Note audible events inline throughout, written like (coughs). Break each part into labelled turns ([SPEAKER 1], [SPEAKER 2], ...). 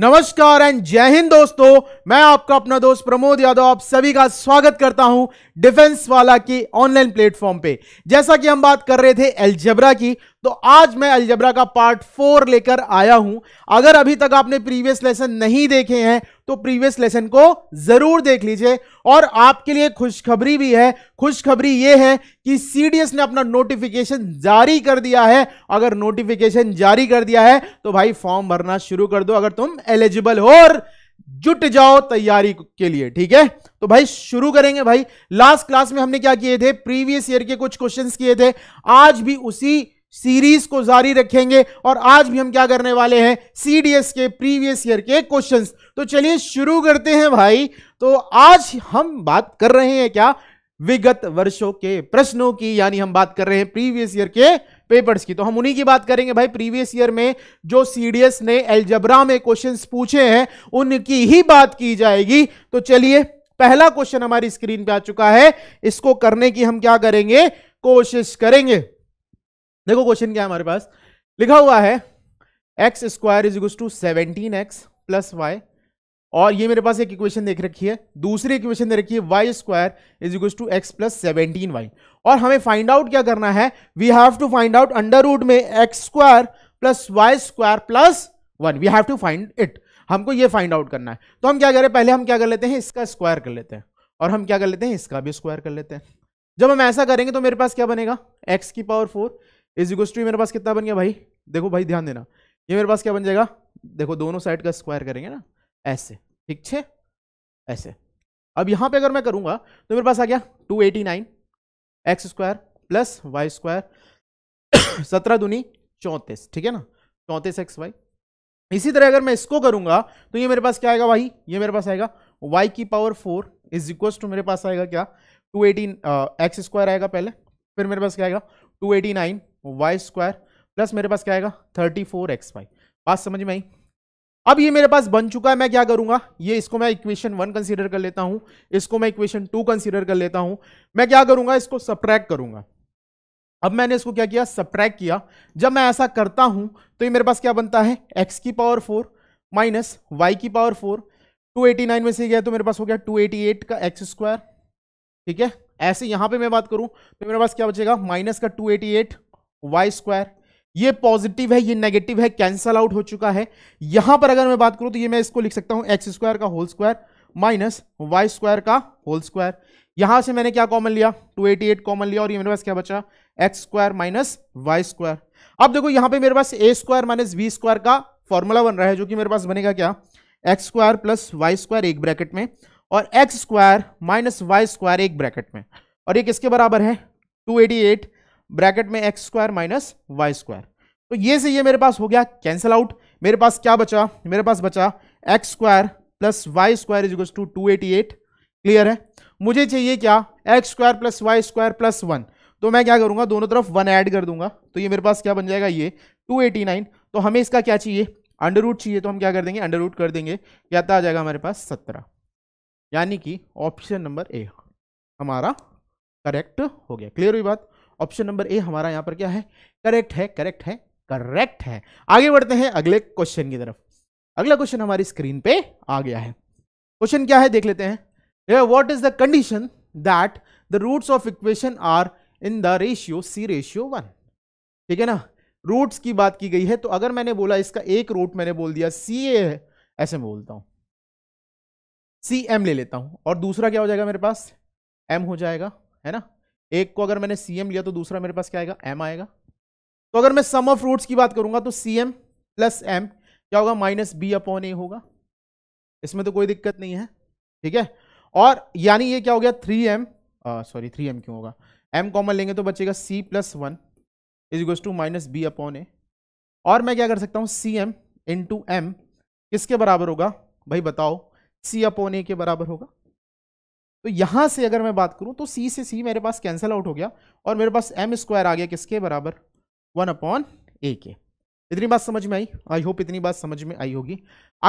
[SPEAKER 1] नमस्कार एंड जय हिंद दोस्तों मैं आपका अपना दोस्त प्रमोद यादव आप सभी का स्वागत करता हूं डिफेंस वाला की ऑनलाइन प्लेटफॉर्म पे जैसा कि हम बात कर रहे थे एलजेब्रा की तो आज मैं अलजबरा का पार्ट फोर लेकर आया हूं अगर अभी तक आपने प्रीवियस लेसन नहीं देखे हैं तो प्रीवियस लेसन को जरूर देख लीजिए और आपके लिए खुशखबरी भी है खुशखबरी यह है कि सीडीएस ने अपना नोटिफिकेशन जारी कर दिया है अगर नोटिफिकेशन जारी कर दिया है तो भाई फॉर्म भरना शुरू कर दो अगर तुम एलिजिबल हो और जुट जाओ तैयारी के लिए ठीक है तो भाई शुरू करेंगे भाई लास्ट क्लास में हमने क्या किए थे प्रीवियस ईयर के कुछ क्वेश्चंस किए थे आज भी उसी सीरीज को जारी रखेंगे और आज भी हम क्या करने वाले हैं सीडीएस के प्रीवियस ईयर के क्वेश्चंस तो चलिए शुरू करते हैं भाई तो आज हम बात कर रहे हैं क्या विगत वर्षों के प्रश्नों की यानी हम बात कर रहे हैं प्रीवियस ईयर के पेपर्स की तो हम उन्हीं की बात करेंगे भाई प्रीवियस ईयर में जो सीडीएस ने एलजबरा में क्वेश्चन पूछे हैं उनकी ही बात की जाएगी तो चलिए पहला क्वेश्चन हमारी स्क्रीन पे आ चुका है इसको करने की हम क्या करेंगे कोशिश करेंगे देखो क्वेश्चन क्या है हमारे पास लिखा हुआ है x square is equals to seventeen x plus y और ये मेरे पास एक इक्वेशन देख रखी है दूसरी इक्वेशन दे रखी है y square is to x plus seventeen y और हमें फाइंड आउट क्या करना है we have to find out under root में x square plus y square plus one we have to find it हमको ये फाइंड आउट करना है तो हम क्या करें पहले हम क्या कर लेते हैं इसका स्क्वायर कर लेते हैं और हम क्या कर लेते हैं इसका भी स्क्वायर कर लेते हैं जब हम ऐसा करेंगे तो मेरे पास क्या बनेगा एक्स की power four is equal to मेरे पास कितना बन गया भाई देखो भाई ध्यान देना ये मेरे पास क्या बन जाएगा देखो दोनों साइड का स्क्वायर करेंगे ना ऐसे ठीक छे ऐसे अब यहां पे अगर मैं करूंगा तो मेरे पास आ गया two eighty nine x square plus y square सत्रह दुनी चौंतीस ठीक है ना चौंतीस एक्स वाई इसी तरह अगर मैं इसको करूंगा तो ये मेरे पास क्या आएगा भाई ये मेरे पास आएगा वाई की power four is equal to मेरे पास आएगा क्या टू एटीन एक्स स्क्वायर आएगा पहले फिर मेरे पास क्या आएगा two eighty nine y square plus मेरे पास क्या आएगा थर्टी फोर एक्स वाई बात समझ में आई अब ये मेरे पास बन चुका है मैं क्या करूंगा ये इसको मैं इक्वेशन वन कंसीडर कर लेता हूं इसको मैं इक्वेशन टू कंसीडर कर लेता हूं मैं क्या करूंगा इसको सब्ट्रैक करूंगा अब मैंने इसको क्या किया सप्रैक्ट किया जब मैं ऐसा करता हूं तो ये मेरे पास क्या बनता है एक्स की पावर फोर माइनस वाई की power four two eighty nine में से गया तो मेरे पास हो गया टू एटी एट का एक्स स्क्वायर ठीक है ऐसे यहां पर मैं बात करूं तो मेरे पास क्या बचेगा माइनस का two eighty eight y square ये पॉजिटिव है ये नेगेटिव है कैंसल आउट हो चुका है यहां पर अगर मैं बात करूं तो ये मैं इसको लिख सकता हूं एक्स स्क्वायर का whole square minus y square का होल स्क्वायर यहां से मैंने क्या कॉमन लिया 288 कॉमन लिया और ये मेरे पास क्या बचा x square minus y square अब देखो यहां पर मेरे पास a square minus b square का फॉर्मूला बन रहा है जो कि मेरे पास बनेगा क्या x square plus y square एक ब्रैकेट में और x square minus y square एक ब्रैकेट में और ये किसके बराबर है टू एटी एट ब्रैकेट में x square minus y square तो ये से ये मेरे पास हो गया कैंसिल आउट मेरे पास क्या बचा मेरे पास बचा x square plus y square equals to two eighty eight clear है मुझे चाहिए क्या x square plus y square plus one तो मैं क्या करूंगा दोनों तरफ वन ऐड कर दूंगा तो ये मेरे पास क्या बन जाएगा ये टू एटी नाइन तो हमें इसका क्या चाहिए अंडर रूट चाहिए तो हम क्या कर देंगे अंडर रूट कर देंगे क्या तो आ जाएगा हमारे पास सत्रह यानी कि ऑप्शन नंबर ए हमारा करेक्ट हो गया क्लियर हुई बात ऑप्शन नंबर ए हमारा यहाँ पर क्या है करेक्ट है करेक्ट है करेक्ट है आगे बढ़ते हैं अगले क्वेश्चन की तरफ अगला क्वेश्चन हमारी स्क्रीन पे आ गया है क्वेश्चन क्या है देख लेते हैं what is the condition that the roots of equation are in the ratio c ratio one ठीक है ना रूट्स की बात की गई है तो अगर मैंने बोला इसका एक रूट मैंने बोल दिया सी ए है ऐसे मैं बोलता हूं सी एम ले लेता हूं और दूसरा क्या हो जाएगा मेरे पास एम हो जाएगा है ना एक को अगर मैंने सीएम लिया तो दूसरा मेरे पास क्या आएगा एम आएगा तो अगर मैं सम ऑफ रूट्स की बात करूंगा तो एम प्लस एम क्या होगा माइनस बी अपॉन ए होगा इसमें तो कोई दिक्कत नहीं है ठीक है और यानी ये क्या हो गया three m sorry three m क्यों होगा एम कॉमन लेंगे तो बचेगा c plus one is to minus b upon ए और मैं क्या कर सकता हूँ सी एम इंटू एम किसके बराबर होगा भाई बताओ सी अपॉन ए के बराबर होगा तो यहां से अगर मैं बात करूं तो सी से सी मेरे पास कैंसिल आउट हो गया और मेरे पास एम स्क्वायर आ गया किसके बराबर वन अपॉन ए के इतनी बात समझ में आई आई होप इतनी बात समझ में आई होगी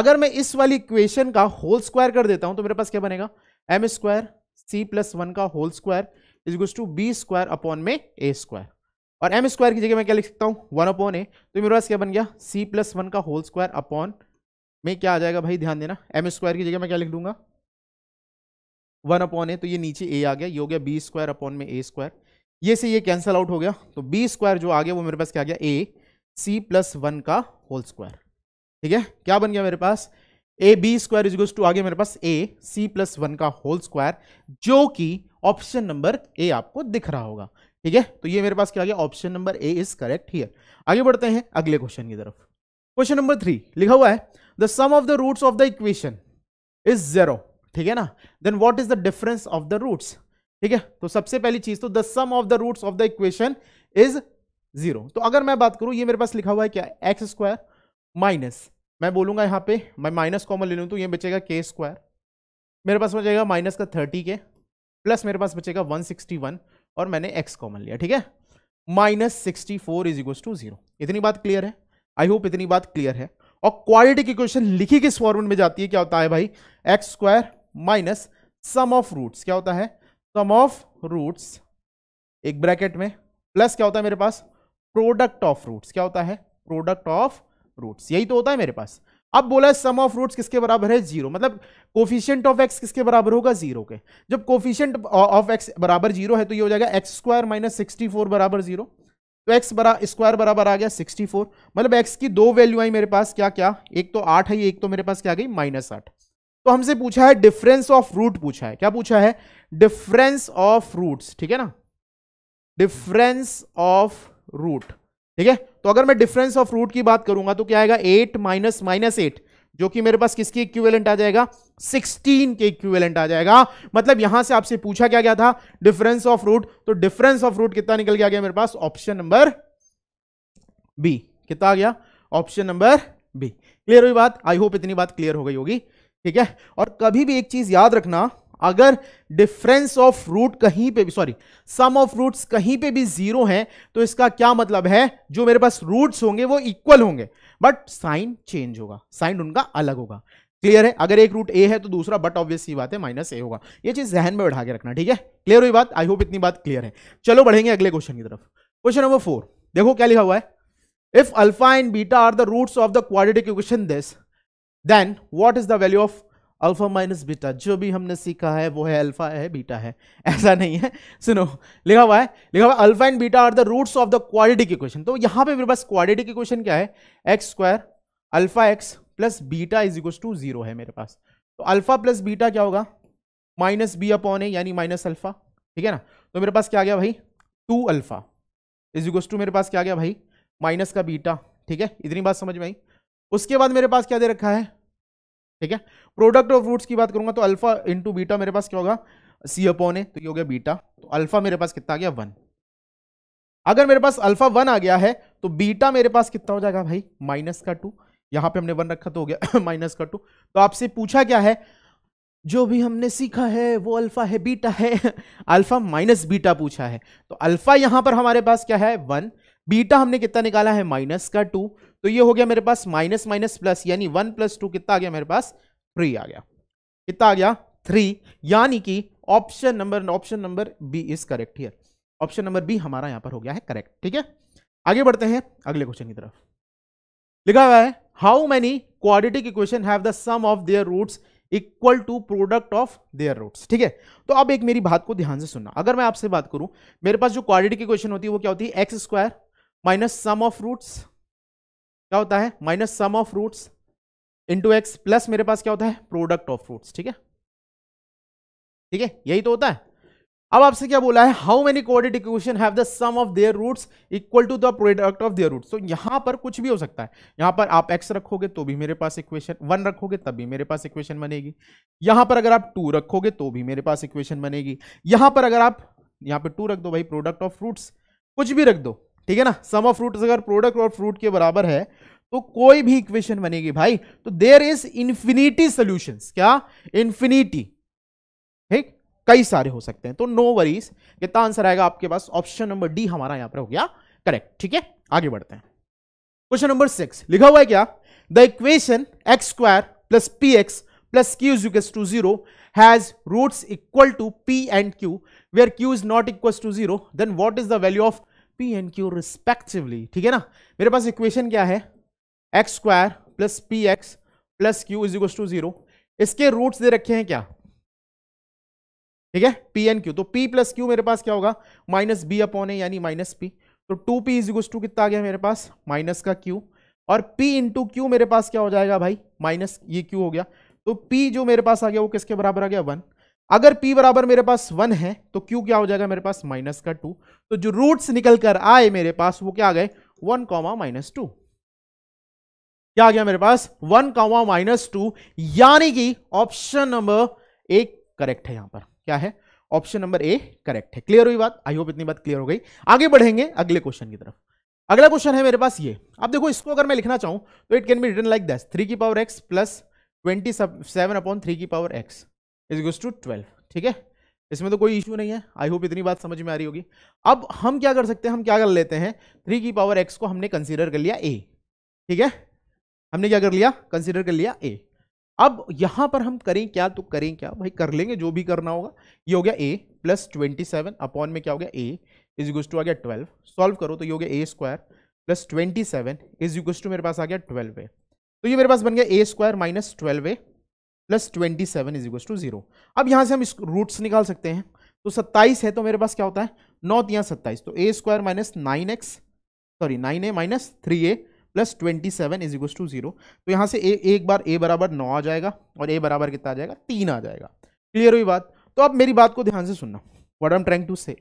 [SPEAKER 1] अगर मैं इस वाली इक्वेशन का होल स्क्वायर कर देता हूं तो मेरे पास क्या बनेगा m square c plus one का whole square is to b square upon में ए स्क्वायर और एम स्क्वायर की जगह मैं क्या लिख सकता हूँ वन अपॉन ए तो मेरे पास क्या बन गया सी प्लस वन का होल स्क्वायर अपॉन में क्या आ जाएगा भाई ध्यान देना एम स्क्वायर की जगह मैं क्या लिख दूंगा वन अपॉन है तो ये नीचे ए आ गया ये हो गया बी स्क्वायर अपॉन में ए स्क्वायर ये से ये कैंसिल आउट हो गया तो बी स्क्वायर जो आ गया वो मेरे पास क्या आ गया ए सी प्लस वन का होल स्क्वायर ठीक है क्या बन गया मेरे पास ए बी स्क्वायर इजगोज टू आ गया मेरे पास ए सी प्लस वन का होल स्क्वायर जो कि ऑप्शन नंबर ए आपको दिख रहा होगा ठीक है तो ये मेरे पास क्या आ गया option number a is correct here आगे बढ़ते हैं अगले क्वेश्चन की तरफ क्वेश्चन नंबर थ्री लिखा हुआ है the sum of the roots of the equation is zero ठीक है ना then what is the difference of the roots ठीक है तो सबसे पहली चीज तो the sum of the roots of the equation is zero तो अगर मैं बात करूं ये मेरे पास लिखा हुआ है क्या एक्स स्क्वायर माइनस मैं बोलूंगा यहां पे मैं माइनस कॉमन ले लूँ तो ये बचेगा के स्क्वायर मेरे पास बचेगा माइनस का थर्टी के प्लस मेरे पास बचेगा वन सिक्सटी वन और मैंने एक्स कॉमन लिया ठीक है minus sixty four is equal to zero इतनी बात क्लियर है आई होप इतनी बात क्लियर है और क्वालिटी की क्वेश्चन लिखी किस फॉर्मेट में जाती है क्या होता है भाई x square minus sum of roots क्या होता है सम ऑफ रूट्स एक ब्रैकेट में प्लस क्या होता है मेरे पास प्रोडक्ट ऑफ रूट्स क्या होता है प्रोडक्ट ऑफ रूट्स यही तो होता है मेरे पास अब बोला है सम ऑफ रूट्स किसके बराबर है जीरो मतलब कोफिशियंट ऑफ एक्स किसके बराबर होगा जीरो के जब कोफिशियंट ऑफ एक्स बराबर जीरो है तो ये हो जाएगा x square minus sixty four बराबर जीरो तो एक्स बरा स्क्वायर बराबर आ गया सिक्सटी फोर मतलब एक्स की दो वैल्यू आई मेरे पास क्या क्या एक तो आठ है एक तो मेरे पास क्या आ गई माइनस आठ तो हमसे पूछा है डिफरेंस ऑफ रूट पूछा है क्या पूछा है डिफरेंस ऑफ रूट्स ठीक है ना डिफरेंस ऑफ रूट ठीक है तो अगर मैं डिफरेंस ऑफ रूट की बात करूंगा तो क्या आएगा एट माइनस माइनस एट जो कि मेरे पास किसकी इक्विवेलेंट आ जाएगा 16 के इक्विवेलेंट आ जाएगा मतलब यहां से आपसे पूछा क्या क्या था डिफरेंस ऑफ रूट तो डिफरेंस ऑफ रूट कितना निकल के आ गया मेरे पास ऑप्शन नंबर बी कितना आ गया ऑप्शन नंबर बी क्लियर हुई बात आई होप इतनी बात क्लियर हो गई होगी ठीक है और कभी भी एक चीज याद रखना अगर डिफरेंस ऑफ रूट कहीं पे भी सॉरी सम ऑफ रूट्स कहीं पे भी जीरो हैं तो इसका क्या मतलब है जो मेरे पास रूट्स होंगे वो इक्वल होंगे बट साइन चेंज होगा साइन उनका अलग होगा क्लियर है अगर एक रूट ए है तो दूसरा बट ऑब्वियस बात है माइनस ए होगा ये चीज जहन में बढ़ा के रखना ठीक है क्लियर हुई बात आई होप इतनी बात क्लियर है चलो बढ़ेंगे अगले क्वेश्चन की तरफ क्वेश्चन नंबर फोर देखो क्या लिखा हुआ है if alpha and beta are the roots of the quadratic question this then what is the value of alpha minus beta जो भी हमने सीखा है वो है अल्फा है बीटा है ऐसा नहीं है सुनो लिखा हुआ है लिखा हुआ alpha and beta are the root of the quality के क्वेश्चन तो यहाँ पे मेरे पास क्वालिटी के क्वेश्चन क्या है x square alpha x plus beta is equal to zero है मेरे पास तो अल्फा प्लस बीटा क्या होगा माइनस बी अपॉन ए यानी माइनस अल्फा ठीक है ना तो मेरे पास क्या आ गया भाई two alpha is equal to मेरे पास क्या आ गया भाई माइनस का बीटा ठीक है इतनी बात समझ में आई उसके बाद मेरे पास क्या दे रखा है ठीक है प्रोडक्ट ऑफ रूट्स की बात करूंगा तो अल्फा इंटू बीटा मेरे पास क्या होगा सी अपोन ए तो ये हो गया बीटा तो अल्फा मेरे पास कितना आ गया वन अगर मेरे पास अल्फा वन आ गया है तो बीटा मेरे पास कितना हो जाएगा भाई माइनस का टू यहां पे हमने वन रखा तो हो गया माइनस (coughs) का टू तो आपसे पूछा क्या है जो भी हमने सीखा है वो अल्फा है बीटा है अल्फा माइनस बीटा पूछा है तो अल्फा यहां पर हमारे पास क्या है वन बीटा हमने कितना निकाला है माइनस का टू तो ये हो गया मेरे पास माइनस माइनस प्लस यानी वन प्लस टू कितना आ गया मेरे पास थ्री आ गया कितना आ गया थ्री यानी कि option number option number B is correct here option number B हमारा यहां पर हो गया है करेक्ट ठीक है आगे बढ़ते हैं अगले क्वेश्चन की तरफ लिखा हुआ है how many quadratic equation have the sum of their roots equal to product of their roots ठीक है तो अब एक मेरी बात को ध्यान से सुनना अगर मैं आपसे बात करूं मेरे पास जो क्वाडिटिक इक्वेशन होती है वो क्या होती है x square minus sum of roots क्या होता है minus sum of roots into x plus मेरे पास क्या होता है प्रोडक्ट ऑफ रूट्स ठीक है ठीक है यही तो होता है अब आपसे क्या बोला है how many coordinate equation have the sum of their roots equal to the product of their roots तो यहां पर कुछ भी हो सकता है यहां पर आप एक्स रखोगे तो भी मेरे पास इक्वेशन वन रखोगे तब भी मेरे पास इक्वेशन बनेगी यहां पर अगर आप टू रखोगे तो भी मेरे पास इक्वेशन बनेगी यहां पर अगर आप यहां पर टू रख दो भाई प्रोडक्ट ऑफ रूट्स कुछ भी रख दो ठीक है ना सम ऑफ फ्रूट अगर प्रोडक्ट और फ्रूट के बराबर है तो कोई भी इक्वेशन बनेगी भाई तो देर इज इंफिनिटी सोल्यूशन क्या इंफिनिटी ठीक कई सारे हो सकते हैं तो नो वरीज कितना आंसर आएगा आपके पास ऑप्शन नंबर डी हमारा यहां पर हो गया करेक्ट ठीक है आगे बढ़ते हैं क्वेश्चन नंबर सिक्स लिखा हुआ है क्या the equation x square plus p x plus q is equals to zero has roots equal to p and q where q is not equal to zero then what is the value of p and q respectively ठीक है ना मेरे पास equation क्या है x square plus p x plus q is equal to zero इसके roots दे रखे हैं क्या ठीक है पी एन क्यू तो पी प्लस क्यू मेरे पास क्या होगा माइनस बी अपॉन है यानी माइनस पी तो two p is equal to कितना आ गया मेरे पास माइनस का क्यू और p इंटू क्यू मेरे पास क्या हो जाएगा भाई माइनस ये क्यू हो गया तो p जो मेरे पास आ गया वो किसके बराबर आ गया वन अगर p बराबर मेरे पास वन है तो q क्या हो जाएगा मेरे पास माइनस का टू तो जो रूट्स निकल कर आए मेरे पास वो क्या आ गए वन कॉमा माइनस टू क्या आ गया मेरे पास वन कॉमा माइनस टू यानी कि ऑप्शन नंबर ए करेक्ट है यहां पर क्या है ऑप्शन नंबर ए करेक्ट है क्लियर हुई बात आई होप इतनी बात क्लियर हो गई आगे बढ़ेंगे अगले क्वेश्चन की तरफ अगला क्वेश्चन है मेरे पास ये अब देखो इसको अगर मैं लिखना चाहूं तो it can be written like this three की power x plus twenty seven upon three की power x is goes to twelve ठीक है इसमें तो कोई इशू नहीं है आई होप इतनी बात समझ में आ रही होगी अब हम क्या कर सकते हैं हम क्या कर लेते हैं थ्री की पावर एक्स को हमने कंसिडर कर लिया ए ठीक है हमने क्या कर लिया कंसिडर कर लिया ए अब यहां पर हम करें क्या तो करें क्या भाई कर लेंगे जो भी करना होगा ये हो गया ए प्लस ट्वेंटी सेवन अपॉन में क्या हो गया ए इज इक्वस टू आ गया ट्वेल्व सॉल्व करो तो ये हो गया ए square plus twenty seven is equals to मेरे पास आ गया ट्वेल्व ए तो ये मेरे पास बन गया ए square minus twelve A plus twenty seven is equal to zero अब यहाँ से हम इस रूट्स निकाल सकते हैं तो सत्ताईस है तो मेरे पास क्या होता है नौ या सत्ताईस तो ए square minus nine X sorry nine A minus three A plus twenty seven is equal to zero तो यहाँ से ए एक बार ए बराबर नौ आ जाएगा और ए बराबर कितना आ जाएगा तीन आ जाएगा क्लियर हुई बात तो अब मेरी बात को ध्यान से सुनना वट एम ट्राइंग टू से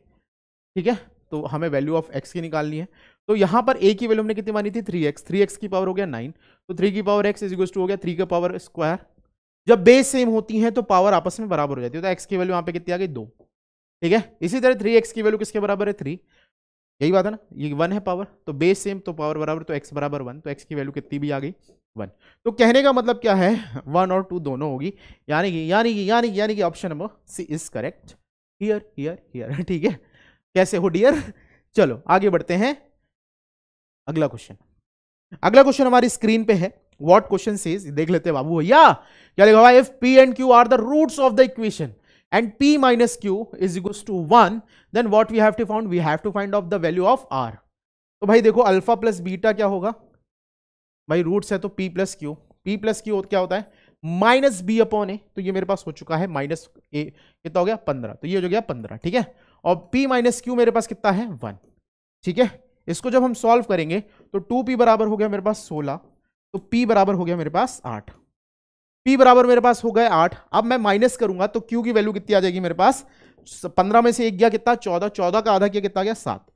[SPEAKER 1] ठीक है तो हमें वैल्यू ऑफ एक्स की निकालनी है तो यहाँ पर ए की वैल्यू हमने कितनी मानी थी थ्री एक्स थ्री एक्स की पावर हो गया नाइन तो थ्री की power x is equal to हो गया थ्री का पावर स्क्वायर जब बेस सेम होती हैं तो पावर आपस में बराबर हो जाती है तो एक्स की वैल्यू यहाँ पे कितनी आ गई दो ठीक है इसी तरह थ्री एक्स की वैल्यू किसके बराबर है थ्री यही बात है ना ये वन है पावर तो बेस सेम तो पावर बराबर तो एक्स बराबर वन तो एक्स की वैल्यू कितनी भी आ गई वन तो कहने का मतलब क्या है वन और टू दोनों होगी यानी कि यानी कि यानी कि यानी कि option number C is correct here here here ठीक है कैसे हो डियर चलो आगे बढ़ते हैं अगला क्वेश्चन अगला क्वेश्चन हमारी स्क्रीन पे है वॉट क्वेश्चन सेज देख लेते हैं बाबू भैया क्या लिखा हुआ if P and Q are the roots of the equation and P minus Q is equals to one then what we have to found we have to find of the value of R तो भाई देखो alpha plus beta क्या होगा भाई roots है तो P plus Q P plus Q क्या होता है माइनस बी अपॉन ए तो ये मेरे पास हो चुका है माइनस ए कितना हो गया पंद्रह तो ये हो गया पंद्रह ठीक है और पी माइनस क्यू मेरे पास कितना है वन ठीक है इसको जब हम सॉल्व करेंगे तो टू पी बराबर हो गया मेरे पास सोलह तो P बराबर हो गया मेरे पास आठ P बराबर मेरे पास हो गए आठ अब मैं माइनस करूंगा तो Q की वैल्यू कितनी आ जाएगी मेरे पास पंद्रह में से एक गया कितना चौदह चौदह का आधा किया कितना गया सात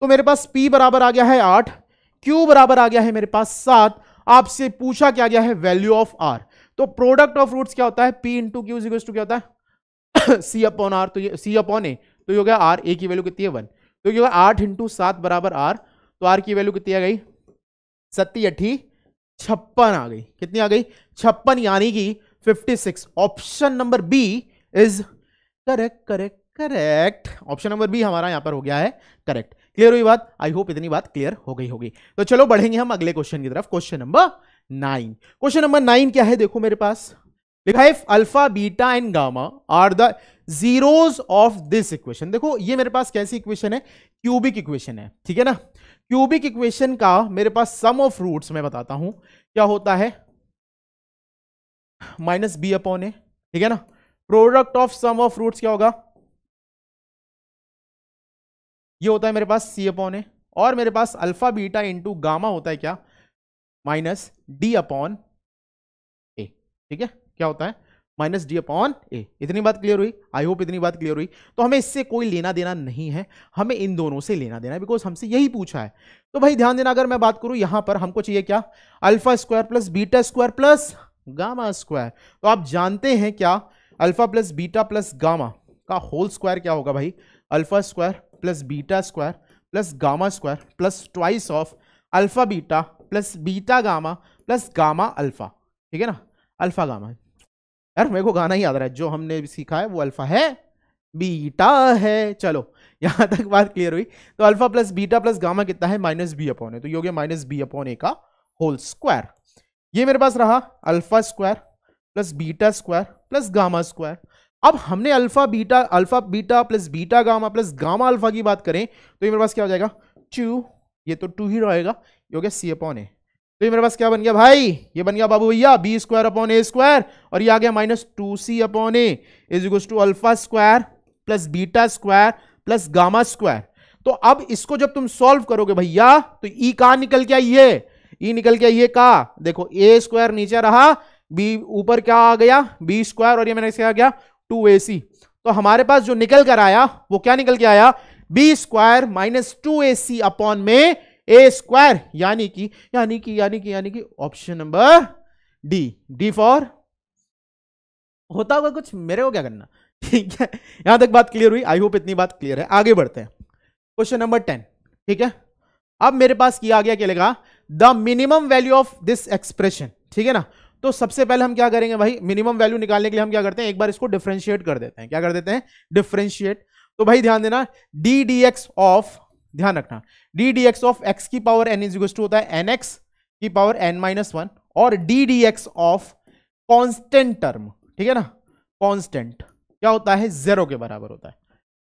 [SPEAKER 1] तो मेरे पास P बराबर आ गया है आठ Q बराबर आ गया है मेरे पास सात आपसे पूछा क्या गया है वैल्यू ऑफ R तो प्रोडक्ट ऑफ रूट्स क्या होता है P into Q is equals to क्या होता है सी अपॉन आर तो सी अपॉन ए तो ये हो गया आर ए की वैल्यू कितनी है वन तो ये होगा आठ इंटू सात बराबर आर तो आर की वैल्यू कितनी आ गई सत्ती अठी छप्पन आ गई कितनी आ गई छप्पन यानी कि 56 option number B is correct correct correct option number B हमारा यहां पर हो गया है करेक्ट क्लियर हुई बात आई होप इतनी बात क्लियर हो गई होगी तो चलो बढ़ेंगे हम अगले क्वेश्चन की तरफ question number nine question number nine क्या है देखो मेरे पास लिखा है alpha beta and gamma are the zeros of this equation देखो ये मेरे पास कैसी इक्वेशन है क्यूबिक इक्वेशन है ठीक है ना क्यूबिक इक्वेशन का मेरे पास सम ऑफ रूट्स मैं बताता हूं क्या होता है माइनस बी अपॉन ए ठीक है ना product of sum of roots क्या होगा ये होता है मेरे पास सी अपॉन ए और मेरे पास अल्फा बीटा इंटू गामा होता है क्या माइनस डी अपॉन ए ठीक है क्या होता है माइनस डी अपॉन ए इतनी बात क्लियर हुई आई होप इतनी बात क्लियर हुई तो हमें इससे कोई लेना देना नहीं है हमें इन दोनों से लेना देना है बिकॉज हमसे यही पूछा है तो भाई ध्यान देना अगर मैं बात करूं यहां पर हमको चाहिए क्या alpha square plus beta square plus gamma square तो आप जानते हैं क्या alpha plus beta plus gamma का होल स्क्वायर क्या होगा भाई alpha square plus beta square plus gamma square plus twice of alpha beta plus beta gamma plus gamma alpha ठीक है ना अल्फा गामा यार मेरे को गाना ही याद रहा है जो हमने सीखा है वो अल्फा है बीटा है चलो यहां तक बात क्लियर हुई तो alpha plus beta plus gamma कितना है माइनस बी अपॉन है तो योग्य माइनस बी अपॉन ए का होल स्क्वायर ये मेरे पास रहा alpha square plus beta square plus gamma square अब हमने alpha beta alpha beta plus beta gamma plus gamma alpha की बात करें तो ये मेरे पास क्या हो जाएगा टू ये तो टू ही रहेगा ये सी अपॉन ए तो ये मेरे पास क्या बन गया भाई ये बन गया बाबू भैया बी स्क्वायर अपॉन ए स्क्वायर और ये आ गया minus two C upon A is to alpha square plus beta square plus gamma square तो अब इसको जब तुम सॉल्व करोगे भैया तो ई e कहा निकल के आई है ई e निकल के आई है का देखो ए स्क्वायर नीचे रहा बी ऊपर क्या आ गया बी स्क्वायर और ये मैंने क्या गया टू ए सी तो हमारे पास जो निकल कर आया वो क्या निकल के आया बी स्क्वायर माइनस टू ए सी अपॉन में ए स्क्वायर यानी कि यानी कि यानी कि यानी कि option number D D for होता होगा कुछ मेरे को क्या करना ठीक है यहां तक बात क्लियर हुई आई होप इतनी बात क्लियर है आगे बढ़ते हैं क्वेश्चन नंबर टेन ठीक है अब मेरे पास किया आ गया क्या लेगा the minimum value of this expression ठीक है ना तो सबसे पहले हम क्या करेंगे भाई मिनिमम वैल्यू निकालने के लिए हम क्या करते हैं एक बार इसको डिफ्रेंशिएट कर देते हैं क्या कर देते हैं डिफ्रेंशिएट तो भाई ध्यान देना डी डी एक्स ऑफ ध्यान रखना D D X of X की पावर एन इज टू होता है एन एक्स की पावर एन माइनस वन और D D X of constant term ठीक है ना कॉन्स्टेंट क्या होता है जीरो के बराबर होता है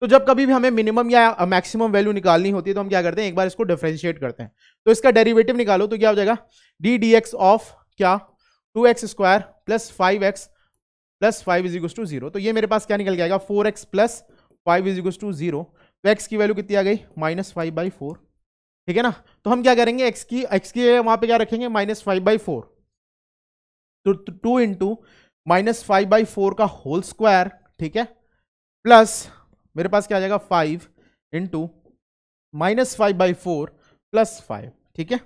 [SPEAKER 1] तो जब कभी भी हमें मिनिमम या मैक्सिमम वैल्यू निकालनी होती है तो हम क्या करते हैं एक बार इसको डिफ्रेंशिएट करते हैं तो इसका डेरिवेटिव निकालो तो क्या हो जाएगा डी डी एक्स ऑफ क्या two X square plus five X plus five is equal to zero तो ये मेरे पास क्या निकल जाएगा four X plus five is equal to zero तो एक्स की वैल्यू कितनी आ गई माइनस फाइव बाई फोर ठीक है ना तो हम क्या करेंगे एक्स की एक्स की वहां पे क्या रखेंगे माइनस फाइव बाई फोर तो two into minus five by four का होल स्क्वायर ठीक है प्लस मेरे पास क्या आ जाएगा five into minus five by four plus five ठीक है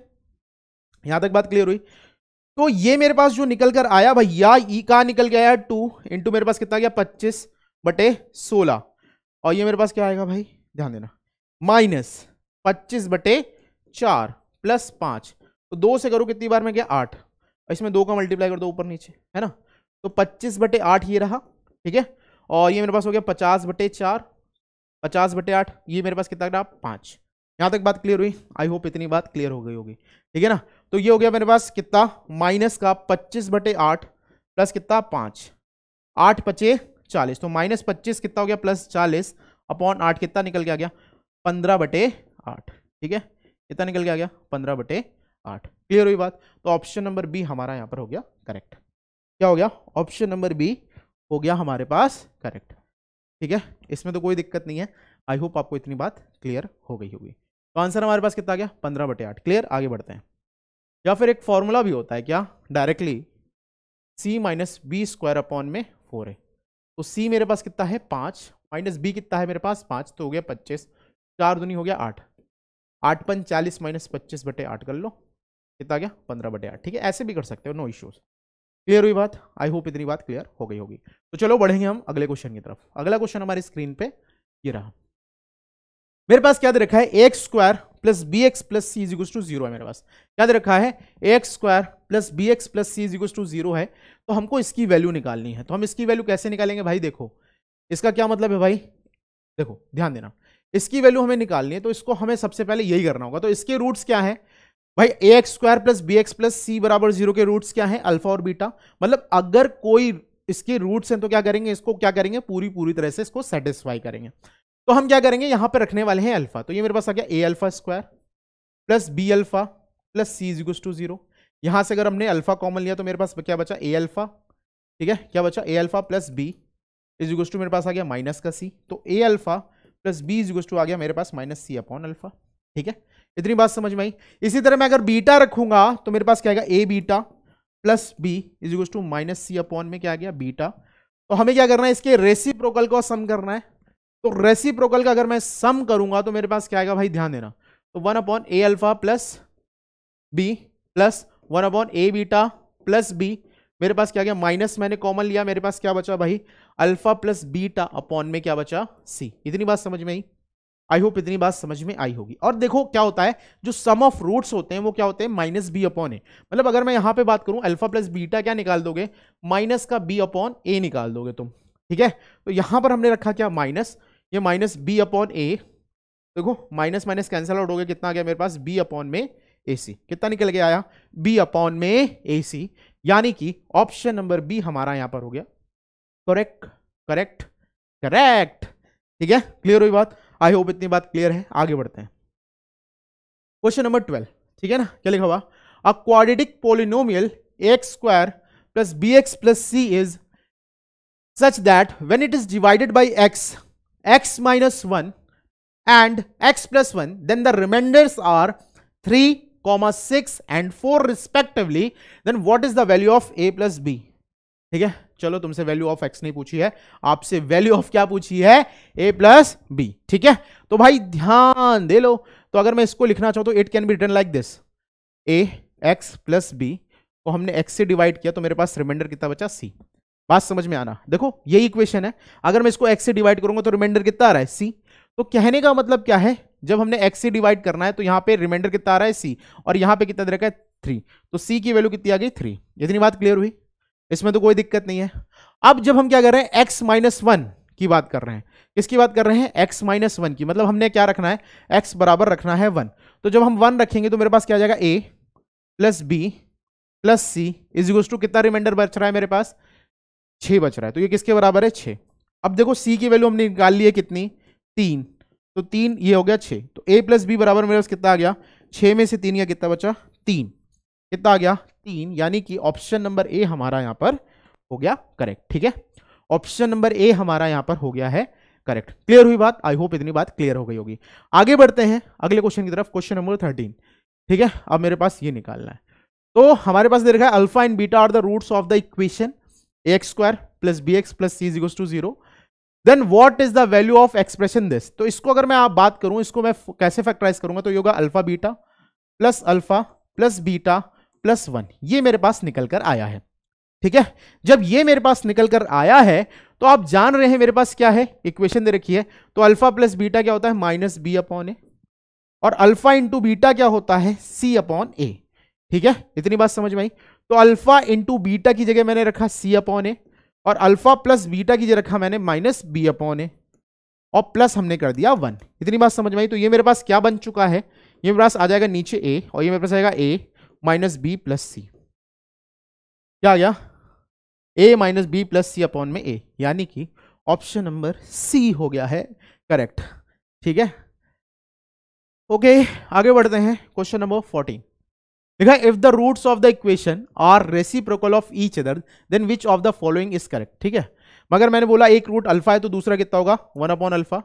[SPEAKER 1] यहां तक बात क्लियर हुई तो ये मेरे पास जो निकल कर आया भैया ई e का निकल गया है टू इंटू मेरे पास कितना गया पच्चीस बटे सोलह और ये मेरे पास क्या आएगा भाई ध्यान देना माइनस पच्चीस बटे चार प्लस पाँच तो दो से करो कितनी बार में गया आठ इसमें दो का मल्टीप्लाई कर दो ऊपर नीचे है ना तो पच्चीस बटे आठ ये रहा ठीक है और ये मेरे पास हो गया पचास बटे चार पचास बटे आठ ये मेरे पास कितना पांच पाँच यहाँ तक बात क्लियर हुई आई होप इतनी बात क्लियर हो गई होगी ठीक है ना तो ये हो गया मेरे पास कितना माइनस का पच्चीस बटे आठ प्लस कितना पाँच आठ पचे चालीस तो माइनस पच्चीस कितना हो गया प्लस चालीस अपॉन आठ कितना निकल के आ गया पंद्रह बटे आठ ठीक है कितना निकल के आ गया पंद्रह बटे आठ क्लियर हुई बात तो ऑप्शन नंबर बी हमारा यहाँ पर हो गया करेक्ट क्या हो गया ऑप्शन नंबर बी हो गया हमारे पास करेक्ट ठीक है इसमें तो कोई दिक्कत नहीं है आई होप आपको इतनी बात क्लियर हो गई होगी तो आंसर हमारे पास कितना आ गया पंद्रह बटे आठ क्लियर आगे बढ़ते हैं या फिर एक फॉर्मूला भी होता है क्या directly C minus B square upon में फोर है तो सी मेरे पास कितना है पाँच माइनस बी कितना है मेरे पास पाँच तो हो गया पच्चीस चार दुनी हो गया आठ आठ पन चालीस माइनस पच्चीस बटे आठ कर लो कितना गया पंद्रह बटे आठ ठीक है ऐसे भी कर सकते हो नो इश्यूज क्लियर हुई बात आई होप इतनी बात क्लियर हो गई होगी तो चलो बढ़ेंगे हम अगले क्वेश्चन की तरफ अगला क्वेश्चन हमारी स्क्रीन पे ये रहा मेरे पास क्या दे रखा है x square plus B x plus C is to zero है मेरे पास क्या दे रखा है x square plus B x plus C is equals to zero है तो हमको इसकी वैल्यू निकालनी है तो हम इसकी वैल्यू कैसे निकालेंगे भाई देखो इसका क्या मतलब है भाई देखो ध्यान देना इसकी वैल्यू हमें निकालनी है तो इसको हमें सबसे पहले यही करना होगा तो इसके रूट्स क्या है भाई A x square plus B x plus C बराबर जीरो के रूट्स क्या है अल्फा और बीटा मतलब अगर कोई इसके रूट्स हैं तो क्या करेंगे इसको क्या करेंगे पूरी पूरी तरह से इसको सेटिस्फाई करेंगे तो हम क्या करेंगे यहां पर रखने वाले हैं अल्फा तो ये मेरे पास आ गया A alpha square plus B alpha plus C is to zero यहां से अगर हमने अल्फा कॉमन लिया तो मेरे पास क्या बचा ए अल्फा ठीक है क्या बचा A alpha plus B is equals to मेरे पास आ गया माइनस का सी तो A alpha plus B is equals to आ गया मेरे पास माइनस सी अपॉन अल्फा ठीक है इतनी बात समझ में आई इसी तरह मैं अगर बीटा रखूंगा तो मेरे पास क्या आएगा A beta plus B is equals to minus C upon में क्या आ गया बीटा तो हमें क्या करना है इसके रेसिप्रोकल को सम करना है तो रेसिप्रोकल का अगर मैं सम करूंगा तो मेरे पास क्या आएगा भाई ध्यान देना तो one upon A alpha plus B plus one upon A beta plus B मेरे पास क्या गया माइनस मैंने कॉमन लिया मेरे पास क्या बचा भाई अल्फा प्लस बीटा अपॉन में क्या बचा सी इतनी बात समझ में आई आई होप इतनी बात समझ में आई होगी और देखो क्या होता है जो सम ऑफ रूट्स होते हैं वो क्या होते हैं माइनस बी अपॉन ए मतलब अगर मैं यहां पे बात करूं अल्फा प्लस बीटा क्या निकाल दोगे माइनस का बी अपॉन ए निकाल दोगे तुम ठीक है तो यहां पर हमने रखा क्या माइनस ये माइनस बी अपॉन ए देखो माइनस माइनस कैंसिल आउट हो गया कितना आ गया मेरे पास बी अपॉन में ए सी कितना निकल गया आया बी अपॉन में ए सी यानी कि ऑप्शन नंबर बी हमारा यहां पर हो गया करेक्ट करेक्ट करेक्ट ठीक है क्लियर हुई बात आई होप इतनी बात क्लियर है आगे बढ़ते हैं क्वेश्चन नंबर ट्वेल्व ठीक है ना क्या लिखा हुआ a quadratic polynomial X square plus B x plus C is such that when it is divided by X X minus one and X plus one then the remainders are three comma six and four respectively then what is the value of A plus B ठीक है चलो तुमसे value of x नहीं पूछी है आपसे value of क्या पूछी है ए प्लस बी ठीक है तो भाई ध्यान दे लो तो अगर मैं इसको लिखना चाहूँ तो it can be written like this A X plus B को हमने एक्स से डिवाइड किया तो मेरे पास रिमाइंडर कितना बचा सी बात समझ में आना देखो यही इक्वेशन है अगर मैं इसको एक्स से डिवाइड करूंगा तो रिमाइंडर कितना आ रहा है सी तो कहने का मतलब क्या है जब हमने एक्स से डिवाइड करना है तो यहाँ पे रिमाइंडर कितना आ रहा है सी और यहाँ पे कितना दे रखा है थ्री तो सी की वैल्यू कितनी आ गई थ्री इतनी बात क्लियर हुई इसमें तो कोई दिक्कत नहीं है अब जब हम क्या कर रहे हैं एक्स माइनस वन की बात कर रहे हैं किसकी बात कर रहे हैं एक्स माइनस वन की मतलब हमने क्या रखना है एक्स बराबर रखना है वन तो जब हम वन रखेंगे तो मेरे पास क्या आ जाएगा ए plus B plus C is equal to कितना रिमाइंडर बच रहा है मेरे पास छः बच रहा है तो ये किसके बराबर है छः अब देखो सी की वैल्यू हमने निकाल ली है कितनी तीन तो तीन ये हो गया छः तो ए प्लस बी बराबर मेरे पास कितना आ गया छः में से तीन या कितना बचा तीन कितना आ गया तीन यानी कि ऑप्शन नंबर ए हमारा यहाँ पर हो गया करेक्ट ठीक है ऑप्शन नंबर ए हमारा यहाँ पर हो गया है करेक्ट क्लियर हुई बात आई होप इतनी बात क्लियर हो गई होगी आगे बढ़ते हैं अगले क्वेश्चन की तरफ क्वेश्चन नंबर थर्टीन ठीक है अब मेरे पास ये निकालना है तो हमारे पास देखा है alpha and beta are the roots of the equation A x square plus B x plus C is equals to zero then what is the value of expression this तो इसको अगर मैं आप बात करूं इसको मैं कैसे फैक्टराइज करूंगा तो योगा alpha beta plus alpha plus beta plus one ये मेरे पास निकल कर आया है ठीक है जब ये मेरे पास निकल कर आया है तो आप जान रहे हैं मेरे पास क्या है इक्वेशन दे रखी है तो अल्फा प्लस बीटा क्या होता है माइनस बी अपॉन ए और अल्फा इंटू बीटा क्या होता है सी अपॉन ए ठीक है इतनी बात समझ में आई तो अल्फा इंटू बीटा की जगह मैंने रखा सी अपॉन ए और अल्फा प्लस बीटा की जगह रखा मैंने माइनस बी अपॉन ए और प्लस हमने कर दिया वन इतनी बात समझ में आई तो ये मेरे पास क्या बन चुका है ये मेरे पास आ जाएगा नीचे ए और ये मेरे पास आएगा A minus B plus C क्या आ गया ए minus B plus C upon में ए यानी कि ऑप्शन नंबर सी हो गया है करेक्ट ठीक है ओके आगे बढ़ते हैं क्वेश्चन नंबर फोर्टीन देखा if the roots of the equation are reciprocal of each other then which of the following is correct ठीक है मगर मैंने बोला एक रूट अल्फा है तो दूसरा कितना होगा one upon alpha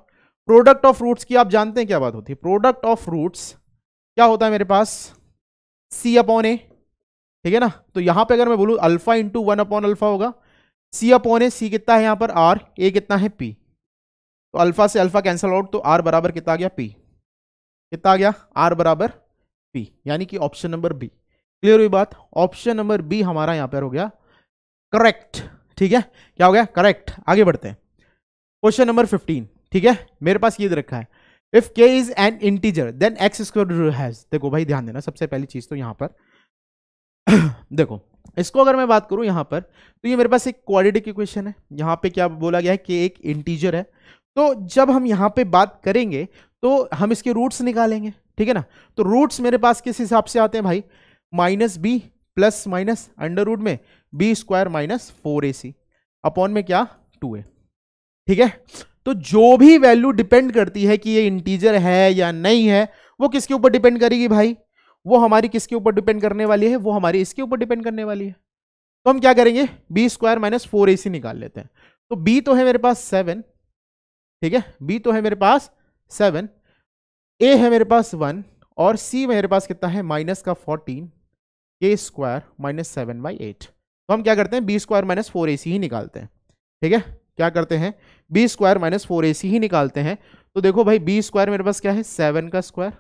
[SPEAKER 1] product of roots की आप जानते हैं क्या बात होती है प्रोडक्ट ऑफ रूट्स क्या होता है मेरे पास सी अपॉन ए ठीक है ना तो यहां पे अगर मैं बोलूँ alpha into one upon alpha होगा सी अपॉन ए सी कितना है यहाँ पर आर ए कितना है पी तो अल्फा से अल्फा कैंसिल आउट तो आर बराबर कितना आ गया पी कितना आ गया आर बराबर बी यानी कि ऑप्शन नंबर बी क्लियर हुई बात ऑप्शन नंबर बी हमारा यहां पर हो गया करेक्ट ठीक है क्या हो गया करेक्ट आगे बढ़ते हैं क्वेश्चन नंबर फिफ्टीन ठीक है मेरे पास ये रखा है if K is an integer then X square has देखो भाई ध्यान देना सबसे पहली चीज तो यहाँ पर (clears throat) देखो इसको अगर मैं बात करूं यहां पर तो ये मेरे पास एक क्वाड्रेटिक इक्वेशन है यहां पे क्या बोला गया है कि एक इंटीजर है तो जब हम यहां पे बात करेंगे तो हम इसके रूट्स निकालेंगे ठीक है ना तो रूट्स मेरे पास किस हिसाब से आते हैं भाई minus B plus minus under root में बी स्क्वायर माइनस फोर ए सी अपॉन में क्या टू ए ठीक है तो जो भी वैल्यू डिपेंड करती है कि ये इंटीजर है या नहीं है वो किसके ऊपर डिपेंड करेगी भाई वो हमारी किसके ऊपर डिपेंड करने वाली है वो हमारी इसके ऊपर डिपेंड करने वाली है तो हम क्या करेंगे बी स्क्वायर माइनस फोर ए सी निकाल लेते हैं तो बी तो है मेरे पास सेवन ठीक है बी तो है मेरे पास सेवन ए है मेरे पास वन और सी मेरे पास कितना है माइनस का fourteen A square minus seven by eight तो हम क्या करते हैं बी स्क्वायर माइनस फोर ए सी ही निकालते हैं ठीक है क्या करते हैं बी स्क्वायर माइनस फोर ए सी ही निकालते हैं तो देखो भाई बी स्क्वायर मेरे पास क्या है सेवन का स्क्वायर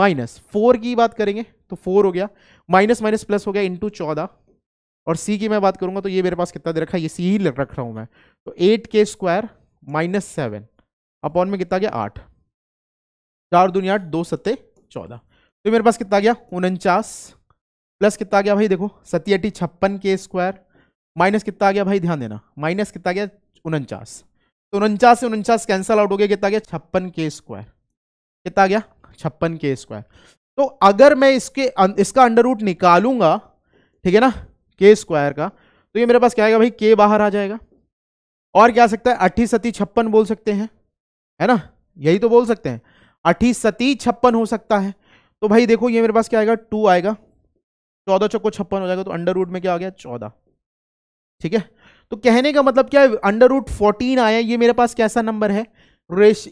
[SPEAKER 1] माइनस फोर की बात करेंगे तो फोर हो गया माइनस माइनस प्लस हो गया इंटू चौदह और सी की मैं बात करूंगा तो ये मेरे पास कितना दे रखा है ये सी ही रख रहा हूँ मैं तो एट के स्क्वायर माइनस सेवन अपॉन में कितना गया आठ चार दुनिया आठ दो सत्ते चौदह तो मेरे पास कितना गया उनचास प्लस कितना गया भाई देखो सती अट्टी छप्पन के स्क्वायर माइनस कितना आ गया भाई ध्यान देना माइनस कितना गया उनचास तो उनचास से उनचास कैंसिल आउट हो गया कितना गया छप्पन के स्क्वायर कितना गया छप्पन के स्क्वायर तो अगर मैं इसके अं, इसका अंडर रूट निकालूंगा ठीक है ना के स्क्वायर का तो ये मेरे पास क्या आएगा भाई के बाहर आ जाएगा और क्या सकता है अट्ठी सती छप्पन बोल सकते हैं है ना यही तो बोल सकते हैं अठी सती छप्पन हो सकता है तो भाई देखो ये मेरे पास क्या आएगा टू आएगा चौदह चौको छप्पन हो जाएगा तो अंडर रूट में क्या आ गया चौदह ठीक है तो कहने का मतलब क्या है अंडर रूट फोर्टीन आया ये मेरे पास कैसा नंबर है रेश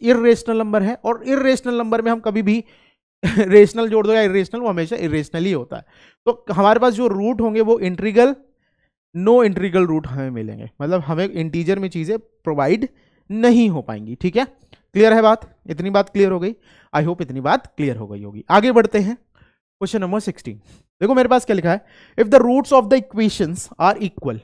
[SPEAKER 1] नंबर है और इेशनल नंबर में हम कभी भी रेशनल (laughs) जोड़ दो या इेशनल वो हमेशा इेशनल ही होता है तो हमारे पास जो रूट होंगे वो इंट्रीगल नो इंट्रीगल रूट हमें मिलेंगे मतलब हमें इंटीजर में चीज़ें प्रोवाइड नहीं हो पाएंगी ठीक है क्लियर है बात इतनी बात क्लियर हो गई आई होप इतनी बात क्लियर हो गई होगी आगे बढ़ते हैं क्वेश्चन नंबर सिक्सटीन देखो मेरे पास क्या लिखा है if the roots of the equations are equal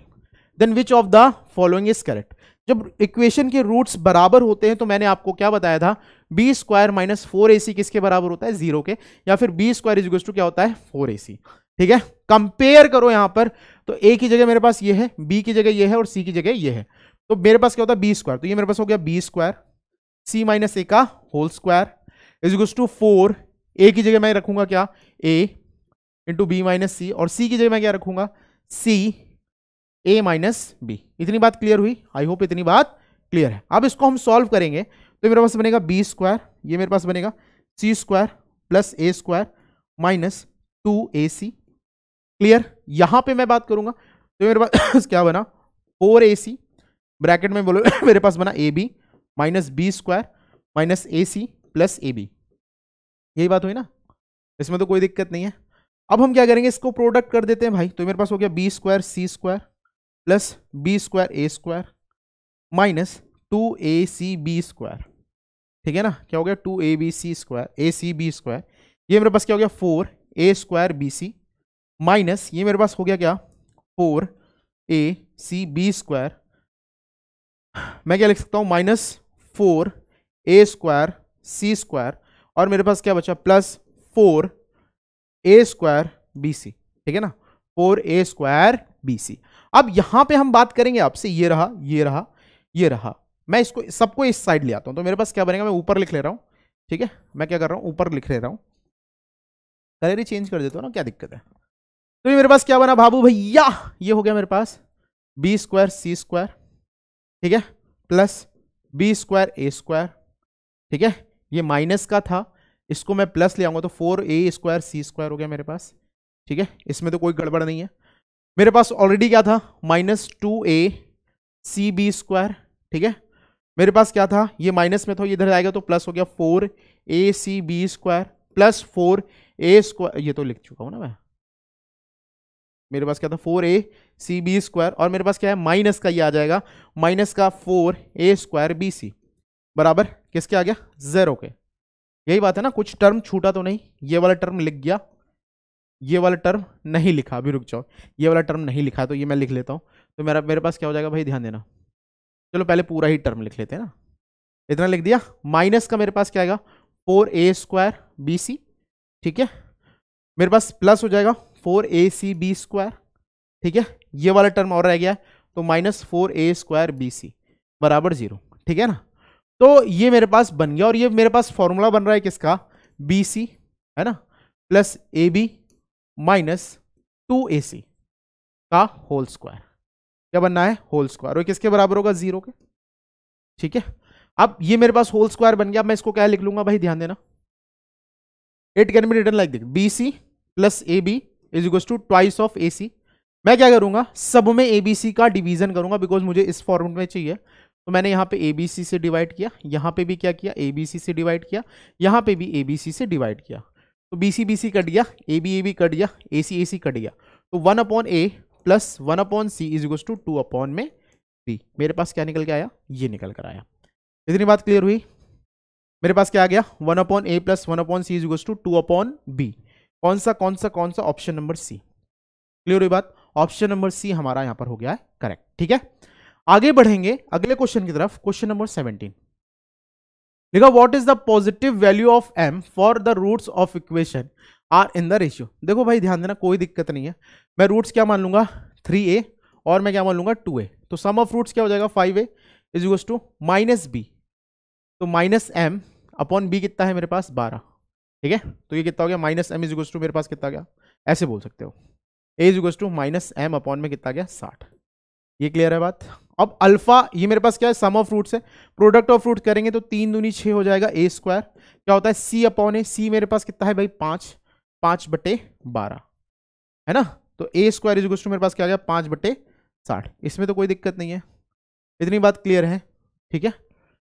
[SPEAKER 1] then which of the following is correct जब इक्वेशन के रूट्स बराबर होते हैं तो मैंने आपको क्या बताया था बी स्क्वायर माइनस फोर ए सी किसके बराबर होता है जीरो के या फिर बी स्क्वायर इज टू क्या होता है फोर ए सी ठीक है कंपेयर करो यहां पर तो ए की जगह मेरे पास ये है बी की जगह ये है और सी की जगह ये है तो मेरे पास क्या होता है बी स्क्वायर तो ये मेरे पास हो गया B square C minus A का whole square is equals to four A की जगह मैं रखूंगा क्या A into B minus C और सी की जगह मैं क्या रखूंगा सी ए माइनस बी इतनी बात क्लियर हुई आई होप इतनी बात क्लियर है अब इसको हम सॉल्व करेंगे तो मेरे पास बनेगा बी स्क्वायर ये मेरे पास बनेगा C square plus A square minus two A C clear यहां पे मैं बात करूंगा तो मेरे पास (coughs) क्या बना फोर ए सी ब्रैकेट में बोलो (coughs) मेरे पास बना A B minus B square minus A C plus A B यही बात हुई ना इसमें तो कोई दिक्कत नहीं है अब हम क्या करेंगे इसको प्रोडक्ट कर देते हैं भाई तो मेरे पास हो गया बी स्क्वायर सी स्क्वायर प्लस बी स्क्वायर ए स्क्वायर माइनस टू ए सी बी स्क्वायर ठीक है ना क्या हो गया two A B C square A C B square ये मेरे पास क्या हो गया फोर ए स्क्वायर बी सी माइनस ये मेरे पास हो गया क्या फोर ए सी बी स्क्वायर मैं क्या लिख सकता हूँ माइनस फोर ए स्क्वायर सी स्क्वायर और मेरे पास क्या बचा प्लस फोर ए स्क्वायर बी सी ठीक है ना फोर ए स्क्वायर बी सी अब यहां पे हम बात करेंगे आपसे ये रहा ये रहा ये रहा मैं इसको सबको इस साइड ले आता हूं तो मेरे पास क्या बनेगा मैं ऊपर लिख ले रहा हूं ठीक है मैं क्या कर रहा हूं ऊपर लिख ले रहा हूं कलर ही चेंज कर देता हूं ना क्या दिक्कत है तो ये मेरे पास क्या बना बाबू भैया ये हो गया मेरे पास बी स्क्वायर सी स्क्वायर ठीक है प्लस बी स्क्वायर ए स्क्वायर ठीक है ये माइनस का था इसको मैं प्लस ले आऊंगा तो फोर ए स्क्वायर सी स्क्वायर हो गया मेरे पास ठीक है इसमें तो कोई गड़बड़ नहीं है मेरे पास ऑलरेडी क्या था माइनस टू ए सी बी स्क्वायर ठीक है मेरे पास क्या था ये माइनस में था इधर आएगा तो प्लस हो गया फोर ए C B square plus four ए स्क्वायर ये तो लिख चुका हूँ ना मैं मेरे पास क्या था फोर ए सी बी स्क्वायर और मेरे पास क्या है माइनस का ये आ जाएगा माइनस का फोर ए स्क्वायर बी सी बराबर किसके आ गया जेरो के यही बात है ना कुछ टर्म छूटा तो नहीं ये वाला टर्म लिख गया ये वाला टर्म नहीं लिखा अभी रुक जाओ ये वाला टर्म नहीं लिखा तो ये मैं लिख लेता हूँ तो मेरा मेरे पास क्या हो जाएगा भाई ध्यान देना चलो पहले पूरा ही टर्म लिख लेते हैं ना इतना लिख दिया माइनस का मेरे पास क्या आएगा फोर ए स्क्वायर बी सी ठीक है मेरे पास प्लस हो जाएगा फोर ए सी बी स्क्वायर ठीक है ये वाला टर्म और रह गया तो माइनस फोर ए स्क्वायर बी सी बराबर जीरो ठीक है ना तो ये मेरे पास बन गया और ये मेरे पास फॉर्मूला बन रहा है किसका बी सी है ना plus A B minus two A c का होल स्क्वायर क्या बनना है होल स्क्वायर और किसके बराबर होगा जीरो के ठीक है अब ये मेरे पास होल स्क्वायर बन गया मैं इसको क्या लिख लूंगा भाई ध्यान देना it can be written like this b c plus A b is equal to twice of a c मैं क्या करूंगा सब में ए बी सी का डिवीजन करूंगा बिकॉज मुझे इस फॉर्मेट में चाहिए तो मैंने यहाँ पे ए बी सी से डिवाइड किया यहाँ पे भी क्या किया ए बी सी से डिवाइड किया यहाँ पे भी ए बी सी से डिवाइड किया तो b c b c cut गया a b a b cut गया a c a c cut गया तो one upon a plus one upon c is equal to two upon में बी मेरे पास क्या निकल के आया ये निकल कर आया इतनी बात क्लियर हुई मेरे पास क्या आ गया one upon a plus one upon c is equal to two upon b कौन सा कौन सा कौन सा ऑप्शन नंबर सी क्लियर हुई बात ऑप्शन नंबर सी हमारा यहां पर हो गया है करेक्ट ठीक है आगे बढ़ेंगे अगले क्वेश्चन की तरफ क्वेश्चन नंबर सेवनटीन लिखा what is the positive value of m for the roots of equation are in the ratio देखो भाई ध्यान देना कोई दिक्कत नहीं है मैं रूट्स क्या मान लूंगा थ्री ए और मैं क्या मान लूंगा टू ए तो सम ऑफ रूट्स क्या हो जाएगा five a is to minus b तो माइनस एम अपॉन बी कितना है मेरे पास बारह ठीक है तो ये कितना हो गया माइनस एम इजिक्वस टू मेरे पास कितना गया ऐसे बोल सकते हो a is equals to minus m upon में कितना गया साठ ये क्लियर है बात अब अल्फा ये मेरे पास क्या है सम ऑफ रूट्स है प्रोडक्ट ऑफ रूट करेंगे तो तीन दूनी छः हो जाएगा ए स्क्वायर क्या होता है सी अपॉन ए सी मेरे पास कितना है भाई पाँच पाँच बटे बारह है ना तो ए स्क्वायर इज टू मेरे पास क्या आ गया पाँच बटे साठ इसमें तो कोई दिक्कत नहीं है इतनी बात क्लियर है ठीक है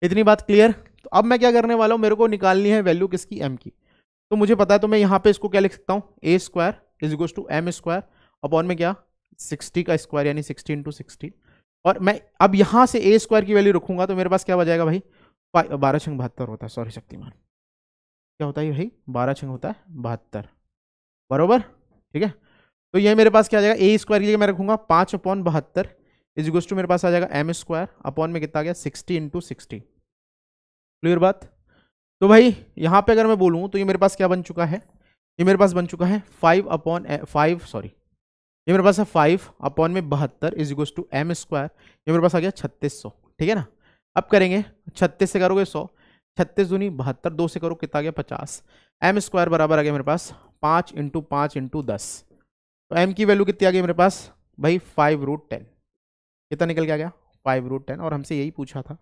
[SPEAKER 1] इतनी बात क्लियर तो अब मैं क्या करने वाला हूँ मेरे को निकालनी है वैल्यू किसकी एम की तो मुझे पता है तो मैं यहाँ पे इसको क्या लिख सकता हूँ a square is equal to m square upon में क्या सिक्सटी का स्क्वायर यानी सिक्सटी इंटू सिक्सटी और मैं अब यहाँ से ए स्क्वायर की वैल्यू रखूंगा तो मेरे पास क्या बजाएगा भाई बारह छंग बहत्तर होता है सॉरी शक्तिमान क्या होता है भाई बारह छंग होता है बहत्तर बरोबर ठीक है तो ये मेरे पास क्या आ जाएगा ए स्क्वायर की जगह मैं रखूंगा पाँच अपॉन बहत्तर इज इक्व टू मेरे पास आ जाएगा एम स्क्वायर अपॉन में कितना आ गया सिक्सटी इंटू सिक्सटी क्लियर बात तो भाई यहाँ पे अगर मैं बोलूँ तो ये मेरे पास क्या बन चुका है ये मेरे पास बन चुका है फाइव अपॉन फाइव सॉरी ये मेरे पास है फाइव अपॉन में बहत्तर is equal to m square ये मेरे पास आ गया छत्तीस सौ ठीक है ना अब करेंगे छत्तीस से करोगे सौ छत्तीस दूनी बहत्तर दो से करो कितना आ गया पचास एम स्क्वायर बराबर आ गया मेरे पास पाँच इंटू पाँच इंटू दस तो एम की वैल्यू कितनी आ गई मेरे पास भाई फाइव रूट टेन कितना निकल के आ गया फाइव रूट टेन और हमसे यही पूछा था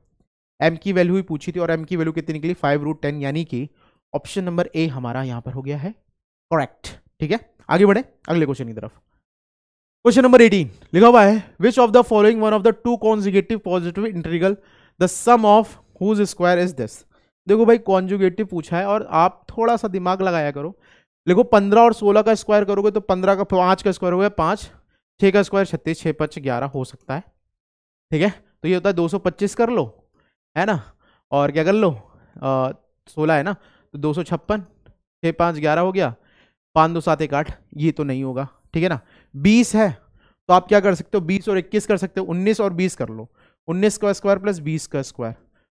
[SPEAKER 1] एम की वैल्यू ही पूछी थी और एम की वैल्यू कितनी निकली फाइव रूट टेन यानी कि ऑप्शन नंबर ए हमारा यहां पर हो गया है करेक्ट ठीक है आगे बढ़े अगले क्वेश्चन की तरफ क्वेश्चन नंबर एटीन लिखा हुआ है which of the following one of the two conjugative positive integral the sum of whose square is this देखो भाई कॉन्जुगेटिव पूछा है और आप थोड़ा सा दिमाग लगाया करो देखो पंद्रह और सोलह का स्क्वायर करोगे तो पंद्रह का पाँच का स्क्वायर हो गया पाँच छः का स्क्वायर छत्तीस छः पच ग्यारह हो सकता है ठीक है तो ये होता है दो सौ पच्चीस कर लो है ना और क्या कर लो सोलह है ना तो दो सौ छप्पन छः पाँच ग्यारह हो गया पाँच दो सात एक आठ ये तो नहीं होगा ठीक है ना बीस है तो आप क्या कर सकते हो बीस और इक्कीस कर सकते हो उन्नीस और बीस कर लो उन्नीस का स्क्वायर प्लस बीस का स्क्वायर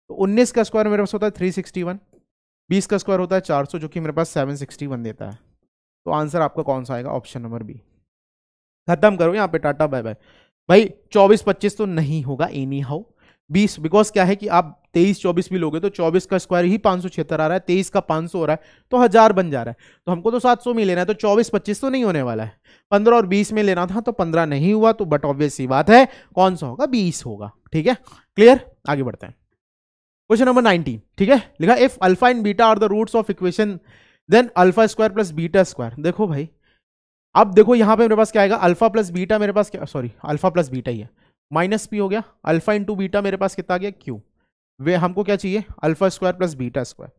[SPEAKER 1] तो उन्नीस का स्क्वायर मेरे पास होता है थ्री सिक्सटी वन बीस का स्क्वायर होता है चार सौ जो कि मेरे पास सेवन सिक्सटी वन देता है तो आंसर आपका कौन सा आएगा ऑप्शन नंबर बी खत्म करो यहाँ पे टाटा बाय बाय भाई चौबीस पच्चीस तो नहीं होगा एनी हाउ बीस बिकॉज क्या है कि आप तेईस चौबीस भी लोगे तो चौबीस का स्क्वायर ही पाँच सौ छिहत्तर आ रहा है तेईस का पाँच सौ हो रहा है तो हज़ार बन जा रहा है तो हमको तो सात सौ में लेना है तो चौबीस पच्चीस तो नहीं होने वाला है पंद्रह और बीस में लेना था तो पंद्रह नहीं हुआ तो बट ऑब्वियस ही बात है कौन सा होगा बीस होगा ठीक है क्लियर आगे बढ़ते हैं क्वेश्चन नंबर नाइनटीन ठीक है लिखा if alpha and beta are the roots of equation then alpha square plus beta square देखो भाई अब देखो यहाँ पे मेरे पास क्या आएगा अल्फा प्लस बीटा मेरे पास क्या सॉरी अल्फा प्लस बीटा ही है माइनस पी हो गया अल्फा इंटू बीटा मेरे पास कितना आ गया क्यू वे हमको क्या चाहिए alpha square plus beta square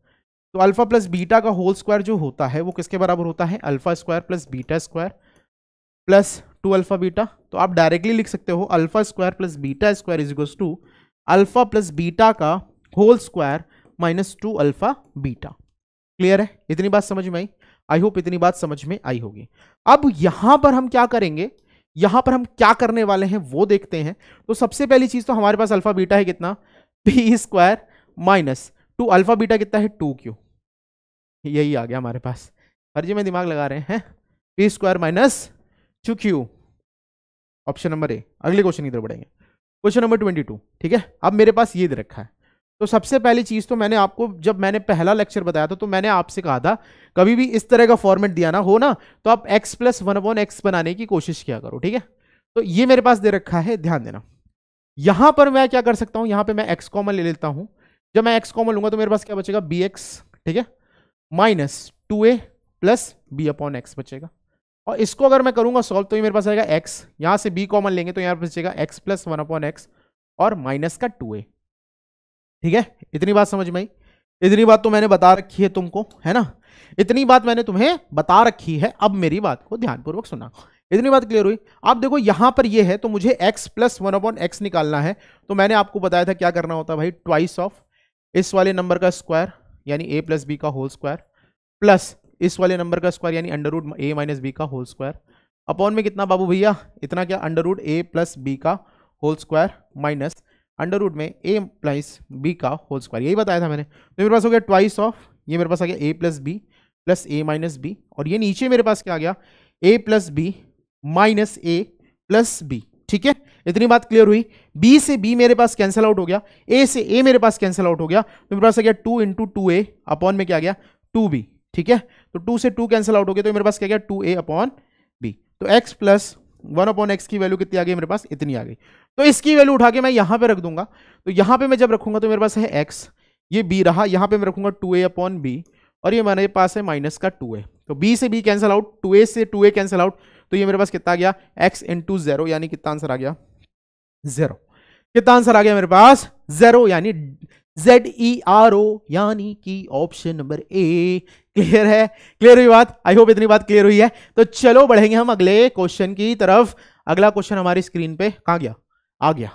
[SPEAKER 1] तो अल्फा प्लस बीटा का होल स्क्वायर जो होता है वो किसके बराबर होता है alpha square plus beta square plus two alpha beta तो आप डायरेक्टली लिख सकते हो alpha square plus beta square is equals to alpha plus beta का whole square minus two alpha beta clear है इतनी बात समझ में आई आई होप इतनी बात समझ में आई होगी अब यहां पर हम क्या करेंगे यहां पर हम क्या करने वाले हैं वो देखते हैं तो सबसे पहली चीज तो हमारे पास अल्फा बीटा है कितना p square minus two alpha beta कितना है टू क्यू यही आ गया हमारे पास हर जी में दिमाग लगा रहे हैं p square minus two q option number a अगले क्वेश्चन इधर बढ़ेंगे क्वेश्चन नंबर ट्वेंटी टू ठीक है अब मेरे पास ये दे रखा है तो सबसे पहली चीज़ तो मैंने आपको जब मैंने पहला लेक्चर बताया था तो मैंने आपसे कहा था कभी भी इस तरह का फॉर्मेट दिया ना हो ना तो आप x plus one upon x बनाने की कोशिश किया करो ठीक है तो ये मेरे पास दे रखा है ध्यान देना यहाँ पर मैं क्या कर सकता हूँ यहाँ पे मैं एक्स कॉमन ले लेता हूँ जब मैं एक्स कॉमन लूंगा तो मेरे पास क्या बचेगा बी एक्स ठीक है minus two a plus b upon x बचेगा और इसको अगर मैं करूँगा सॉल्व तो ये मेरे पास आएगा एक्स यहाँ से बी कॉमन लेंगे तो यहाँ पर बचेगा x plus one upon x और माइनस का टू ए ठीक है इतनी बात समझ में आई इतनी बात तो मैंने बता रखी है तुमको है ना इतनी बात मैंने तुम्हें बता रखी है अब मेरी बात को ध्यानपूर्वक सुना इतनी बात क्लियर हुई आप देखो यहां पर ये है तो मुझे x plus one upon x निकालना है तो मैंने आपको बताया था क्या करना होता भाई ट्वाइस ऑफ इस वाले नंबर का स्क्वायर यानी a प्लस बी का होल स्क्वायर प्लस इस वाले नंबर का स्क्वायर यानी under root a minus b का होल स्क्वायर अपॉन में कितना बाबू भैया इतना क्या under root a plus b का whole square minus under root में ए प्लस बी का होल स्क्वायर यही बताया था मैंने तो मेरे पास हो गया ट्वाइस ऑफ ये मेरे पास आ गया ए plus B plus a minus b और ये नीचे मेरे पास क्या आ गया ए plus b minus a plus B ठीक है इतनी बात क्लियर हुई बी से बी मेरे पास कैंसिल आउट हो गया ए से ए मेरे पास कैंसिल आउट हो गया तो मेरे पास आ गया two into two a upon में क्या गया टू बी ठीक है तो टू से टू कैंसिल आउट हो गया तो मेरे पास क्या गया टू ए अपॉन बी तो x plus one upon x की वैल्यू कितनी आ गई मेरे पास इतनी आ गई तो इसकी वैल्यू उठा के मैं यहां पे रख दूंगा तो यहां पे मैं जब रखूंगा तो मेरे पास है एक्स ये बी रहा यहां पे मैं रखूंगा टू ए अपॉन बी और ये मेरे पास है माइनस का टू ए तो बी से b cancel out two a से टू ए कैंसिल आउट तो ये मेरे पास कितना गया एक्स इंटू जीरो यानी कितना आंसर आ गया जीरो कितना आंसर आ गया मेरे पास जीरो यानी जेड ई आर ओ यानी कि ऑप्शन नंबर ए क्लियर है क्लियर हुई बात आई होप इतनी बात क्लियर हुई है तो चलो बढ़ेंगे हम अगले क्वेश्चन की तरफ अगला क्वेश्चन हमारी स्क्रीन पे कहा गया आ गया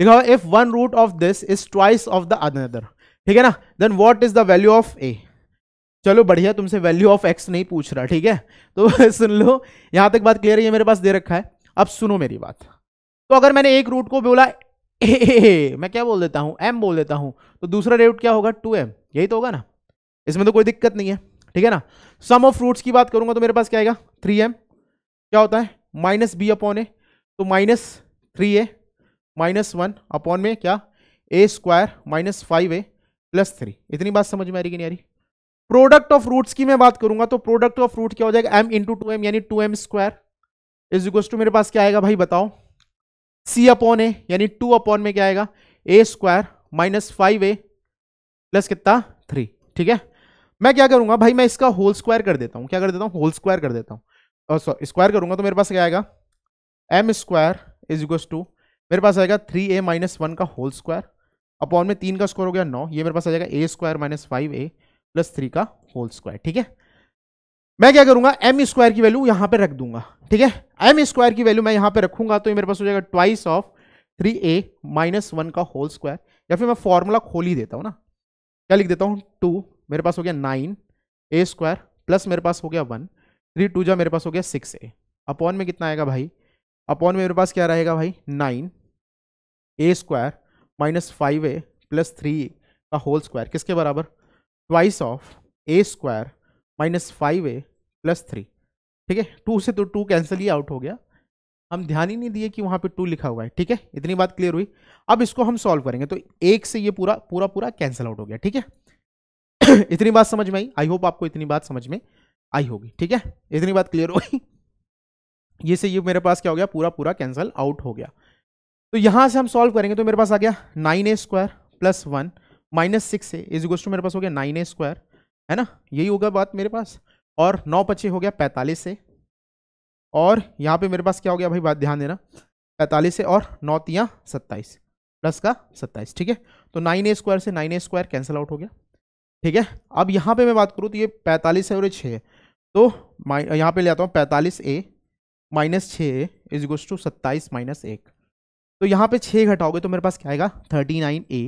[SPEAKER 1] लिखा if one root of this is twice of the another ठीक है ना then what is the value of a चलो बढ़िया तुमसे वैल्यू ऑफ एक्स नहीं पूछ रहा ठीक है तो (laughs) सुन लो यहां तक बात क्लियर है मेरे पास दे रखा है अब सुनो मेरी बात तो अगर मैंने एक रूट को बोला ए, ए, ए मैं क्या बोल देता हूं एम बोल देता हूं तो दूसरा रूट क्या होगा टू एम यही तो होगा ना इसमें तो कोई दिक्कत नहीं है ठीक है ना सम ऑफ रूट्स की बात करूंगा तो मेरे पास क्या आएगा थ्री एम क्या होता है माइनस बी अपॉन ए तो minus three a minus one upon में क्या a square minus five a plus three इतनी बात समझ में आ रही कि नहीं आ रही प्रोडक्ट ऑफ रूट्स की मैं बात करूंगा तो प्रोडक्ट ऑफ रूट क्या हो जाएगा एम इंटू टू एम यानी two m square is equal to मेरे पास क्या आएगा भाई बताओ सी अपॉन ए यानी टू अपॉन में क्या आएगा a square minus five a plus कितना थ्री ठीक है मैं क्या करूंगा भाई मैं इसका होल स्क्वायर कर देता हूँ क्या कर देता हूँ होल स्क्वायर कर देता हूँ सॉरी स्क्वायर करूंगा तो मेरे पास क्या आएगा m square is equal to मेरे पास आएगा थ्री ए माइनस वन का होल स्क्वायर अपॉन में तीन का स्क्वायर हो गया नौ ये मेरे पास आ जाएगा a square minus five a plus three का होल स्क्वायर ठीक है मैं क्या करूंगा एम स्क्वायर की वैल्यू यहां पे रख दूंगा ठीक है एम स्क्वायर की वैल्यू मैं यहां पे रखूंगा तो ये मेरे पास हो जाएगा twice of three a minus one का होल स्क्वायर या फिर मैं फॉर्मूला खोल ही देता हूँ ना क्या लिख देता हूँ टू मेरे पास हो गया नाइन ए स्क्वायर प्लस मेरे पास हो गया वन थ्री टू जा मेरे पास हो गया सिक्स ए अपॉन में कितना आएगा भाई अपॉन में मेरे पास क्या रहेगा भाई nine a square minus five a plus three का होल स्क्वायर किसके बराबर twice of a square minus five a plus three ठीक है टू से तो टू कैंसिल ही आउट हो गया हम ध्यान ही नहीं दिए कि वहाँ पे टू लिखा हुआ है ठीक है इतनी बात क्लियर हुई अब इसको हम सॉल्व करेंगे तो एक से ये पूरा पूरा पूरा कैंसिल आउट हो गया ठीक है (coughs) इतनी बात समझ में आई आई होप आपको इतनी बात समझ में आई होगी ठीक है इतनी बात क्लियर हुई ये से ये मेरे पास क्या हो गया पूरा पूरा कैंसिल आउट हो गया तो यहां से हम सॉल्व करेंगे तो मेरे पास आ गया nine a square plus one minus six a is equal to मेरे पास हो गया नाइन ए स्क्वायर है ना यही होगा बात मेरे पास और नौ पच्चीस हो गया पैंतालीस ए और यहाँ पे मेरे पास क्या हो गया भाई बात ध्यान देना पैंतालीस से और नौ तियाँ सत्ताईस प्लस का सत्ताईस ठीक है तो नाइन ए स्क्वायर से nine a square cancel out हो गया ठीक है अब यहाँ पे मैं बात करूँ तो ये पैंतालीस है और ये छः है तो यहाँ पे ले आता हूँ पैंतालीस ए माइनस छः ए इज टू सत्ताईस माइनस एक तो यहाँ पे छः घटाओगे तो मेरे पास क्या आएगा थर्टी नाइन ए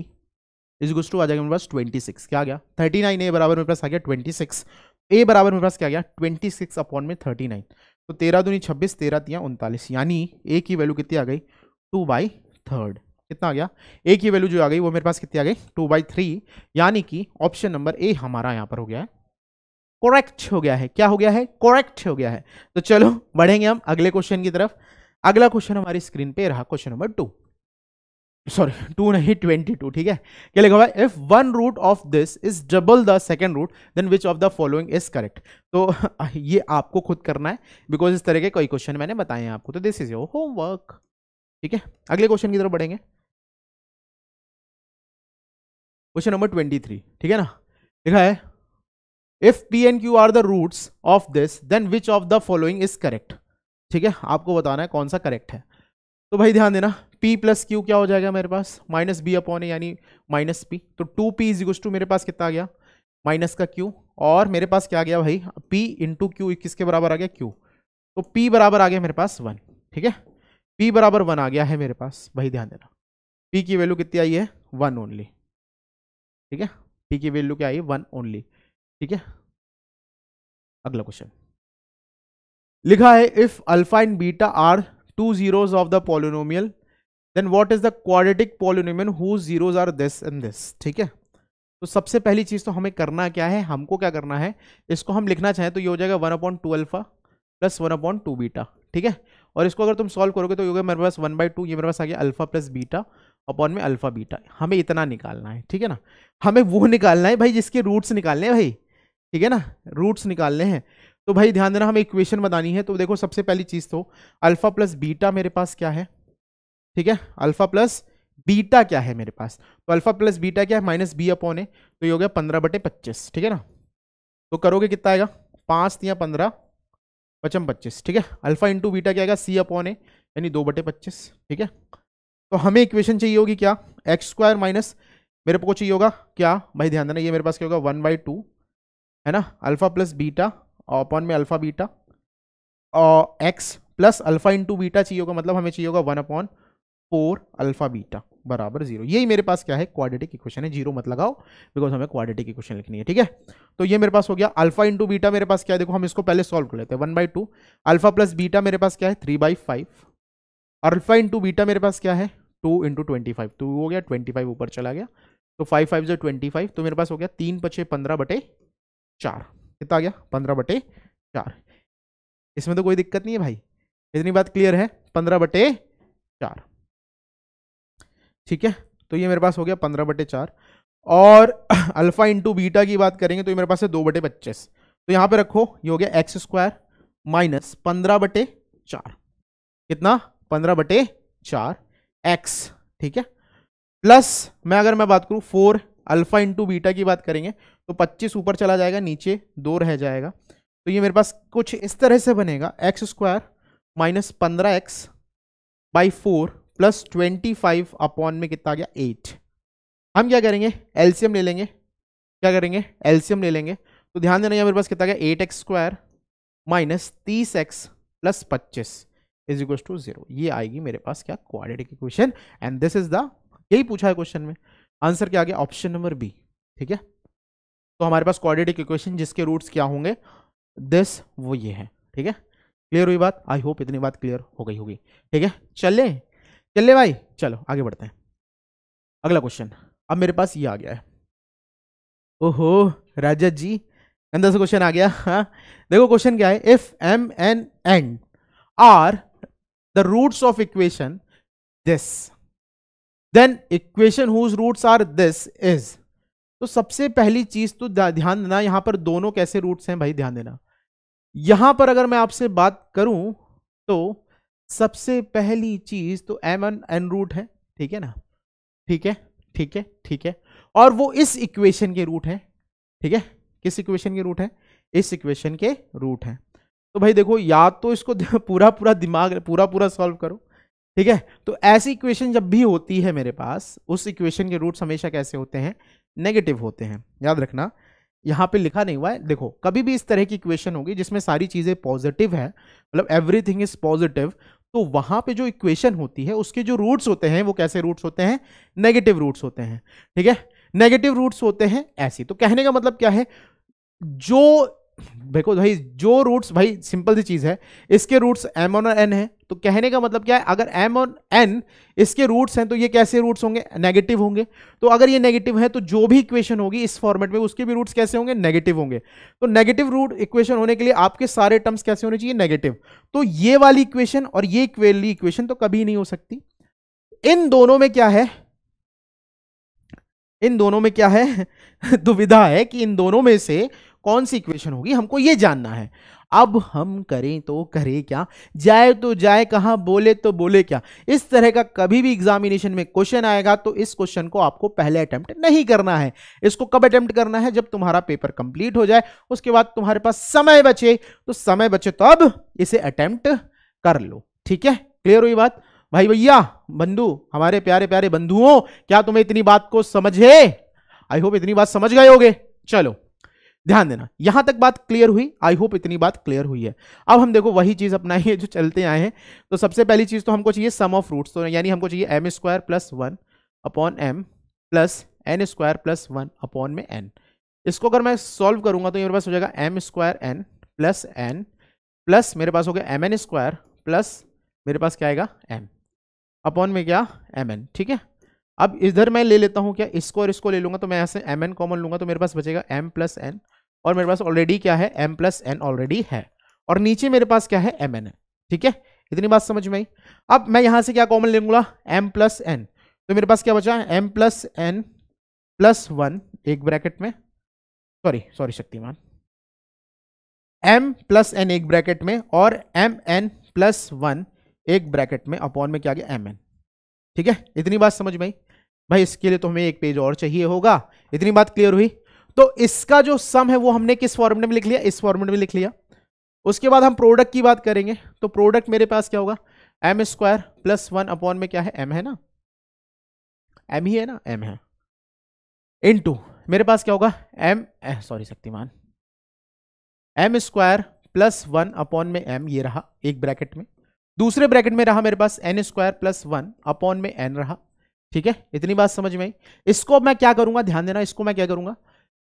[SPEAKER 1] इज गुस्ट टू आ जाएगा मेरे पास ट्वेंटी सिक्स क्या आ गया थर्टी नाइन ए बराबर मेरे पास आ गया ट्वेंटी सिक्स ए बराबर मेरे पास क्या गया ट्वेंटी सिक्स अपॉन में थर्टी नाइन तो तेरह दूनी छब्बीस तेरह तिया उनतालीस यानी ए की वैल्यू कितनी आ गई टू बाई थर्ड कितना आ गया ए की वैल्यू जो आ गई वो मेरे पास कितनी आ गई टू बाई थ्री यानी कि ऑप्शन नंबर ए हमारा यहाँ पर हो गया है करेक्ट हो गया है क्या हो गया है करेक्ट हो गया है तो चलो बढ़ेंगे हम अगले क्वेश्चन की तरफ अगला क्वेश्चन हमारी स्क्रीन पे रहा question number two sorry two नहीं ट्वेंटी टू ठीक है क्या लिखा हुआ if one root of this is double the second root then which of the following is correct तो (laughs) ये आपको खुद करना है बिकॉज इस तरह के कई क्वेश्चन मैंने बताए हैं आपको तो दिस इज योर होमवर्क ठीक है अगले क्वेश्चन की तरफ बढ़ेंगे क्वेश्चन नंबर ट्वेंटी थ्री ठीक है ना लिखा है if p N q are the roots of this then which of the following is correct ठीक है आपको बताना है कौन सा करेक्ट है तो भाई ध्यान देना p प्लस क्यू क्या हो जाएगा मेरे पास माइनस बी अपॉन यानी माइनस पी तो टू पी इज टू मेरे पास कितना आ गया माइनस का q और मेरे पास क्या आ गया भाई p इंटू क्यू किसके बराबर आ गया q तो p बराबर आ गया मेरे पास वन ठीक है p बराबर वन आ गया है मेरे पास भाई ध्यान देना p की वैल्यू कितनी आई है वन ओनली ठीक है p की वैल्यू क्या आई है वन ओनली ठीक है अगला क्वेश्चन लिखा है if alpha and beta are two zeros of the polynomial then what is the quadratic polynomial who zeros are this and this ठीक है तो सबसे पहली चीज़ तो हमें करना क्या है हमको क्या करना है इसको हम लिखना चाहें तो ये हो जाएगा one upon two alpha plus one upon two beta ठीक है और इसको अगर तुम सॉल्व करोगे तो ये मेरे पास वन बाई टू ये मेरे पास आ गया अल्फा प्लस बीटा अपॉन में अल्फा बीटा हमें इतना निकालना है ठीक है ना हमें वो निकालना है भाई जिसके रूट्स निकालने हैं भाई ठीक है ना रूट्स निकालने हैं तो भाई ध्यान देना हमें इक्वेशन बनानी है तो देखो सबसे पहली चीज़ तो अल्फ़ा प्लस बीटा मेरे पास क्या है ठीक है अल्फ़ा प्लस बीटा क्या है मेरे पास तो अल्फ़ा प्लस बीटा क्या है माइनस बी अपॉन ए तो ये हो गया पंद्रह बटे पच्चीस ठीक है ना तो करोगे कितना आएगा पांच या पंद्रह पचम पच्चीस ठीक है अल्फ़ा इंटू बीटा क्या आएगा सी अपॉन ए यानी दो बटे पच्चीस ठीक है तो हमें इक्वेशन चाहिए होगी क्या एक्स स्क्वायर माइनस मेरे को चाहिए होगा क्या भाई ध्यान देना ये मेरे पास क्या होगा वन बाई टू है ना अल्फ़ा प्लस बीटा अपॉन में alpha beta x plus alpha into beta चाहिए होगा मतलब हमें चाहिए होगा one upon four alpha beta बराबर जीरो यही मेरे पास क्या है क्वाड्रेटिक इक्वेशन है जीरो मत लगाओ बिकॉज हमें क्वाड्रेटिक इक्वेशन लिखनी है ठीक है तो ये मेरे पास हो गया अल्फा इंटू बीटा मेरे पास क्या है देखो हम इसको पहले सॉल्व कर लेते हैं one by two alpha plus beta मेरे पास क्या है three by five alpha into beta मेरे पास क्या है टू इंटू ट्वेंटी फाइव तो हो गया ट्वेंटी फाइव ऊपर चला गया तो फाइव फाइव जो ट्वेंटी फाइव तो मेरे पास हो गया तीन पचे पंद्रह बटे चार कितना आ गया पंद्रह बटे चार इसमें तो कोई दिक्कत नहीं है भाई इतनी बात क्लियर है पंद्रह बटे चार ठीक है तो ये मेरे पास हो गया पंद्रह बटे चार और अल्फा इंटू बीटा की बात करेंगे तो ये मेरे पास है दो बटे पच्चीस तो यहाँ पे रखो ये हो गया एक्स स्क्वायर माइनस पंद्रह बटे चार कितना पंद्रह बटे चार एक्स ठीक है प्लस मैं अगर मैं बात करूँ फोर अल्फा इंटू बीटा की बात करेंगे तो पच्चीस ऊपर चला जाएगा नीचे दो रह जाएगा तो ये मेरे पास कुछ इस तरह से बनेगा एक्स स्क्वायर माइनस पंद्रह x by four plus twenty five upon में कितना आ गया एट हम क्या करेंगे एल्सियम ले लेंगे क्या करेंगे एल्सियम ले लेंगे तो ध्यान देना मेरे पास कितना गया एट एक्स स्क्वायर माइनस तीस एक्स प्लस पच्चीस इज इक्वल टू जीरो ये आएगी मेरे पास क्या quadratic equation and this is the यही पूछा है क्वेश्चन में आंसर क्या आ गया ऑप्शन नंबर बी ठीक है तो हमारे पास क्वाड्रेटिक इक्वेशन जिसके रूट्स क्या होंगे दिस वो ये है ठीक है क्लियर हुई बात आई होप इतनी बात क्लियर हो गई होगी ठीक है चले चले भाई चलो आगे बढ़ते हैं अगला क्वेश्चन अब मेरे पास ये आ गया है ओहो राजा जी अंदर से क्वेश्चन आ गया हाँ देखो क्वेश्चन क्या है if m and n are the roots of equation this then equation whose roots are this is तो सबसे पहली चीज तो ध्यान देना यहां पर दोनों कैसे रूट्स हैं भाई ध्यान देना यहां पर अगर मैं आपसे बात करूं तो सबसे पहली चीज तो एम एन एन रूट है ठीक है ना ठीक है ठीक है ठीक है और वो इस इक्वेशन के रूट है ठीक है किस इक्वेशन के रूट है इस इक्वेशन के रूट है तो भाई देखो या तो इसको (laughs) पूरा पूरा दिमाग पूरा पूरा सॉल्व करो ठीक है तो ऐसी इक्वेशन जब भी होती है मेरे पास उस इक्वेशन के रूट्स हमेशा कैसे होते हैं नेगेटिव होते हैं याद रखना यहाँ पे लिखा नहीं हुआ है देखो कभी भी इस तरह की इक्वेशन होगी जिसमें सारी चीज़ें पॉजिटिव है मतलब एवरीथिंग इज पॉजिटिव तो वहाँ पे जो इक्वेशन होती है उसके जो रूट्स होते हैं वो कैसे रूट्स होते हैं नेगेटिव रूट्स होते हैं ठीक है नेगेटिव रूट्स होते हैं ऐसी तो कहने का मतलब क्या है जो देखो भाई जो रूट्स भाई सिंपल सी चीज़ है इसके रूट्स एम ऑन एन है तो कहने का मतलब क्या है अगर एम ऑन एन इसके रूट्स हैं तो ये कैसे रूट्स होंगे नेगेटिव होंगे तो अगर ये नेगेटिव है तो जो भी इक्वेशन होगी इस फॉर्मेट में उसके भी रूट्स कैसे होंगे नेगेटिव होंगे तो नेगेटिव रूट इक्वेशन होने के लिए आपके सारे टर्म्स कैसे होने चाहिए नेगेटिव तो ये वाली इक्वेशन और ये वाली इक्वेशन तो कभी नहीं हो सकती इन दोनों में क्या है इन दोनों में क्या है (laughs) दुविधा है कि इन दोनों में से कौन सी इक्वेशन होगी हमको ये जानना है अब हम करें तो करें क्या जाए तो जाए कहाँ बोले तो बोले क्या इस तरह का कभी भी एग्जामिनेशन में क्वेश्चन आएगा तो इस क्वेश्चन को आपको पहले अटेम्प्ट नहीं करना है इसको कब अटेम्प्ट करना है जब तुम्हारा पेपर कंप्लीट हो जाए उसके बाद तुम्हारे पास समय बचे तो समय बचे तो अब इसे अटेम्प्ट कर लो ठीक है क्लियर हुई बात भाई भैया बंधु हमारे प्यारे प्यारे बंधुओं क्या तुम्हें इतनी बात को समझे आई होप इतनी बात समझ गए होगे चलो ध्यान देना यहां तक बात क्लियर हुई आई होप इतनी बात क्लियर हुई है अब हम देखो वही चीज अपनाइए जो चलते आए हैं तो सबसे पहली चीज तो हमको चाहिए सम ऑफ रूट्स तो यानी हमको चाहिए m square plus one upon m plus n square plus one upon m n इसको अगर मैं सॉल्व करूंगा तो मेरे पास हो जाएगा m square n plus n plus मेरे पास हो गया एम एन स्क्वायर प्लस मेरे पास क्या आएगा एम अपॉन में क्या एम एन ठीक है अब इधर मैं ले लेता हूँ क्या इसको और इसको ले लूँगा तो मैं यहाँ से एम एन कॉमन लूँगा तो मेरे पास बचेगा एम प्लस एन और मेरे पास ऑलरेडी क्या है एम प्लस एन ऑलरेडी है और नीचे मेरे पास क्या है एम एन है ठीक है इतनी बात समझ में आई अब मैं यहाँ से क्या कॉमन ले लूँगा एम प्लस एन तो मेरे पास क्या बचा m plus n plus one एक ब्रैकेट में sorry sorry Shaktimaan m plus n एक ब्रैकेट में और एम एन प्लस वन एक ब्रैकेट में अपॉन में क्या गया एम एन ठीक है इतनी बात समझ में आई भाई इसके लिए तो हमें एक पेज और चाहिए होगा इतनी बात क्लियर हुई तो इसका जो सम है वो हमने किस फॉर्मेट में लिख लिया इस फॉर्मेट में लिख लिया उसके बाद हम प्रोडक्ट की बात करेंगे तो प्रोडक्ट मेरे पास क्या होगा m square plus one upon में क्या है एम है ना एम ही है ना एम है इन टू मेरे पास क्या होगा m sorry eh, Shaktimaan m square plus one upon m m ये रहा एक ब्रैकेट में दूसरे ब्रैकेट में रहा मेरे पास n square plus one upon m n रहा ठीक है इतनी बात समझ में आई इसको मैं क्या करूंगा ध्यान देना इसको मैं क्या करूंगा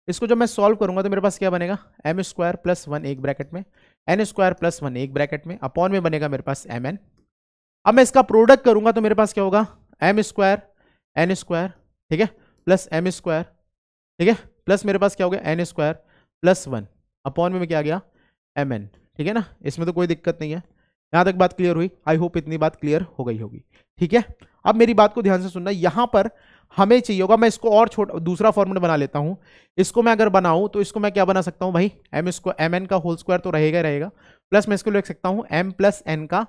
[SPEAKER 1] इसको जब मैं सॉल्व करूंगा तो मेरे पास क्या बनेगा एम स्क्वायर प्लस वन एक ब्रैकेट में एन स्क्वायर प्लस वन एक ब्रैकेट में अपॉन में बनेगा मेरे पास एम एन अब मैं इसका प्रोडक्ट करूंगा तो मेरे पास क्या होगा एम स्क्वायर एन स्क्वायर ठीक है प्लस एम स्क्वायर ठीक है प्लस मेरे पास क्या हो गया n square plus one upon में क्या गया एम एन ठीक है ना इसमें तो कोई दिक्कत नहीं है यहाँ तक बात क्लियर हुई आई होप इतनी बात क्लियर हो गई होगी ठीक है अब मेरी बात को ध्यान से सुनना यहाँ पर हमें चाहिए होगा मैं इसको और छोटा दूसरा फॉर्मेट बना लेता हूँ इसको मैं अगर बनाऊँ तो इसको मैं क्या बना सकता हूँ भाई एम इसको एम एन का होल स्क्वायर तो रहेगा रहेगा प्लस मैं इसको लिख सकता हूँ एम प्लस एन का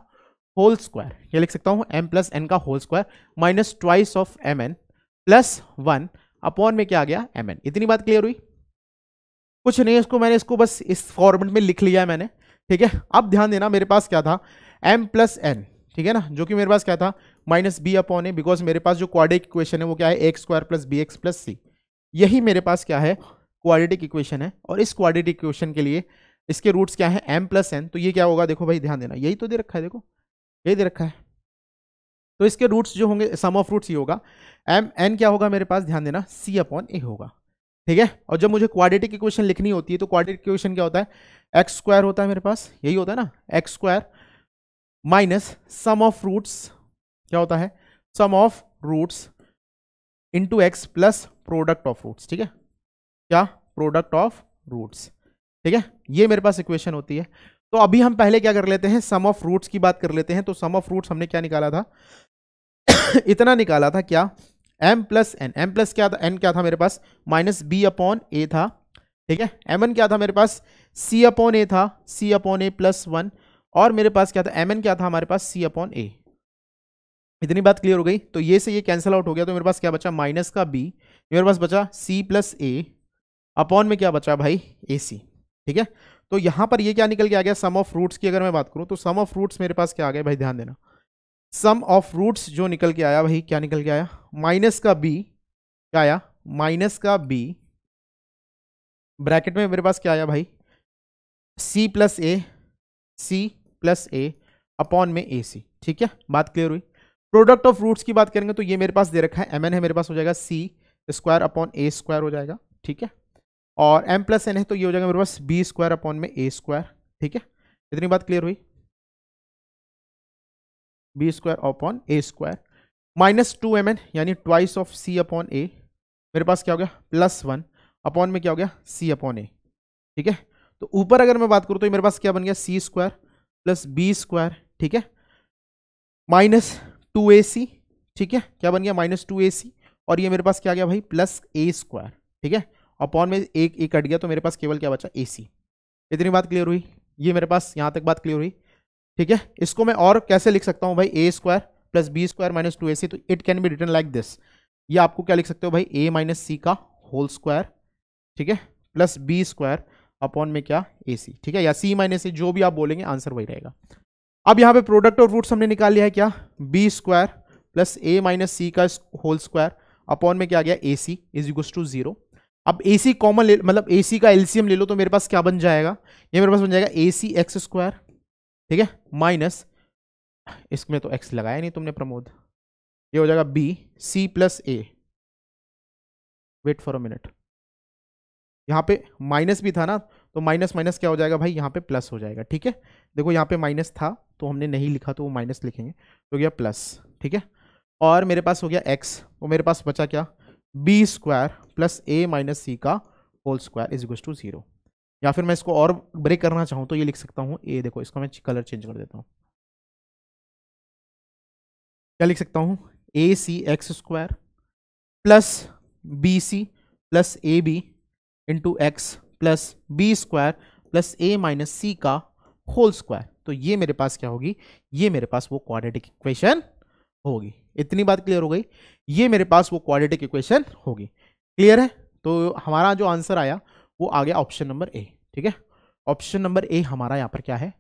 [SPEAKER 1] होल स्क्वायर ये लिख सकता हूँ एम प्लस एन का whole square minus twice of m n plus one upon में क्या आ गया एम एन इतनी बात क्लियर हुई कुछ नहीं इसको मैंने इसको बस इस फॉर्मेट में लिख लिया है मैंने ठीक है अब ध्यान देना मेरे पास क्या था एम प्लस एन ठीक है ना जो कि मेरे पास क्या था minus b upon a because मेरे पास जो क्वाडिक इक्वेशन है वो क्या है x square plus B x plus c यही मेरे पास क्या है क्वाडिटिक इक्वेशन है और इस क्वाडिटिक इक्वेशन के लिए इसके रूट्स क्या है एम प्लस एन तो ये क्या होगा देखो भाई ध्यान देना यही तो दे रखा है देखो यही दे रखा है तो इसके रूट्स जो होंगे सम ऑफ रूट्स ये होगा एम एन क्या होगा मेरे पास ध्यान देना सी अपॉन ए होगा ठीक है और जब मुझे क्वाड्रेटिक इक्वेशन लिखनी होती है तो क्वाड्रेटिक इक्वेशन क्या होता है एक्स स्क्वायर होता है मेरे पास यही होता है ना x square minus sum of roots क्या होता है sum of roots into x plus product of roots ठीक है क्या प्रोडक्ट ऑफ रूट्स ठीक है ये मेरे पास इक्वेशन होती है तो अभी हम पहले क्या कर लेते हैं सम ऑफ रूट्स की बात कर लेते हैं तो सम ऑफ रूट्स हमने क्या निकाला था (coughs) इतना निकाला था क्या m plus n m plus क्या था एन क्या था मेरे पास माइनस बी अपॉन ए था ठीक है एम एन क्या था मेरे पास सी अपॉन ए था c upon a plus one और मेरे पास क्या था एम एन क्या था हमारे पास सी अपॉन ए इतनी बात क्लियर हो गई तो ये से ये कैंसिल आउट हो गया तो मेरे पास क्या बचा माइनस का बी मेरे पास बचा सी प्लस ए अपॉन में क्या बचा भाई ए सी ठीक है तो यहां पर ये क्या निकल के आ गया सम ऑफ रूट्स की अगर मैं बात करूं तो सम ऑफ रूट्स मेरे पास क्या आ गया भाई ध्यान देना सम ऑफ रूट्स जो निकल के आया भाई क्या निकल के आया माइनस का बी क्या आया माइनस का बी ब्रैकेट में मेरे पास क्या आया भाई c plus a C plus a upon में ए सी ठीक है बात क्लियर हुई प्रोडक्ट ऑफ रूट्स की बात करेंगे तो ये मेरे पास दे रखा है एम एन है मेरे पास हो जाएगा सी स्क्वायर अपॉन ए स्क्वायर हो जाएगा ठीक है और एम प्लस एन है तो ये हो जाएगा मेरे पास बी स्क्वायर अपॉन में ए स्क्वायर ठीक है इतनी बात क्लियर हुई बी स्क्वायर अपॉन ए square minus two m n यानी twice of c upon a मेरे पास क्या हो गया प्लस वन अपॉन में क्या हो गया सी अपॉन ए ठीक है तो ऊपर अगर मैं बात करूँ तो मेरे पास क्या बन गया c square plus B square ठीक है माइनस टू ए सी ठीक है क्या बन गया माइनस टू ए सी और ये मेरे पास क्या आ गया भाई प्लस ए स्क्वायर ठीक है अपॉन में एक एक कट गया तो मेरे पास केवल क्या बचा ए सी इतनी बात क्लियर हुई ये मेरे पास यहाँ तक बात क्लियर हुई ठीक है इसको मैं और कैसे लिख सकता हूँ भाई a square plus B square minus two ए सी तो it can be written like this ये आपको क्या लिख सकते हो भाई ए माइनस सी का होल स्क्वायर ठीक है प्लस बी स्क्वायर अपॉन में क्या ए सी ठीक है या सी माइनस ए जो भी आप बोलेंगे आंसर वही रहेगा अब यहाँ पे प्रोडक्ट और रूट्स हमने निकाल लिया है क्या b square plus a minus c का होल स्क्वायर अपॉन में क्या गया a c is equals to zero अब ए सी कॉमन ले मतलब ए सी का एलसीएम ले लो तो मेरे पास क्या बन जाएगा ये मेरे पास बन जाएगा ए सी एक्स स्क्वायर ठीक है माइनस इसमें तो एक्स लगाया नहीं तुमने प्रमोद ये हो जाएगा b c plus a wait for a minute यहाँ पे माइनस भी था ना तो माइनस माइनस क्या हो जाएगा भाई यहाँ पे प्लस हो जाएगा ठीक है देखो यहाँ पे माइनस था तो हमने नहीं लिखा तो वो माइनस लिखेंगे तो गया प्लस ठीक है और मेरे पास हो गया एक्स तो मेरे पास बचा क्या b square plus a minus c का whole square is equal to zero या फिर मैं इसको और ब्रेक करना चाहूँ तो ये लिख सकता हूँ ए देखो इसका मैं कलर चेंज कर देता हूँ क्या लिख सकता हूँ a c x square plus b c plus A b into x plus B square plus a minus c का होल स्क्वायर तो ये मेरे पास क्या होगी ये मेरे पास वो क्वाड्रेटिक इक्वेशन होगी इतनी बात क्लियर हो गई ये मेरे पास वो क्वाड्रेटिक इक्वेशन होगी क्लियर है तो हमारा जो आंसर आया वो आ गया ऑप्शन नंबर ए ठीक है ऑप्शन नंबर ए हमारा यहाँ पर क्या है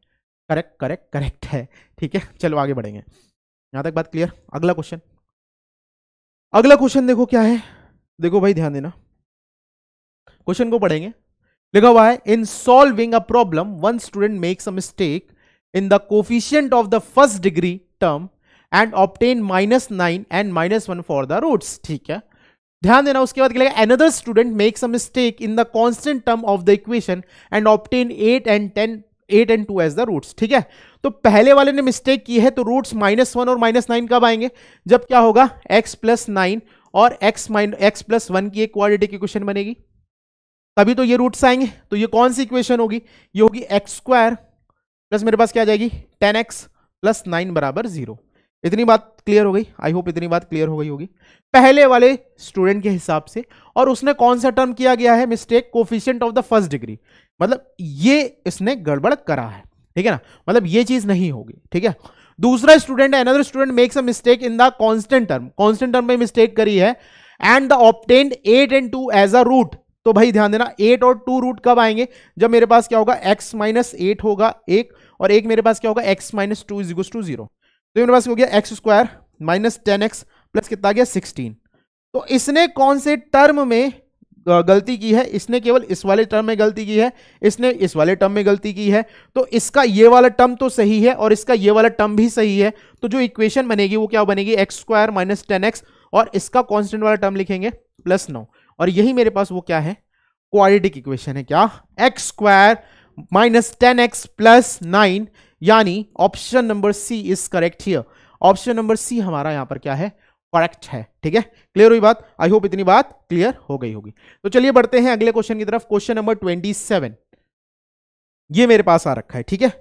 [SPEAKER 1] करेक्ट करेक्ट करेक्ट है ठीक है चलो आगे बढ़ेंगे यहाँ तक बात क्लियर अगला क्वेश्चन अगला क्वेश्चन देखो क्या है देखो भाई ध्यान देना क्वेश्चन को पढ़ेंगे लिखा हुआ है in solving a problem one student makes a mistake in the coefficient of the first degree term and obtain minus nine and minus one for the roots ठीक है ध्यान देना उसके बाद क्या another student makes a mistake in the constant term of the equation and obtain eight and ten eight and two as the roots ठीक है तो पहले वाले ने मिस्टेक की है तो रूट्स माइनस वन और माइनस नाइन कब आएंगे जब क्या होगा एक्स प्लस नाइन और x minus x plus one की एक क्वालिटी की क्वेश्चन बनेगी तभी तो ये रूट्स आएंगे तो ये कौन सी इक्वेशन होगी ये होगी एक्स स्क्वायर प्लस मेरे पास क्या आ जाएगी टेन एक्स प्लस नाइन बराबर जीरो इतनी बात क्लियर हो गई आई होप इतनी बात क्लियर हो गई होगी पहले वाले स्टूडेंट के हिसाब से और उसने कौन सा टर्म किया गया है mistake coefficient of the first degree मतलब ये इसने गड़बड़ करा है ठीक है ना मतलब ये चीज नहीं होगी ठीक है दूसरा स्टूडेंट है another student makes a mistake in the constant term constant term में मिस्टेक करी है and the obtained eight and two as a root तो भाई ध्यान देना एट और टू रूट कब आएंगे जब मेरे पास क्या होगा एक्स माइनस एट होगा एक और एक मेरे पास क्या होगा x minus two is to zero तो मेरे पास हो गया x square minus ten x plus कितना गया सिक्सटीन तो इसने कौन से टर्म में गलती की है इसने केवल इस वाले टर्म में गलती की है इसने इस वाले टर्म में गलती की है तो इसका ये वाला टर्म तो सही है और इसका ये वाला टर्म भी सही है तो जो इक्वेशन बनेगी वो क्या बनेगी x square minus ten x और इसका कांस्टेंट वाला टर्म लिखेंगे प्लस नौ और यही मेरे पास वो क्या है क्वालिटिक इक्वेशन है क्या x square minus ten x plus nine यानी option number C is correct here option number c हमारा यहां पर क्या है करेक्ट है ठीक है क्लियर हुई बात आई होप इतनी बात क्लियर हो गई होगी तो चलिए बढ़ते हैं अगले क्वेश्चन की तरफ क्वेश्चन नंबर ट्वेंटी सेवन ये मेरे पास आ रखा है ठीक है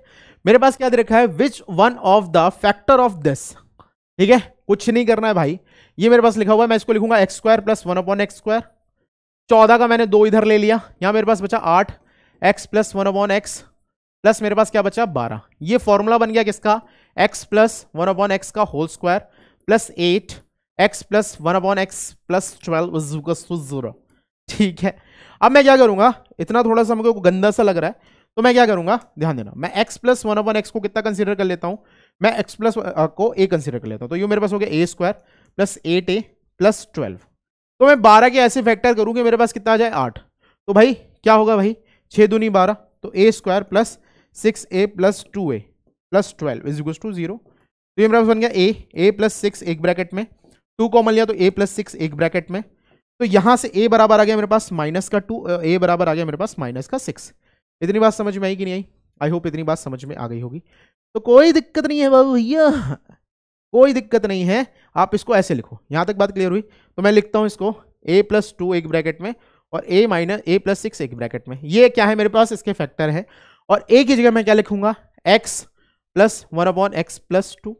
[SPEAKER 1] मेरे पास क्या दे रखा है which one of the factor of this ठीक है कुछ नहीं करना है भाई ये मेरे पास लिखा हुआ है मैं इसको लिखूंगा x square plus one upon x square चौदह का मैंने दो इधर ले लिया यहां मेरे पास बचा आठ x plus one upon x plus मेरे पास क्या बचा बारह ये फॉर्मूला बन गया किसका x plus one upon x का whole square plus eight x plus one upon x plus twelve zero ठीक है अब मैं क्या करूंगा इतना थोड़ा सा मुझे गंदा सा लग रहा है तो मैं क्या करूंगा ध्यान देना मैं x plus one upon x को कितना कंसिडर कर लेता हूँ मैं एक्स प्लस को ए कंसिडर कर लेता हूँ तो ये मेरे पास हो गया ए square plus eight a plus twelve तो मैं बारह के ऐसे फैक्टर करूँगी मेरे पास कितना आ जाए आठ तो भाई क्या होगा भाई छः दूनी बारह तो ए square plus six a plus two a plus twelve is equals to zero तो ये मेरे पास बन गया ए ए प्लस सिक्स एक ब्रैकेट में टू कॉमन लिया तो ए प्लस सिक्स एक ब्रैकेट में तो यहाँ से ए बराबर आ गया मेरे पास माइनस का टू ए बराबर आ गया मेरे पास माइनस का सिक्स इतनी बात समझ में आई कि नहीं आई आई होप इतनी बात समझ में आ गई होगी तो कोई दिक्कत नहीं है बाबू भैया कोई दिक्कत नहीं है आप इसको ऐसे लिखो यहाँ तक बात क्लियर हुई तो मैं लिखता हूँ इसको ए प्लस टू एक ब्रैकेट में और a minus a plus six एक ब्रैकेट में ये क्या है मेरे पास इसके फैक्टर है और ए की जगह मैं क्या लिखूंगा x plus one upon x plus two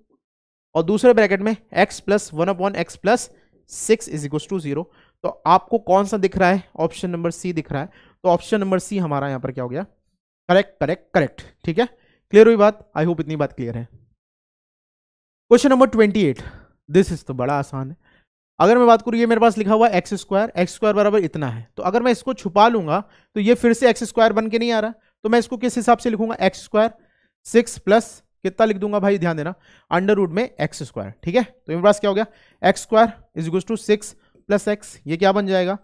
[SPEAKER 1] और दूसरे ब्रैकेट में x plus one upon x plus six is equal to zero तो आपको कौन सा दिख रहा है ऑप्शन नंबर सी दिख रहा है तो ऑप्शन नंबर सी हमारा यहाँ पर क्या हो गया करेक्ट करेक्ट करेक्ट ठीक है क्लियर हुई बात आई होप इतनी बात क्लियर है question number twenty eight this is तो बड़ा आसान है अगर मैं बात करूँ ये मेरे पास लिखा हुआ एक्स स्क्वायर एक्स स्क्वायर बराबर इतना है तो अगर मैं इसको छुपा लूंगा तो ये फिर से एक्स स्क्वायर बन के नहीं आ रहा तो मैं इसको किस हिसाब से लिखूंगा एक्स स्क्वायर सिक्स प्लस कितना लिख दूंगा भाई ध्यान देना अंडर रूड में एक्स स्क्वायर ठीक है तो मेरे पास क्या हो गया x square is equals to six plus x ये क्या बन जाएगा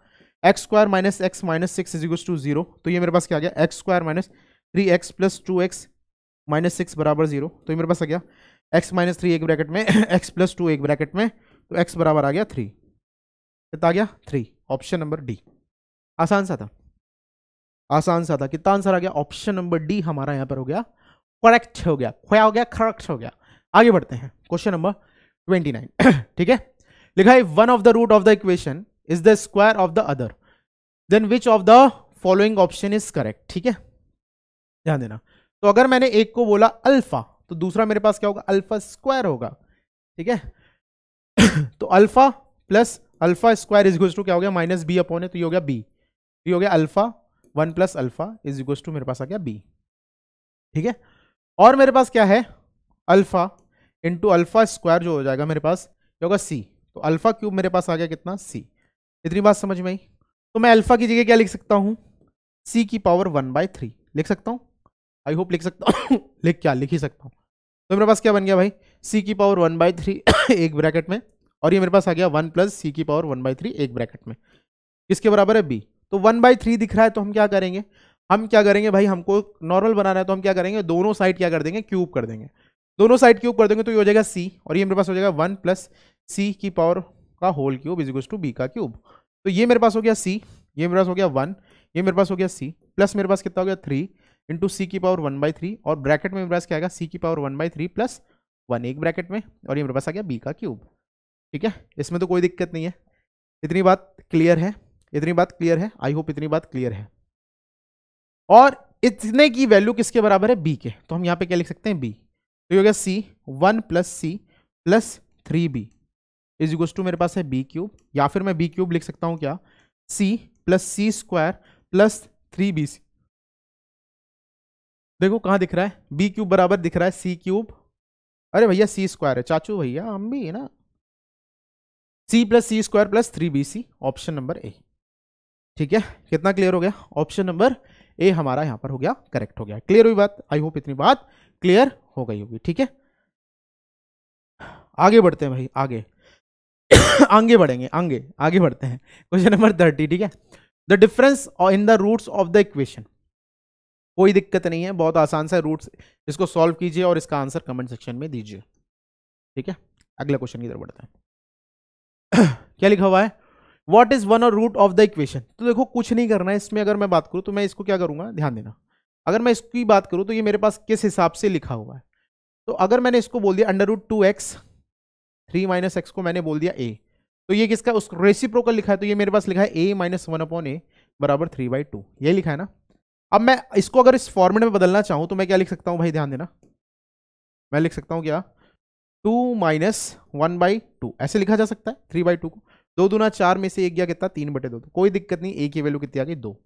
[SPEAKER 1] x square minus x minus six is equals to zero तो ये मेरे पास क्या आ गया x square minus three x plus two x minus six बराबर जीरो तो ये मेरे पास आ गया एक्स माइनस थ्री एक ब्रैकेट में एक्स प्लस टू एक ब्रैकेट में तो एक्स बराबर आ गया थ्री कितना आ गया थ्री ऑप्शन नंबर डी आसान सा था आसान सा था कितना आंसर आ गया ऑप्शन नंबर डी हमारा यहाँ पर हो गया करेक्ट हो गया खोया हो गया करेक्ट हो गया आगे बढ़ते हैं क्वेश्चन नंबर ट्वेंटी नाइन ठीक है लिखा है one of the root of the equation is the square of the other then which of the following option is correct ठीक है ध्यान देना तो अगर मैंने एक को बोला अल्फा तो दूसरा मेरे पास क्या होगा अल्फा स्क्वायर होगा ठीक है (coughs) तो alpha plus alpha square is two क्या हो गया माइनस बी अपॉन है तो ये हो गया बी तो ये हो गया alpha one plus alpha is to मेरे पास आ गया बी ठीक है और मेरे पास क्या है अल्फा इंटू अल्फा स्क्वायर जो हो जाएगा मेरे पास ये होगा सी तो अल्फा क्यूब मेरे पास आ गया कितना सी इतनी बात समझ में आई तो मैं अल्फा की जगह क्या लिख सकता हूँ सी की पावर वन बाय थ्री लिख सकता हूँ आई होप लिख सकता हूँ (coughs) लिख क्या लिख ही सकता हूँ तो मेरे पास क्या बन गया भाई सी की पावर वन बाई थ्री एक ब्रैकेट में और ये मेरे पास आ गया वन प्लस सी की पावर वन बाई थ्री एक ब्रैकेट में इसके बराबर है बी तो वन बाई थ्री दिख रहा है तो हम क्या करेंगे हम क्या करेंगे भाई हमको नॉर्मल बनाना है तो हम क्या करेंगे दोनों साइड क्या कर देंगे क्यूब कर देंगे दोनों साइड क्यूब कर देंगे तो ये हो जाएगा सी और ये मेरे पास हो जाएगा वन प्लस सी की पावर का whole cube is equals to B का क्यूब तो ये मेरे पास हो गया सी ये मेरे पास हो गया वन ये मेरे पास हो गया सी प्लस मेरे पास कितना हो गया थ्री इंटू सी की पावर वन बाई थ्री और ब्रैकेट में मेरे पास क्या आएगा सी की power one by three plus one एक ब्रैकेट में और ये मेरे पास आ गया बी का क्यूब ठीक है इसमें तो कोई दिक्कत नहीं है इतनी बात क्लियर है इतनी बात क्लियर है आई होप इतनी बात क्लियर है और इतने की वैल्यू किसके बराबर है बी के तो हम यहाँ पे क्या लिख सकते हैं बी तो ये हो गया c one plus c plus three b is to मेरे पास है बी क्यूब या फिर मैं बी क्यूब लिख सकता हूँ क्या c plus c square plus three b c देखो कहाँ दिख रहा है बी क्यूब बराबर दिख रहा है सी क्यूब अरे भैया सी स्क्वायर है चाचू भैया हम भी है ना c plus c square plus three b c option number a ठीक है कितना क्लियर हो गया ऑप्शन नंबर ए हमारा यहाँ पर हो गया करेक्ट हो गया क्लियर हुई बात आई होप इतनी बात क्लियर हो गई होगी ठीक है आगे बढ़ते हैं भाई आगे (coughs) आगे बढ़ेंगे आगे आगे बढ़ते हैं क्वेश्चन नंबर थर्टी ठीक है the difference in the roots of the equation कोई दिक्कत नहीं है बहुत आसान सा रूट इसको सॉल्व कीजिए और इसका आंसर कमेंट सेक्शन में दीजिए ठीक है अगले क्वेश्चन की तरफ बढ़ते हैं (clears throat) क्या लिखा हुआ है वॉट इज़ वन और रूट ऑफ द इक्वेशन तो देखो कुछ नहीं करना है इसमें अगर मैं बात करूँ तो मैं इसको क्या करूँगा ध्यान देना अगर मैं इसकी बात करूँ तो ये मेरे पास किस हिसाब से लिखा हुआ है तो अगर मैंने इसको बोल दिया under root two x three minus x को मैंने बोल दिया ए तो ये किसका उस रेसिप्रोकल लिखा है तो ये मेरे पास लिखा है a minus one upon a बराबर थ्री बाई टू ये लिखा है ना अब मैं इसको अगर इस फॉर्मेट में बदलना चाहूँ तो मैं क्या लिख सकता हूँ भाई ध्यान देना मैं लिख सकता हूँ क्या two minus one by two ऐसे लिखा जा सकता है थ्री बाई टू को दो दूना चार में से एक गया कितना तीन बटे दो तो कोई दिक्कत नहीं ए की वैल्यू कितनी आ गई दो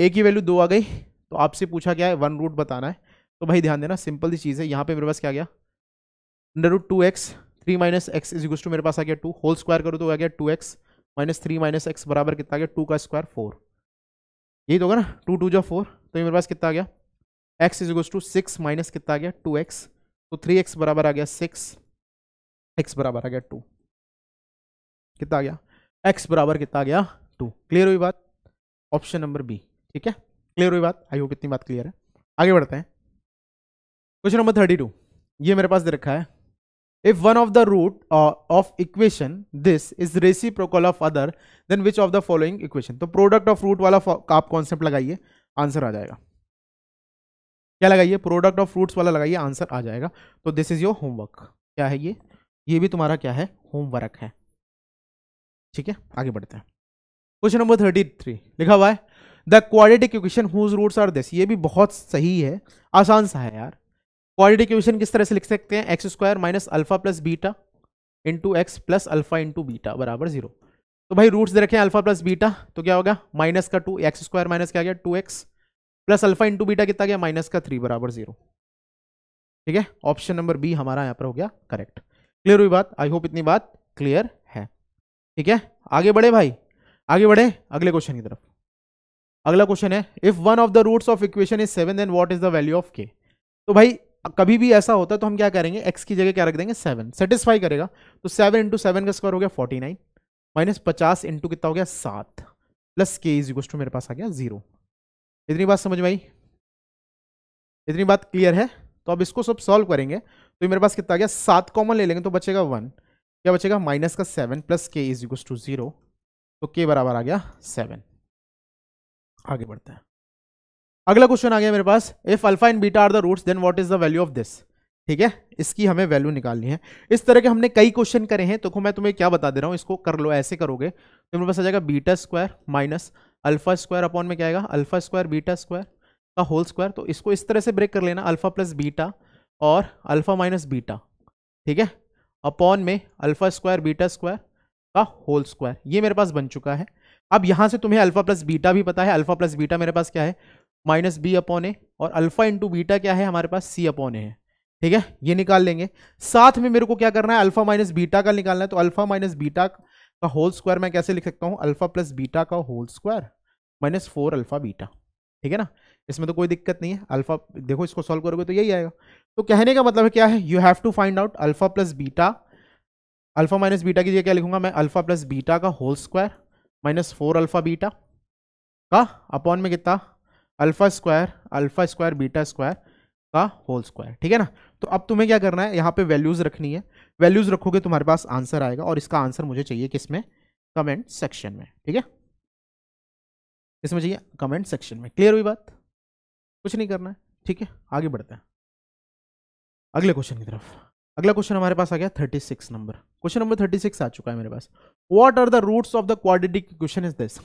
[SPEAKER 1] ए की वैल्यू दो आ गई तो आपसे पूछा क्या है वन रूट बताना है तो भाई ध्यान देना सिंपल सी चीज़ है यहाँ पे मेरे पास क्या गया under root two x three minus x is to मेरे पास आ गया टू होल स्क्वायर करो तो आ गया two x minus three minus x बराबर कितना आ गया टू का स्क्वायर फोर ये तो होगा ना टू टू जो फोर तो ये मेरे पास कितना आ गया x is goes to six minus कितना आ गया टू एक्स तो थ्री एक्स बराबर आ गया सिक्स एक्स बराबर आ गया टू कितना आ गया एक्स बराबर कितना आ गया टू क्लियर हुई बात ऑप्शन नंबर बी ठीक है क्लियर हुई बात आई होप इतनी बात क्लियर है आगे बढ़ते हैं क्वेश्चन नंबर थर्टी टू ये मेरे पास दे रखा है If one of the root uh, of equation this is reciprocal of other, then which of the following equation? तो product of root वाला आप कॉन्सेप्ट लगाइए आंसर आ जाएगा क्या लगाइए प्रोडक्ट ऑफ फ्रूट्स वाला लगाइए आंसर आ जाएगा तो दिस इज योर होमवर्क क्या है ये ये भी तुम्हारा क्या है होमवर्क है ठीक है आगे बढ़ते हैं क्वेश्चन नंबर थर्टी थ्री लिखा हुआ है the quadratic equation whose roots are this ये भी बहुत सही है आसान सा है यार क्वालिटी क्वेश्चन किस तरह से लिख सकते हैं x square minus alpha plus beta into x plus alpha into beta बराबर जीरो तो भाई रूट्स दे रखे हैं अल्फा प्लस बीटा तो क्या होगा माइनस का टू एक्स स्क्वायर माइनस क्या गया two x plus alpha into beta कितना गया माइनस का थ्री बराबर जीरो ठीक है ऑप्शन नंबर बी हमारा यहाँ पर हो गया करेक्ट क्लियर हुई बात आई होप इतनी बात क्लियर है ठीक है आगे बढ़े भाई आगे बढ़े अगले क्वेश्चन की तरफ अगला क्वेश्चन है if one of the roots of equation is seven then what is the value of k तो भाई कभी भी ऐसा होता है तो हम क्या करेंगे एक्स की जगह क्या रख देंगे सेवन सेटिस्फाई करेगा तो सेवन इंटू सेवन का स्क्वायर हो गया फोर्टी नाइन माइनस पचास इंटू कितना हो गया सात plus k is equals to मेरे पास आ गया जीरो इतनी बात समझ में आई इतनी बात क्लियर है तो अब इसको सब सॉल्व करेंगे तो मेरे पास कितना आ गया सात कॉमन ले लेंगे तो बचेगा वन क्या बचेगा माइनस का seven plus k is equal to zero तो के बराबर आ गया सेवन आगे बढ़ते हैं अगला क्वेश्चन आ गया मेरे पास if alpha and beta are the roots then what is the value of this ठीक है इसकी हमें वैल्यू निकालनी है इस तरह के हमने कई क्वेश्चन करे हैं तो मैं तुम्हें क्या बता दे रहा हूँ इसको कर लो ऐसे करोगे तो मेरे पास आ जाएगा beta square minus alpha square upon में क्या आएगा अल्फा स्क्वायर बीटा स्क्वायर का होल स्क्वायर तो इसको इस तरह से ब्रेक कर लेना अल्फा प्लस बीटा और अल्फा माइनस बीटा ठीक है अपॉन में अल्फा स्क्वायर बीटा स्क्वायर का होल स्क्वायर ये मेरे पास बन चुका है अब यहाँ से तुम्हें अल्फा प्लस बीटा भी पता है अल्फा प्लस बीटा मेरे पास क्या है माइनस बी अपॉन ए और अल्फा इंटू बीटा क्या है हमारे पास सी अपॉन ए है ठीक है ये निकाल लेंगे साथ में मेरे को क्या करना है अल्फा माइनस बीटा का निकालना है तो अल्फा माइनस बीटा का होल स्क्वायर मैं कैसे लिख सकता हूँ अल्फा प्लस बीटा का whole square minus four alpha beta ठीक है ना इसमें तो कोई दिक्कत नहीं है अल्फा देखो इसको सॉल्व करोगे तो यही आएगा तो कहने का मतलब है क्या है you have to find out alpha plus beta alpha minus beta की जगह क्या लिखूंगा मैं अल्फा प्लस बीटा का whole square minus four alpha beta का अपॉन में कितना alpha square alpha square beta square का होल स्क्वायर ठीक है ना तो अब तुम्हें क्या करना है यहाँ पे वैल्यूज़ रखनी है वैल्यूज़ रखोगे तुम्हारे पास आंसर आएगा और इसका आंसर मुझे चाहिए किसमें कमेंट सेक्शन में ठीक है इसमें चाहिए कमेंट सेक्शन में क्लियर हुई बात कुछ नहीं करना है ठीक है आगे बढ़ते हैं अगले क्वेश्चन की तरफ अगला क्वेश्चन हमारे पास आ गया thirty six number question number thirty six आ चुका है मेरे पास what are the roots of the quadratic equation is this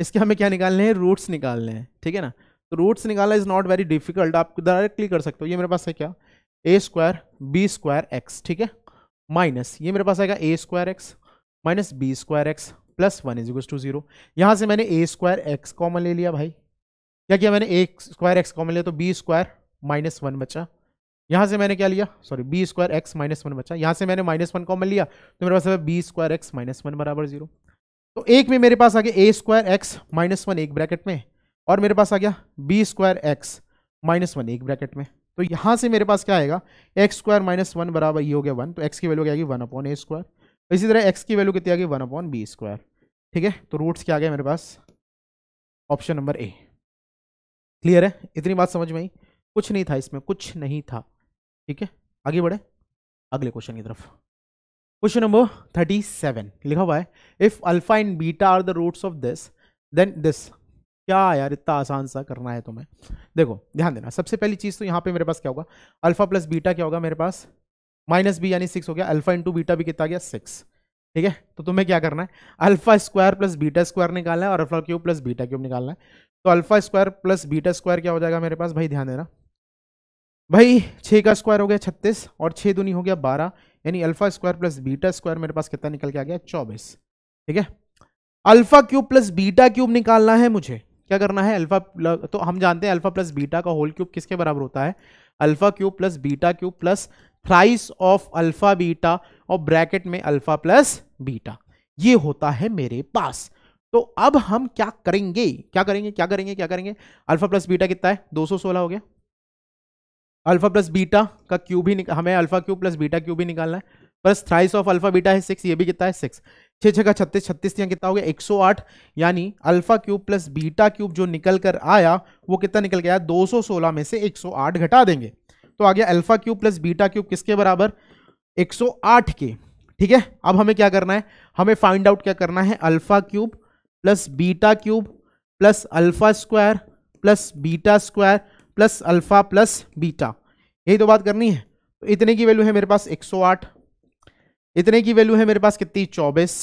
[SPEAKER 1] इसके हमें क्या निकालने हैं रूट्स निकालने हैं ठीक है ना तो रूट्स निकालना इज़ नॉट वेरी डिफिकल्ट आप डायरेक्टली कर सकते हो ये मेरे पास है क्या a square b square x ठीक है माइनस ये मेरे पास आएगा a square x minus B square x plus one is equal to zero यहाँ से मैंने ए स्क्वायर एक्स कॉमन ले लिया भाई क्या किया मैंने ए स्क्वायर एक्स कॉमन लिया तो बी स्क्वायर माइनस वन बचा यहाँ से मैंने क्या लिया sorry b square x minus one बचा यहाँ से मैंने माइनस वन कॉमन लिया तो मेरे पास b square x minus one बराबर जीरो तो एक में मेरे पास आ गया ए स्क्वायर एक्स माइनस वन एक ब्रैकेट में और मेरे पास आ गया B square x minus one एक ब्रैकेट में तो यहाँ से मेरे पास क्या आएगा एक्स स्क्वायर माइनस वन बराबर ये हो गया वन तो एक्स की वैल्यू क्या आएगी वन अपॉन ए स्क्वायर इसी तरह एक्स की वैल्यू कितनी आ गई वन अपॉन बी स्क्वायर ठीक है तो रूट्स क्या आ गया मेरे पास ऑप्शन नंबर ए क्लियर है इतनी बात समझ में आई कुछ नहीं था इसमें कुछ नहीं था ठीक है आगे बढ़े अगले क्वेश्चन की तरफ क्वेश्चन नंबर थर्टी सेवन लिखा हुआ है if alpha and beta are the roots of this then this क्या यार इतना आसान सा करना है तुम्हें देखो ध्यान देना सबसे पहली चीज़ तो यहाँ पे मेरे पास क्या होगा अल्फा प्लस बीटा क्या होगा मेरे पास माइनस बी यानी सिक्स हो गया अल्फा इंटू बीटा भी कितना गया सिक्स ठीक है तो तुम्हें क्या करना है alpha square plus beta square निकालना है और alpha cube plus beta cube निकालना है तो alpha square plus beta square क्या हो जाएगा मेरे पास भाई ध्यान देना भाई छः का स्क्वायर हो गया छत्तीस और छः दूनी हो गया बारह यानी alpha square plus beta square मेरे पास कितना निकल के आ गया चौबीस ठीक है alpha cube plus beta cube निकालना है मुझे क्या करना है अल्फा तो हम जानते हैं अल्फा प्लस बीटा का होल क्यूब किसके बराबर होता है alpha cube plus beta cube plus thrice of alpha beta और ब्रैकेट में अल्फा प्लस बीटा ये होता है मेरे पास तो अब हम क्या करेंगे क्या करेंगे क्या करेंगे क्या करेंगे अल्फा प्लस बीटा कितना है 216 हो गया अल्फा प्लस बीटा का क्यू भी हमें alpha cube plus beta cube भी निकालना है plus thrice of alpha beta है सिक्स ये भी कितना है सिक्स छः छः का छत्तीस छत्तीस यहाँ कितना हो गया एक सौ आठ यानी alpha cube plus beta cube जो निकल कर आया वो कितना निकल गया दो सौ सोलह में से एक सौ आठ घटा देंगे तो आ गया alpha cube plus beta cube किसके बराबर एक सौ आठ के ठीक है अब हमें क्या करना है हमें फाइंड आउट क्या करना है alpha cube plus beta cube plus alpha square plus beta square plus alpha plus beta यही तो बात करनी है तो इतने की वैल्यू है मेरे पास 108 इतने की वैल्यू है मेरे पास कितनी चौबीस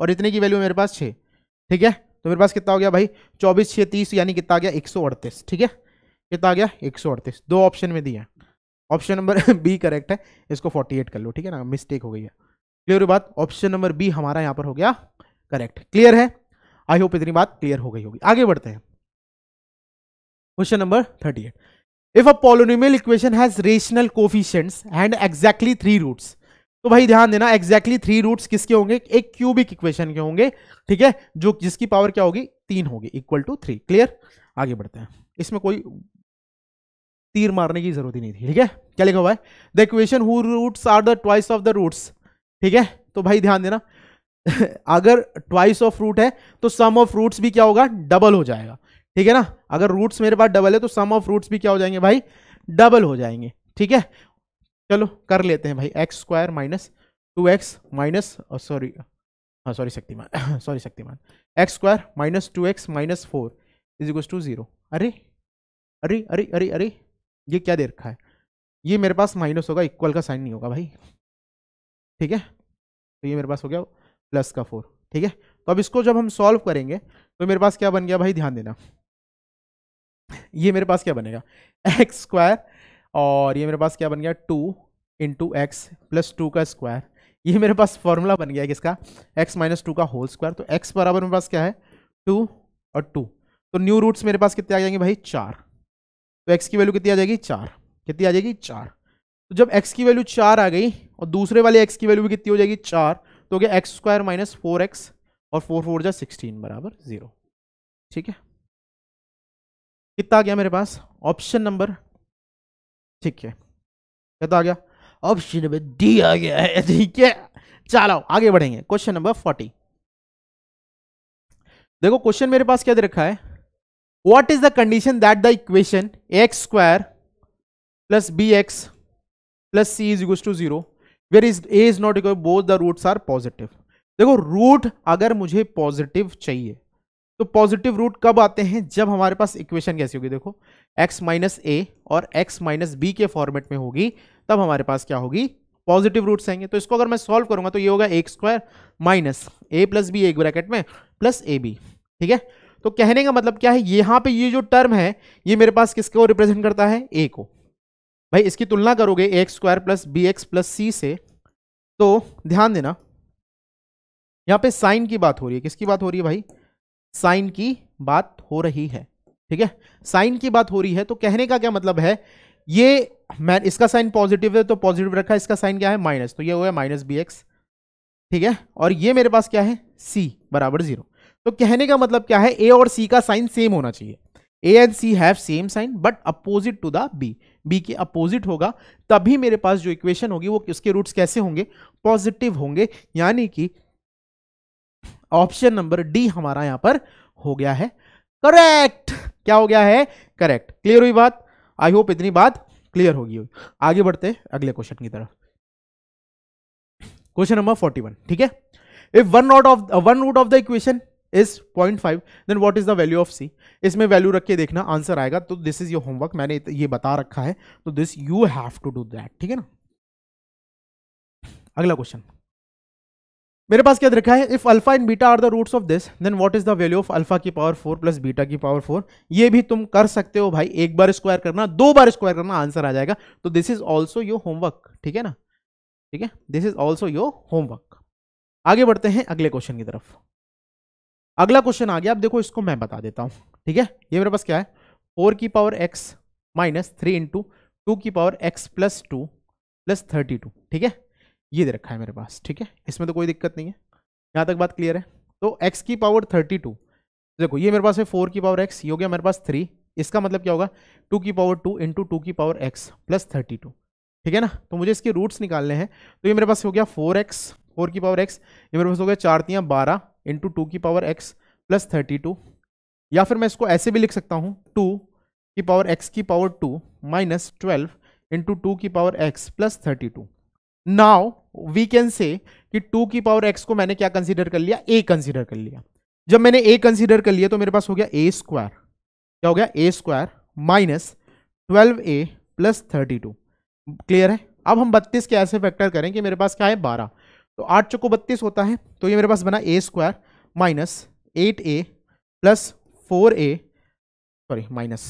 [SPEAKER 1] और इतने की वैल्यू मेरे पास छः ठीक है तो मेरे पास कितना हो गया भाई चौबीस छः तीस यानी कितना आ गया एक ठीक है कितना आ गया एक दो ऑप्शन में दिया ऑप्शन नंबर बी करेक्ट है इसको फोर्टी कर लो ठीक है ना मिस्टेक हो गई है क्लियर बात ऑप्शन नंबर बी हमारा यहाँ पर हो गया करेक्ट क्लियर है आई होप इतनी बात क्लियर हो गई होगी आगे बढ़ते हैं number thirty eight if a polynomial equation has rational coefficients and exactly three roots तो भाई ध्यान देना एग्जैक्टली थ्री रूट्स किसके होंगे एक क्यूबिक इक्वेशन के होंगे ठीक है जो जिसकी पावर क्या होगी तीन होगी इक्वल टू थ्री क्लियर आगे बढ़ते हैं इसमें कोई तीर मारने की जरूरत ही नहीं थी ठीक है क्या लिखा हुआ है the equation who roots are the twice of the roots ठीक है तो भाई ध्यान देना (laughs) अगर ट्वाइस ऑफ रूट है तो सम ऑफ रूट्स भी क्या होगा डबल हो जाएगा ठीक है ना अगर रूट्स मेरे पास डबल है तो सम ऑफ रूट्स भी क्या हो जाएंगे भाई डबल हो जाएंगे ठीक है चलो कर लेते हैं भाई x square minus two x minus sorry हाँ sorry Shaktimaan sorry (coughs) Shaktimaan x square minus two x minus four is to zero अरे अरे अरे अरे अरे ये क्या दे रखा है ये मेरे पास माइनस होगा इक्वल का साइन नहीं होगा भाई ठीक है तो ये मेरे पास हो गया प्लस का फोर ठीक है तो अब इसको जब हम सॉल्व करेंगे तो मेरे पास क्या बन गया भाई ध्यान देना ये मेरे पास क्या बनेगा एक्स स्क्वायर और ये मेरे पास क्या बन गया two into x plus two का स्क्वायर ये मेरे पास फॉर्मूला बन गया किसका एक्स माइनस टू का होल स्क्वायर तो एक्स बराबर मेरे पास क्या है टू और टू तो न्यू रूट्स मेरे पास कितने आ जाएंगे भाई चार तो एक्स की वैल्यू कितनी आ जाएगी चार कितनी आ जाएगी चार तो जब एक्स की वैल्यू चार आ गई और दूसरे वाले एक्स की वैल्यू भी कितनी हो जाएगी चार तो हो गया x square minus four x और फोर फोर जा सिक्सटीन बराबर जीरो ठीक है कितना आ गया मेरे पास ऑप्शन नंबर ठीक है तो आ गया ऑप्शन नंबर डी आ गया है ठीक है चलो आगे बढ़ेंगे क्वेश्चन नंबर फोर्टी देखो क्वेश्चन मेरे पास क्या दे रखा है what is the condition that the equation x square plus B x plus C is equal to zero where is a is not equal both the roots are positive देखो root अगर मुझे positive चाहिए तो positive root कब आते हैं जब हमारे पास इक्वेशन कैसी होगी देखो x माइनस ए और x माइनस बी के फॉर्मेट में होगी तब हमारे पास क्या होगी पॉजिटिव रूट्स आएंगे तो इसको अगर मैं सॉल्व करूंगा तो ये होगा एक square minus a plus b एक ब्रैकेट में प्लस ए बी ठीक है तो कहने का मतलब क्या है यहाँ पे ये जो टर्म है ये मेरे पास किसको रिप्रेजेंट करता है ए को भाई इसकी तुलना करोगे a x square plus B x plus c से तो ध्यान देना यहाँ पे साइन की बात हो रही है किसकी बात हो रही है भाई साइन की बात हो रही है ठीक है साइन की बात हो रही है तो कहने का क्या मतलब है ये मैं इसका साइन पॉजिटिव है तो पॉजिटिव रखा इसका साइन क्या है माइनस तो ये हुआ माइनस बी एक्स ठीक है और ये मेरे पास क्या है सी बराबर जीरो तो कहने का मतलब क्या है ए और सी का साइन सेम होना चाहिए a and c have same sign but opposite to the b b के अपोजिट होगा तभी मेरे पास जो इक्वेशन होगी वो उसके रूट्स कैसे होंगे पॉजिटिव होंगे यानी कि ऑप्शन नंबर डी हमारा यहां पर हो गया है करेक्ट क्या हो गया है करेक्ट क्लियर हुई बात आई होप इतनी बात क्लियर होगी हुई। आगे बढ़ते अगले क्वेश्चन की तरफ क्वेश्चन नंबर फोर्टी वन ठीक है if one not of one root of the equation is point five then what is the value of c इसमें वैल्यू रख के देखना आंसर आएगा तो दिस इज योर होमवर्क मैंने ये बता रखा है तो this you have to do that ठीक है ना अगला क्वेश्चन मेरे पास क्या रखा है if alpha and beta are the roots of this then what is the value of alpha की पावर फोर प्लस बीटा की पावर फोर ये भी तुम कर सकते हो भाई एक बार स्क्वायर करना दो बार स्क्वायर करना आंसर आ जाएगा तो this is also your homework ठीक है ना ठीक है this is also your homework आगे बढ़ते हैं अगले क्वेश्चन की तरफ अगला क्वेश्चन आ गया अब देखो इसको मैं बता देता हूं ठीक है ये मेरे पास क्या है फोर की power x minus three into two की power x plus two plus thirty two ठीक है ये दे रखा है मेरे पास ठीक है इसमें तो कोई दिक्कत नहीं है यहाँ तक बात क्लियर है तो एक्स की पावर थर्टी टू देखो ये मेरे पास है फोर की पावर एक्स ये हो गया मेरे पास थ्री इसका मतलब क्या होगा टू की पावर टू इंटू टू की power x plus thirty two ठीक है ना तो मुझे इसके रूट्स निकालने हैं तो ये मेरे पास हो गया फोर एक्स फोर की पावर एक्स ये मेरे पास हो गया चार तियाँ बारह इंटू टू की power x plus thirty two या फिर मैं इसको ऐसे भी लिख सकता हूँ टू की पावर एक्स की power two minus twelve into two की power x plus thirty two now we can say कि टू की पावर एक्स को मैंने क्या कंसिडर कर लिया ए कंसिडर कर लिया जब मैंने ए कंसिडर कर लिया तो मेरे पास हो गया ए स्क्वायर क्या हो गया ए स्क्वायर माइनस ट्वेल्व ए प्लस थर्टी टू क्लियर है अब हम बत्तीस के ऐसे फैक्टर करें कि मेरे पास क्या है बारह तो आठ चौको बत्तीस होता है तो ये मेरे पास बना a square minus eight a plus four a sorry minus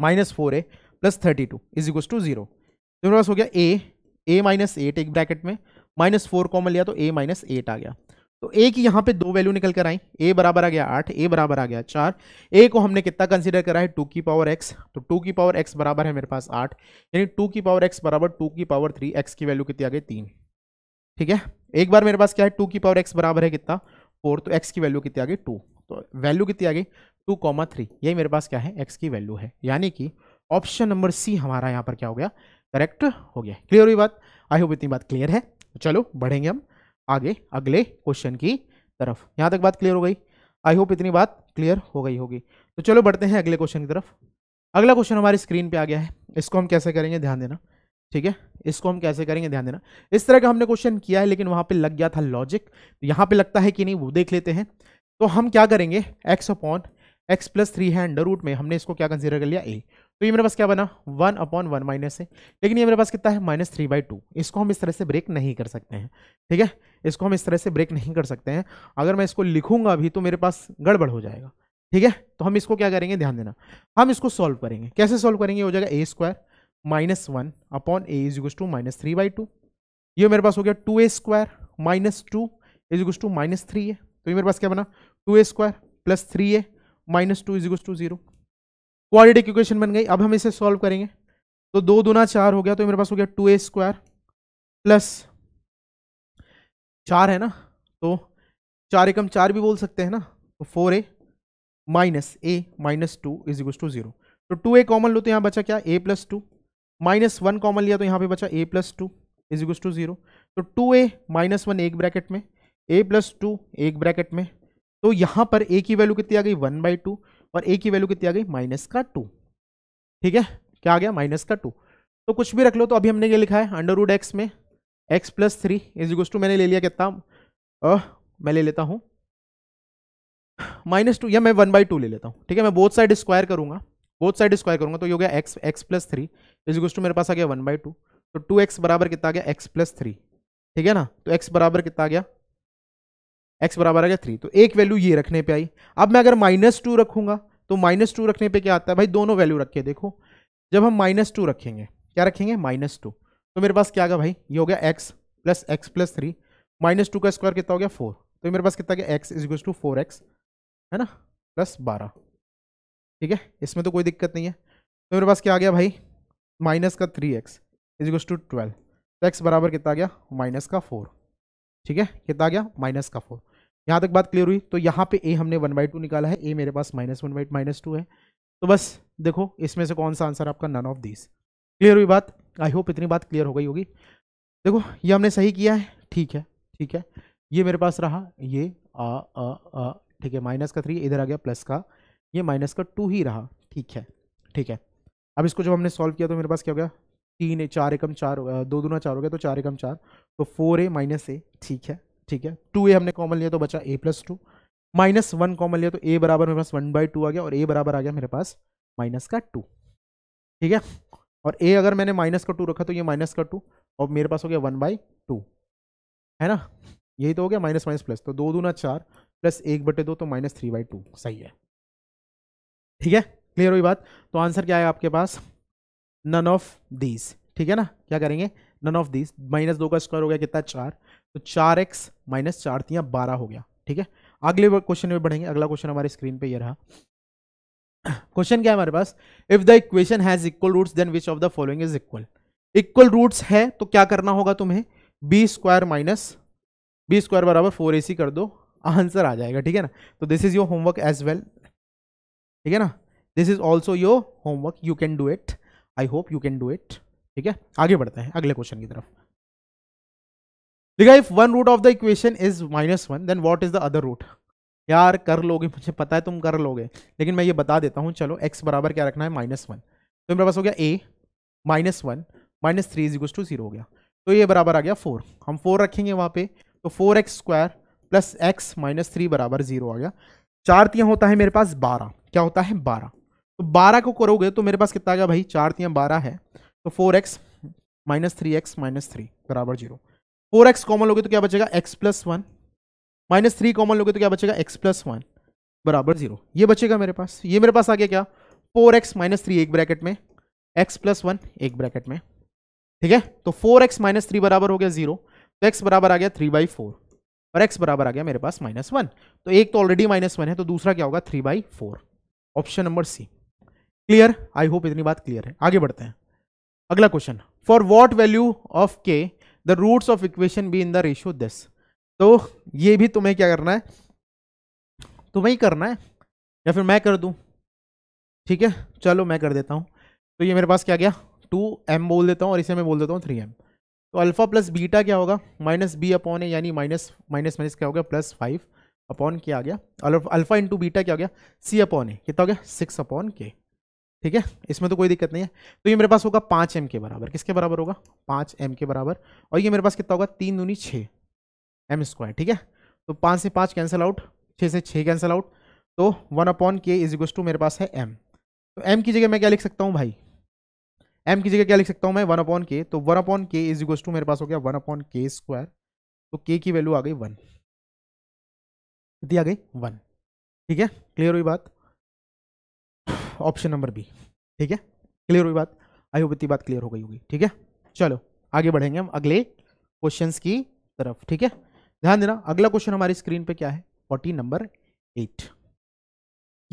[SPEAKER 1] minus four a plus thirty two is equals to zero तो मेरे पास हो गया ए ए माइनस एट एक ब्रैकेट में माइनस फोर कॉमन लिया तो ए माइनस एट आ गया तो ए की यहाँ पे दो वैल्यू निकल कर आई ए बराबर आ गया आठ ए बराबर आ गया चार ए को हमने कितना कंसिडर करा है टू की पावर एक्स तो टू की पावर एक्स बराबर है मेरे पास आठ यानी टू की पावर एक्स बराबर टू की पावर थ्री एक्स की वैल्यू कितनी आ गई तीन ठीक है एक बार मेरे पास क्या है टू की पावर एक्स बराबर है कितना फोर तो एक्स की वैल्यू कितनी आ गई टू तो वैल्यू कितनी आ गई टू कॉमा थ्री यही मेरे पास क्या है एक्स की वैल्यू है यानी कि ऑप्शन नंबर सी हमारा यहाँ पर क्या हो गया करेक्ट हो गया क्लियर हुई बात आई होप इतनी बात क्लियर है चलो बढ़ेंगे हम आगे अगले क्वेश्चन की तरफ यहाँ तक बात क्लियर हो गई आई होप इतनी बात क्लियर हो गई होगी तो चलो बढ़ते हैं अगले क्वेश्चन की तरफ अगला क्वेश्चन हमारी स्क्रीन पे आ गया है इसको हम कैसे करेंगे ध्यान देना ठीक है इसको हम कैसे करेंगे ध्यान देना इस तरह का हमने क्वेश्चन किया है लेकिन वहाँ पे लग गया था लॉजिक यहाँ पे लगता है कि नहीं वो देख लेते हैं तो हम क्या करेंगे x upon x plus three है अंडर रूट में हमने इसको क्या कंसिडर कर लिया ए तो ये मेरे पास क्या बना वन अपॉन वन माइनस है लेकिन ये मेरे पास कितना है माइनस थ्री बाई टू इसको हम इस तरह से ब्रेक नहीं कर सकते हैं ठीक है इसको हम इस तरह से ब्रेक नहीं कर सकते हैं अगर मैं इसको लिखूंगा भी तो मेरे पास गड़बड़ हो जाएगा ठीक है तो हम इसको क्या करेंगे ध्यान देना हम इसको सॉल्व करेंगे कैसे सॉल्व करेंगे हो जाएगा a square minus one upon A is to minus three by two ये मेरे पास हो गया two a square minus two is to minus three है तो ये मेरे पास क्या बना two a square plus three a minus two is to zero quality equation बन गई अब हम इसे सॉल्व करेंगे तो दो दूना चार हो गया तो मेरे पास हो गया टू ए स्क्वायर प्लस चार है ना तो चार एकम चार भी बोल सकते हैं ना तो four a minus a minus two is equal to zero तो टू ए कॉमन लो तो यहाँ बचा क्या a plus two minus one common लिया तो यहाँ पे बचा a plus two is equal to zero तो टू ए माइनस वन एक ब्रैकेट में ए प्लस टू एक ब्रैकेट में तो यहाँ पर ए की वैल्यू कितनी आ गई वन बाई टू और ए की वैल्यू कितनी आ गई माइनस का टू ठीक है क्या आ गया माइनस का टू तो कुछ भी रख लो तो अभी हमने ये लिखा है अंडर रूड एक्स में x plus three is equals to मैंने ले लिया कितना मैं ले लेता हूँ माइनस टू या मैं वन बाई टू ले लेता हूँ ठीक है मैं बोथ साइड स्क्वायर करूंगा बोथ साइड स्क्वायर करूंगा तो ये हो गया x x plus three is equals to मेरे पास आ गया वन बाई टू तो टू एक्स बराबर कितना आ गया एक्स प्लस थ्री ठीक है ना तो एक्स बराबर कितना आ गया एक्स बराबर आ गया थ्री तो एक वैल्यू ये रखने पे आई अब मैं अगर माइनस टू रखूंगा तो माइनस टू रखने पे क्या आता है भाई दोनों वैल्यू रखे देखो जब हम माइनस टू रखेंगे क्या रखेंगे माइनस टू तो मेरे पास क्या आ गया भाई ये हो गया x plus x plus three minus two का स्क्वायर कितना हो गया फोर तो मेरे पास कितना गया x is equals to four x है ना प्लस बारह ठीक है इसमें तो कोई दिक्कत नहीं है तो मेरे पास क्या आ गया भाई माइनस का three x is equals to twelve x बराबर कितना आ गया माइनस का फोर ठीक है कितना आ गया माइनस का फोर यहाँ तक बात क्लियर हुई तो यहाँ पे ए हमने वन बाई टू निकाला है ए मेरे पास minus one by minus two है तो बस देखो इसमें से कौन सा आंसर आपका नन ऑफ दिस क्लियर हुई बात आई होप इतनी बात क्लियर हो गई होगी देखो ये हमने सही किया है ठीक है ठीक है ये मेरे पास रहा ये ठीक है माइनस का थ्री इधर आ गया प्लस का ये माइनस का टू ही रहा ठीक है ठीक है अब इसको जब हमने सॉल्व किया तो मेरे पास क्या हो गया तीन चार एकम चार दो दूना चार हो गया तो चार एकम चार तो फोर ए माइनस ए ठीक है ठीक है टू ए हमने कॉमन लिया तो बचा a plus two minus one common लिया तो ए बराबर मेरे पास वन बाई टू आ गया और ए बराबर आ गया मेरे पास माइनस का टू ठीक है और ए अगर मैंने माइनस का टू रखा तो ये माइनस का टू और मेरे पास हो गया वन बाई टू है ना यही तो हो गया माइनस माइनस प्लस तो दो दूना चार प्लस एक बटे दो तो माइनस थ्री बाई टू सही है ठीक है क्लियर हुई बात तो आंसर क्या है आपके पास नन ऑफ दीज ठीक है ना क्या करेंगे नन ऑफ दीज माइनस दो का स्क्वायर हो गया कितना चार तो चार एक्स माइनस चार तियाँ बारह हो गया ठीक है अगले क्वेश्चन में बढ़ेंगे अगला क्वेश्चन हमारे स्क्रीन पे ये रहा क्वेश्चन क्या है हमारे पास if the equation has equal roots then which of the following is equal equal roots है तो क्या करना होगा तुम्हें b square minus B square बराबर फोर ए सी कर दो आंसर आ जाएगा ठीक है ना तो this is your homework as well ठीक है ना this is also your homework you can do it I hope you can do it ठीक है आगे बढ़ते हैं अगले क्वेश्चन की तरफ देखा if one root of the equation is minus one then what is the other root यार कर लोगे मुझे पता है तुम कर लोगे लेकिन मैं ये बता देता हूँ चलो एक्स बराबर क्या रखना है माइनस वन तो मेरे पास हो गया ए minus one minus three is to zero हो गया तो ये बराबर आ गया फोर हम फोर रखेंगे वहाँ पे तो four x square plus x minus three बराबर जीरो आ गया चार तियाँ होता है मेरे पास बारह क्या होता है बारह तो बारह को करोगे तो मेरे पास कितना आ गया भाई चार तियाँ बारह है तो four x minus three x minus three बराबर जीरो फोर एक्स कॉमन लोगे तो क्या बचेगा x plus one minus three common लोगे तो क्या बचेगा एक्स प्लस वन बराबर जीरो ये बचेगा मेरे पास ये मेरे पास आ गया क्या फोर एक्स माइनस थ्री एक ब्रैकेट में एक्स प्लस वन एक ब्रैकेट में ठीक है तो फोर एक्स माइनस थ्री बराबर हो गया जीरो तो एक्स बराबर आ गया थ्री बाई फोर और एक्स बराबर आ गया मेरे पास माइनस वन तो एक तो ऑलरेडी माइनस वन है तो दूसरा क्या होगा three by four option number c clear I hope इतनी बात क्लियर है आगे बढ़ते हैं अगला question for what value of k the roots of equation b in the ratio this तो ये भी तुम्हें क्या करना है तुम्हें ही करना है या फिर मैं कर दूं ठीक है चलो मैं कर देता हूं तो ये मेरे पास क्या गया टू एम बोल देता हूँ और इसे मैं बोल देता हूँ थ्री एम तो अल्फ़ा प्लस बीटा क्या होगा माइनस बी अपॉन यानी माइनस माइनस माइनस क्या हो गया प्लस फाइव अपॉन के आ गया अल्फ़ा इंटू बीटा क्या हो गया सी अपॉन ए कितना तो हो गया सिक्स अपॉन के ठीक है इसमें तो कोई दिक्कत नहीं है तो ये मेरे पास होगा पाँच एम के बराबर किसके बराबर होगा पाँच एम के बराबर और ये मेरे पास कितना होगा तीन दूनी छः एम स्क्वायर ठीक है तो पाँच से पाँच कैंसिल आउट छः से छः कैंसिल आउट तो one upon k is equals to मेरे पास है एम तो एम की जगह मैं क्या लिख सकता हूँ भाई एम की जगह क्या लिख सकता हूँ मैं वन अपॉन के तो one upon k is equals to मेरे पास हो गया वन अपॉन के स्क्वायर तो के की वैल्यू आ गई वन दिया आ गई वन ठीक है क्लियर हुई बात ऑप्शन नंबर बी ठीक है क्लियर हुई बात आई होप इतनी बात क्लियर हो गई होगी ठीक है चलो आगे बढ़ेंगे हम अगले क्वेश्चन की तरफ ठीक है ध्यान देना अगला क्वेश्चन हमारी स्क्रीन पे क्या है फोर्टी नंबर एट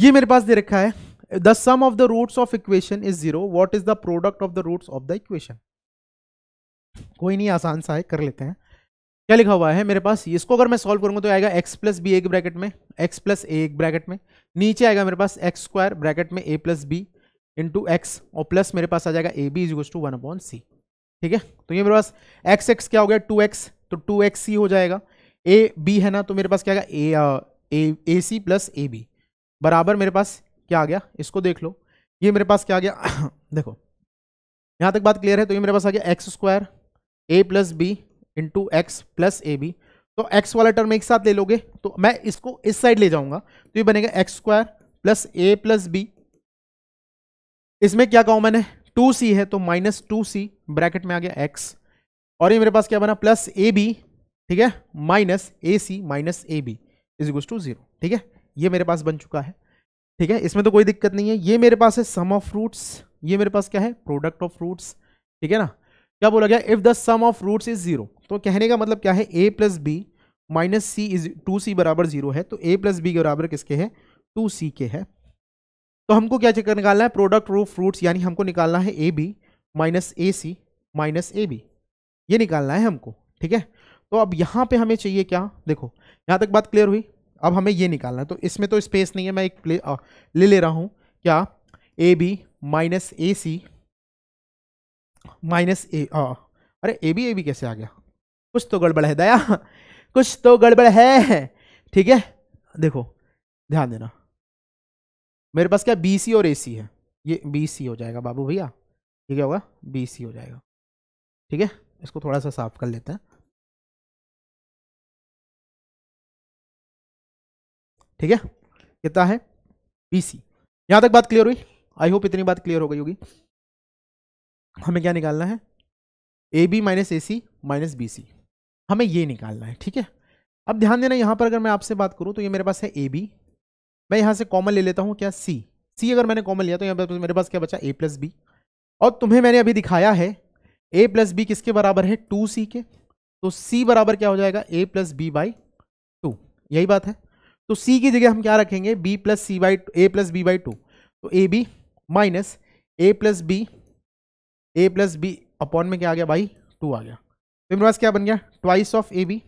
[SPEAKER 1] ये मेरे पास दे रखा है the sum of the roots of equation is zero what is the product of the roots of the equation कोई नहीं आसान सा है कर लेते हैं क्या लिखा हुआ है मेरे पास इसको अगर मैं सॉल्व करूंगा तो आएगा x प्लस बी एक ब्रैकेट में x प्लस ए एक ब्रैकेट में नीचे आएगा मेरे पास एक्स स्क्वायर ब्रैकेट में a plus b into x और प्लस मेरे पास आ जाएगा a b is to one upon c ठीक है तो ये मेरे पास एक्स एक्स क्या हो गया टू एक्स तो टू एक्स सी हो जाएगा ए बी है ना तो मेरे पास क्या आएगा ए ए सी प्लस ए बी बराबर मेरे पास क्या आ गया इसको देख लो ये मेरे पास क्या आ गया (coughs) देखो यहाँ तक बात क्लियर है तो ये मेरे पास आ गया x square a plus b into x plus A b तो एक्स वाला टर्म एक साथ ले लोगे तो मैं इसको इस साइड ले जाऊंगा तो ये बनेगा x square plus a plus b इसमें क्या कहूं मैंने टू सी है तो माइनस टू सी ब्रैकेट में आ गया x और ये मेरे पास क्या बना प्लस ए बी ठीक है minus A c minus a b is equals to zero ठीक है ये मेरे पास बन चुका है ठीक है इसमें तो कोई दिक्कत नहीं है ये मेरे पास है सम ऑफ रूट्स ये मेरे पास क्या है प्रोडक्ट ऑफ रूट्स ठीक है ना क्या बोला गया if the sum of roots is zero तो कहने का मतलब क्या है a plus b minus c is to c बराबर जीरो है तो ए प्लस बी के बराबर किसके है टू सी के है तो हमको क्या चेक निकालना है प्रोडक्ट रूफ फ्रूट्स यानी हमको निकालना है a B minus A c minus a b ये निकालना है हमको ठीक है तो अब यहाँ पे हमें चाहिए क्या देखो यहाँ तक बात क्लियर हुई अब हमें ये निकालना है तो इसमें तो स्पेस नहीं है मैं एक आ, ले ले रहा हूँ क्या a B minus A c minus a अरे ए बी ए बी कैसे आ गया कुछ तो गड़बड़ है दया कुछ तो गड़बड़ है ठीक है देखो ध्यान देना मेरे पास क्या बी सी और ए सी है ये बी सी हो जाएगा बाबू भैया ठीक है होगा बी सी हो जाएगा ठीक है इसको थोड़ा सा साफ कर लेते हैं ठीक है कितना है बी सी यहाँ तक बात क्लियर हुई आई होप इतनी बात क्लियर हो गई होगी हमें क्या निकालना है a B minus A c minus b c हमें ये निकालना है ठीक है अब ध्यान देना यहाँ पर अगर मैं आपसे बात करूँ तो ये मेरे पास है ए बी मैं यहाँ से कॉमन ले लेता हूँ क्या सी सी अगर मैंने कॉमन लिया तो यहाँ पर मेरे पास क्या बचा ए प्लस बी और तुम्हें मैंने अभी दिखाया है ए प्लस बी किसके बराबर है टू सी के तो सी बराबर क्या हो जाएगा ए प्लस बी बाई टू यही बात है तो सी की जगह हम क्या रखेंगे b plus c by a plus b by two तो a B minus a plus b a plus b upon में क्या आ गया बाई टू आ गया तो मेरे पास क्या बन गया twice of a B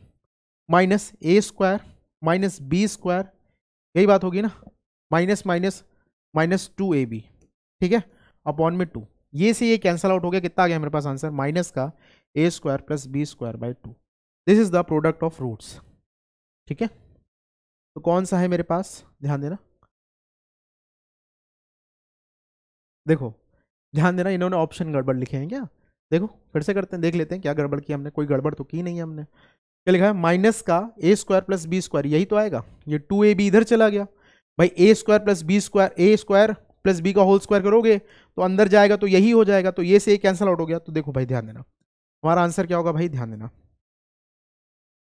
[SPEAKER 1] minus a square minus B square यही बात होगी ना माइनस माइनस माइनस टू ए बी ठीक है अपॉन में टू ये से ये कैंसिल आउट हो गया कितना आ गया मेरे पास आंसर माइनस का a square plus B square by two this is the product of roots ठीक है तो कौन सा है मेरे पास ध्यान देना देखो ध्यान देना इन्होंने ऑप्शन गड़बड़ लिखे हैं क्या देखो फिर से करते हैं देख लेते हैं क्या गड़बड़ की हमने कोई गड़बड़ तो की नहीं है हमने क्या लिखा है माइनस का a square plus B square यही तो आएगा ये टू ए बी इधर चला गया भाई a square plus B square A square plus b का होल स्क्वायर करोगे तो अंदर जाएगा तो यही हो जाएगा तो ये से कैंसिल आउट हो गया तो देखो भाई ध्यान देना हमारा आंसर क्या होगा भाई ध्यान देना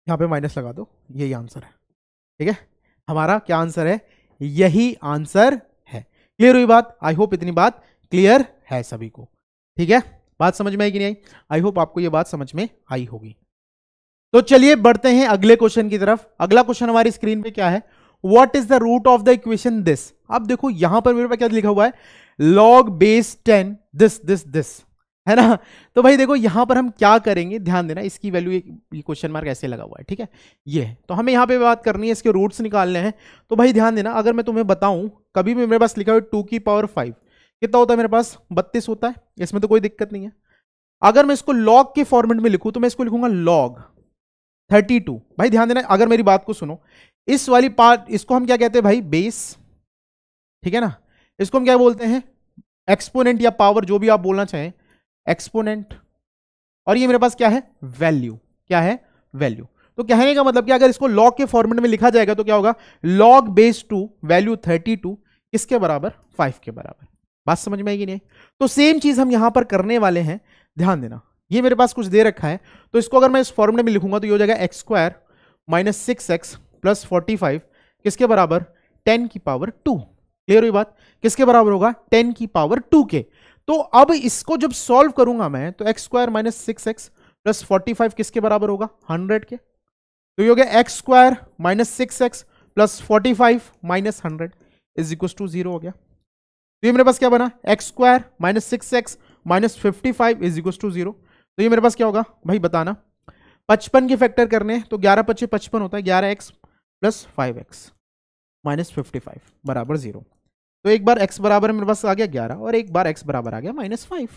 [SPEAKER 1] यहाँ पे माइनस लगा दो यही आंसर है ठीक है हमारा क्या आंसर है यही आंसर है क्लियर हुई बात आई होप इतनी बात क्लियर है सभी को ठीक है बात समझ में आई कि नहीं आई आई होप आपको यह बात समझ में आई होगी तो चलिए बढ़ते हैं अगले क्वेश्चन की तरफ अगला क्वेश्चन हमारी स्क्रीन पे क्या है what is the root of the equation this अब देखो यहां पर मेरे पास क्या लिखा हुआ है log base ten this this this है ना तो भाई देखो यहां पर हम क्या करेंगे ध्यान देना इसकी वैल्यू ये क्वेश्चन मार्क ऐसे लगा हुआ है ठीक है ये तो हमें यहाँ पे बात करनी है इसके रूट्स निकालने हैं तो भाई ध्यान देना अगर मैं तुम्हें बताऊं कभी भी मेरे पास लिखा हुआ है टू की पावर फाइव कितना होता है मेरे पास बत्तीस होता है इसमें तो कोई दिक्कत नहीं है अगर मैं इसको लॉग के फॉर्मेट में लिखूं तो मैं इसको लिखूंगा लॉग 32 भाई ध्यान देना अगर मेरी बात को सुनो इस वाली पार्ट इसको हम क्या कहते हैं भाई बेस ठीक है ना इसको हम क्या बोलते हैं एक्सपोनेंट या पावर जो भी आप बोलना चाहें एक्सपोनेंट और ये मेरे पास क्या है वैल्यू क्या है वैल्यू तो कहने का मतलब कि अगर इसको लॉग के फॉर्मेट में लिखा जाएगा तो क्या होगा log base two value thirty two किसके बराबर फाइव के बराबर बात समझ में आएगी नहीं तो सेम चीज़ हम यहां पर करने वाले हैं ध्यान देना ये मेरे पास कुछ दे रखा है तो इसको अगर मैं इस फॉर्मूले में लिखूंगा तो ये हो जाएगा x square minus six x plus forty five किसके बराबर टेन की पावर टू क्लियर हुई बात किसके बराबर होगा टेन की पावर टू के तो अब इसको जब सॉल्व करूंगा मैं तो x square minus six x plus forty five किसके बराबर होगा हंड्रेड के तो ये हो गया x square minus six x plus forty five minus hundred is equal to zero हो गया तो ये मेरे पास क्या बना x square minus six x minus fifty five is equal to zero तो ये मेरे पास क्या होगा भाई बताना पचपन के फैक्टर करने तो ग्यारह पच्चे पचपन होता है ग्यारह x plus five x minus fifty five बराबर जीरो तो एक बार एक्स बराबर मेरे पास आ गया ग्यारह और एक बार एक्स बराबर आ गया माइनस फाइव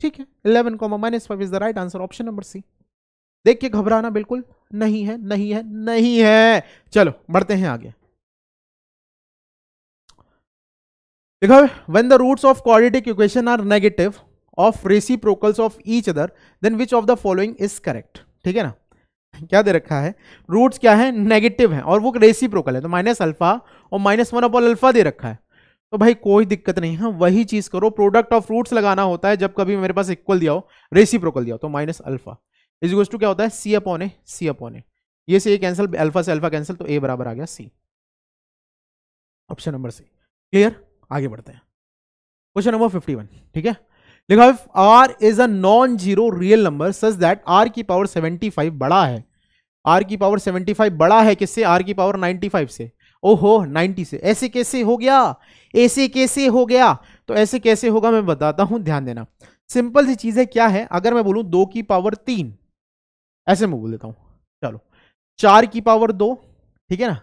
[SPEAKER 1] ठीक है eleven comma minus five is the right answer option number c देख के घबराना बिल्कुल नहीं है नहीं है नहीं है चलो बढ़ते हैं आगे देखो when the of of quadratic are negative of reciprocals of each other then which of the following is correct ठीक है ना क्या दे रखा है रूट्स क्या है नेगेटिव है और वो रेसिप्रोकल है तो माइनस अल्फा और माइनस वन अपॉल अल्फा दे रखा है तो भाई कोई दिक्कत नहीं है हाँ, वही चीज करो प्रोडक्ट ऑफ रूट्स लगाना होता है जब कभी मेरे पास इक्वल दिया हो रेसिप्रोकल दिया हो तो माइनस अल्फा इज टू क्या होता है सी upon A C upon a ये से ए कैंसिल अल्फा से अल्फा कैंसिल तो ए बराबर आ गया c option number c clear आगे बढ़ते हैं क्वेश्चन नंबर फिफ्टी वन ठीक है लिखा if r is a non zero real number such that r की पावर सेवेंटी फाइव बड़ा है आर की पावर सेवेंटी फाइव बड़ा है किससे आर की पावर नाइनटी फाइव से ओहो नाइनटी से ऐसे कैसे हो गया ऐसे कैसे हो गया तो ऐसे कैसे होगा मैं बताता हूं ध्यान देना सिंपल सी चीज़ है क्या है अगर मैं बोलूं दो की पावर तीन ऐसे मैं बोल देता हूं चलो चार की पावर दो ठीक है ना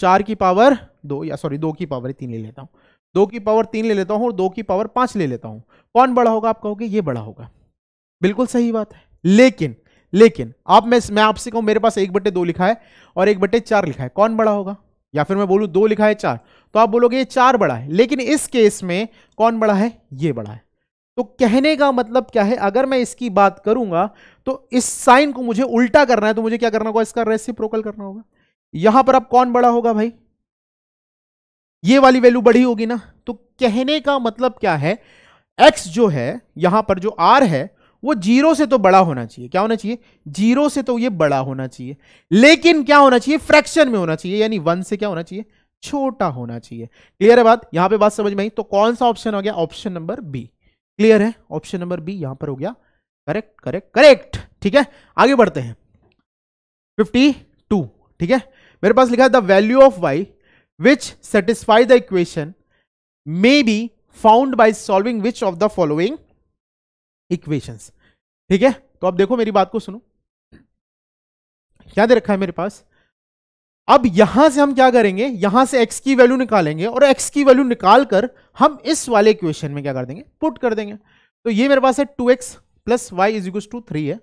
[SPEAKER 1] चार की पावर दो या सॉरी दो की पावर तीन ले लेता हूं दो की पावर तीन ले लेता हूँ और दो की पावर पाँच ले लेता हूँ कौन बड़ा होगा आप कहोगे ये बड़ा होगा बिल्कुल सही बात है लेकिन लेकिन आप मैं मैं आपसे कहूँ मेरे पास एक बटे दो लिखा है और एक बटे चार लिखा है कौन बड़ा होगा या फिर मैं बोलूँ दो लिखा है चार तो आप बोलोगे ये चार बड़ा है लेकिन इस केस में कौन बड़ा है ये बड़ा है तो कहने का मतलब क्या है अगर मैं इसकी बात करूंगा तो इस साइन को मुझे उल्टा करना है तो मुझे क्या करना होगा इसका रेसिप्रोकल करना होगा यहां पर अब कौन बड़ा होगा भाई ये वाली वैल्यू बढ़ी होगी ना तो कहने का मतलब क्या है एक्स जो है यहां पर जो आर है वो जीरो से तो बड़ा होना चाहिए क्या होना चाहिए जीरो से तो ये बड़ा होना चाहिए लेकिन क्या होना चाहिए फ्रैक्शन में होना चाहिए यानी वन से क्या होना चाहिए छोटा होना चाहिए क्लियर है बात यहां पे बात समझ में आई तो कौन सा ऑप्शन हो गया ऑप्शन नंबर बी क्लियर है ऑप्शन नंबर बी यहां पर हो गया करेक्ट करेक्ट करेक्ट ठीक है आगे बढ़ते हैं फिफ्टी टू ठीक है मेरे पास लिखा है the value of y which satisfy the equation may be found by solving which of the following equations ठीक है तो अब देखो मेरी बात को सुनो क्या दे रखा है मेरे पास अब यहां से हम क्या करेंगे यहां से x की वैल्यू निकालेंगे और x की वैल्यू निकाल कर हम इस वाले इक्वेशन में क्या कर देंगे पुट कर देंगे तो ये मेरे पास है 2x x plus y is equals to three है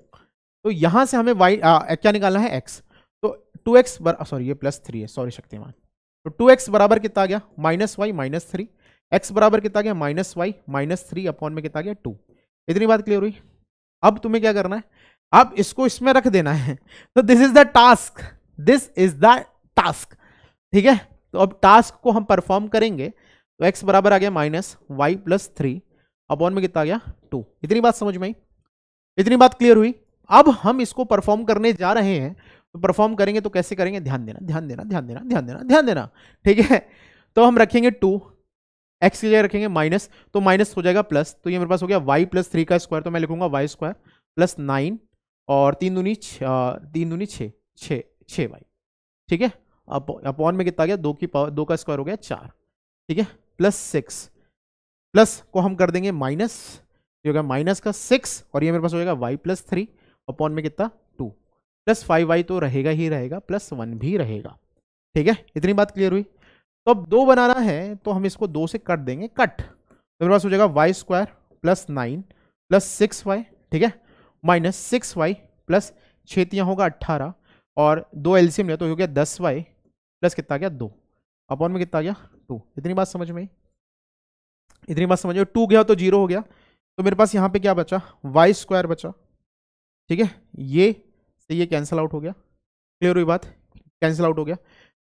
[SPEAKER 1] तो यहां से हमें y आ, क्या निकालना है x तो 2x एक्स सॉरी ये प्लस थ्री है सॉरी शक्तिमान तो टू एक्स बराबर कितना आ गया minus y minus three x बराबर कितना गया minus y minus three upon में कितना गया टू इतनी बात क्लियर हुई अब तुम्हें क्या करना है अब इसको इसमें रख देना है तो this is the task this is the task ठीक है तो अब टास्क को हम परफॉर्म करेंगे तो एक्स बराबर आ गया minus y plus three upon में कितना गया टू इतनी बात समझ में आई इतनी बात क्लियर हुई अब हम इसको परफॉर्म करने जा रहे हैं तो परफॉर्म करेंगे तो कैसे करेंगे ध्यान देना ध्यान देना ध्यान देना ध्यान देना ध्यान देना ठीक है तो हम रखेंगे टू एक्स की जगह रखेंगे माइनस तो माइनस हो जाएगा प्लस तो ये मेरे पास हो गया वाई प्लस थ्री का स्क्वायर तो मैं लिखूंगा वाई स्क्वायर प्लस नाइन और तीन दूनी तीन दूनी छः छः छः वाई ठीक है अपॉन में कितना गया दो की पावर दो का स्क्वायर हो गया चार ठीक है प्लस सिक्स प्लस को हम कर देंगे माइनस ये हो गया माइनस का सिक्स और ये मेरे पास हो जाएगा वाई प्लस थ्री अपॉन में कितना प्लस फाइव वाई तो रहेगा ही रहेगा प्लस वन भी रहेगा ठीक है इतनी बात क्लियर हुई तो अब दो बनाना है तो हम इसको दो से कट देंगे कट तो मेरे पास हो जाएगा Y square plus nine plus six Y ठीक है माइनस सिक्स वाई प्लस छेतियाँ होगा अट्ठारह और दो एल्सियम लिया तो हो गया दस वाई प्लस कितना आ गया दो अपॉन में कितना गया टू इतनी बात समझ में इतनी बात समझ में टू गया तो जीरो हो गया तो मेरे पास यहाँ पे क्या बचा वाई स्क्वायर बचा ठीक है ये तो ये कैंसिल आउट हो गया क्लियर हुई बात कैंसिल आउट हो गया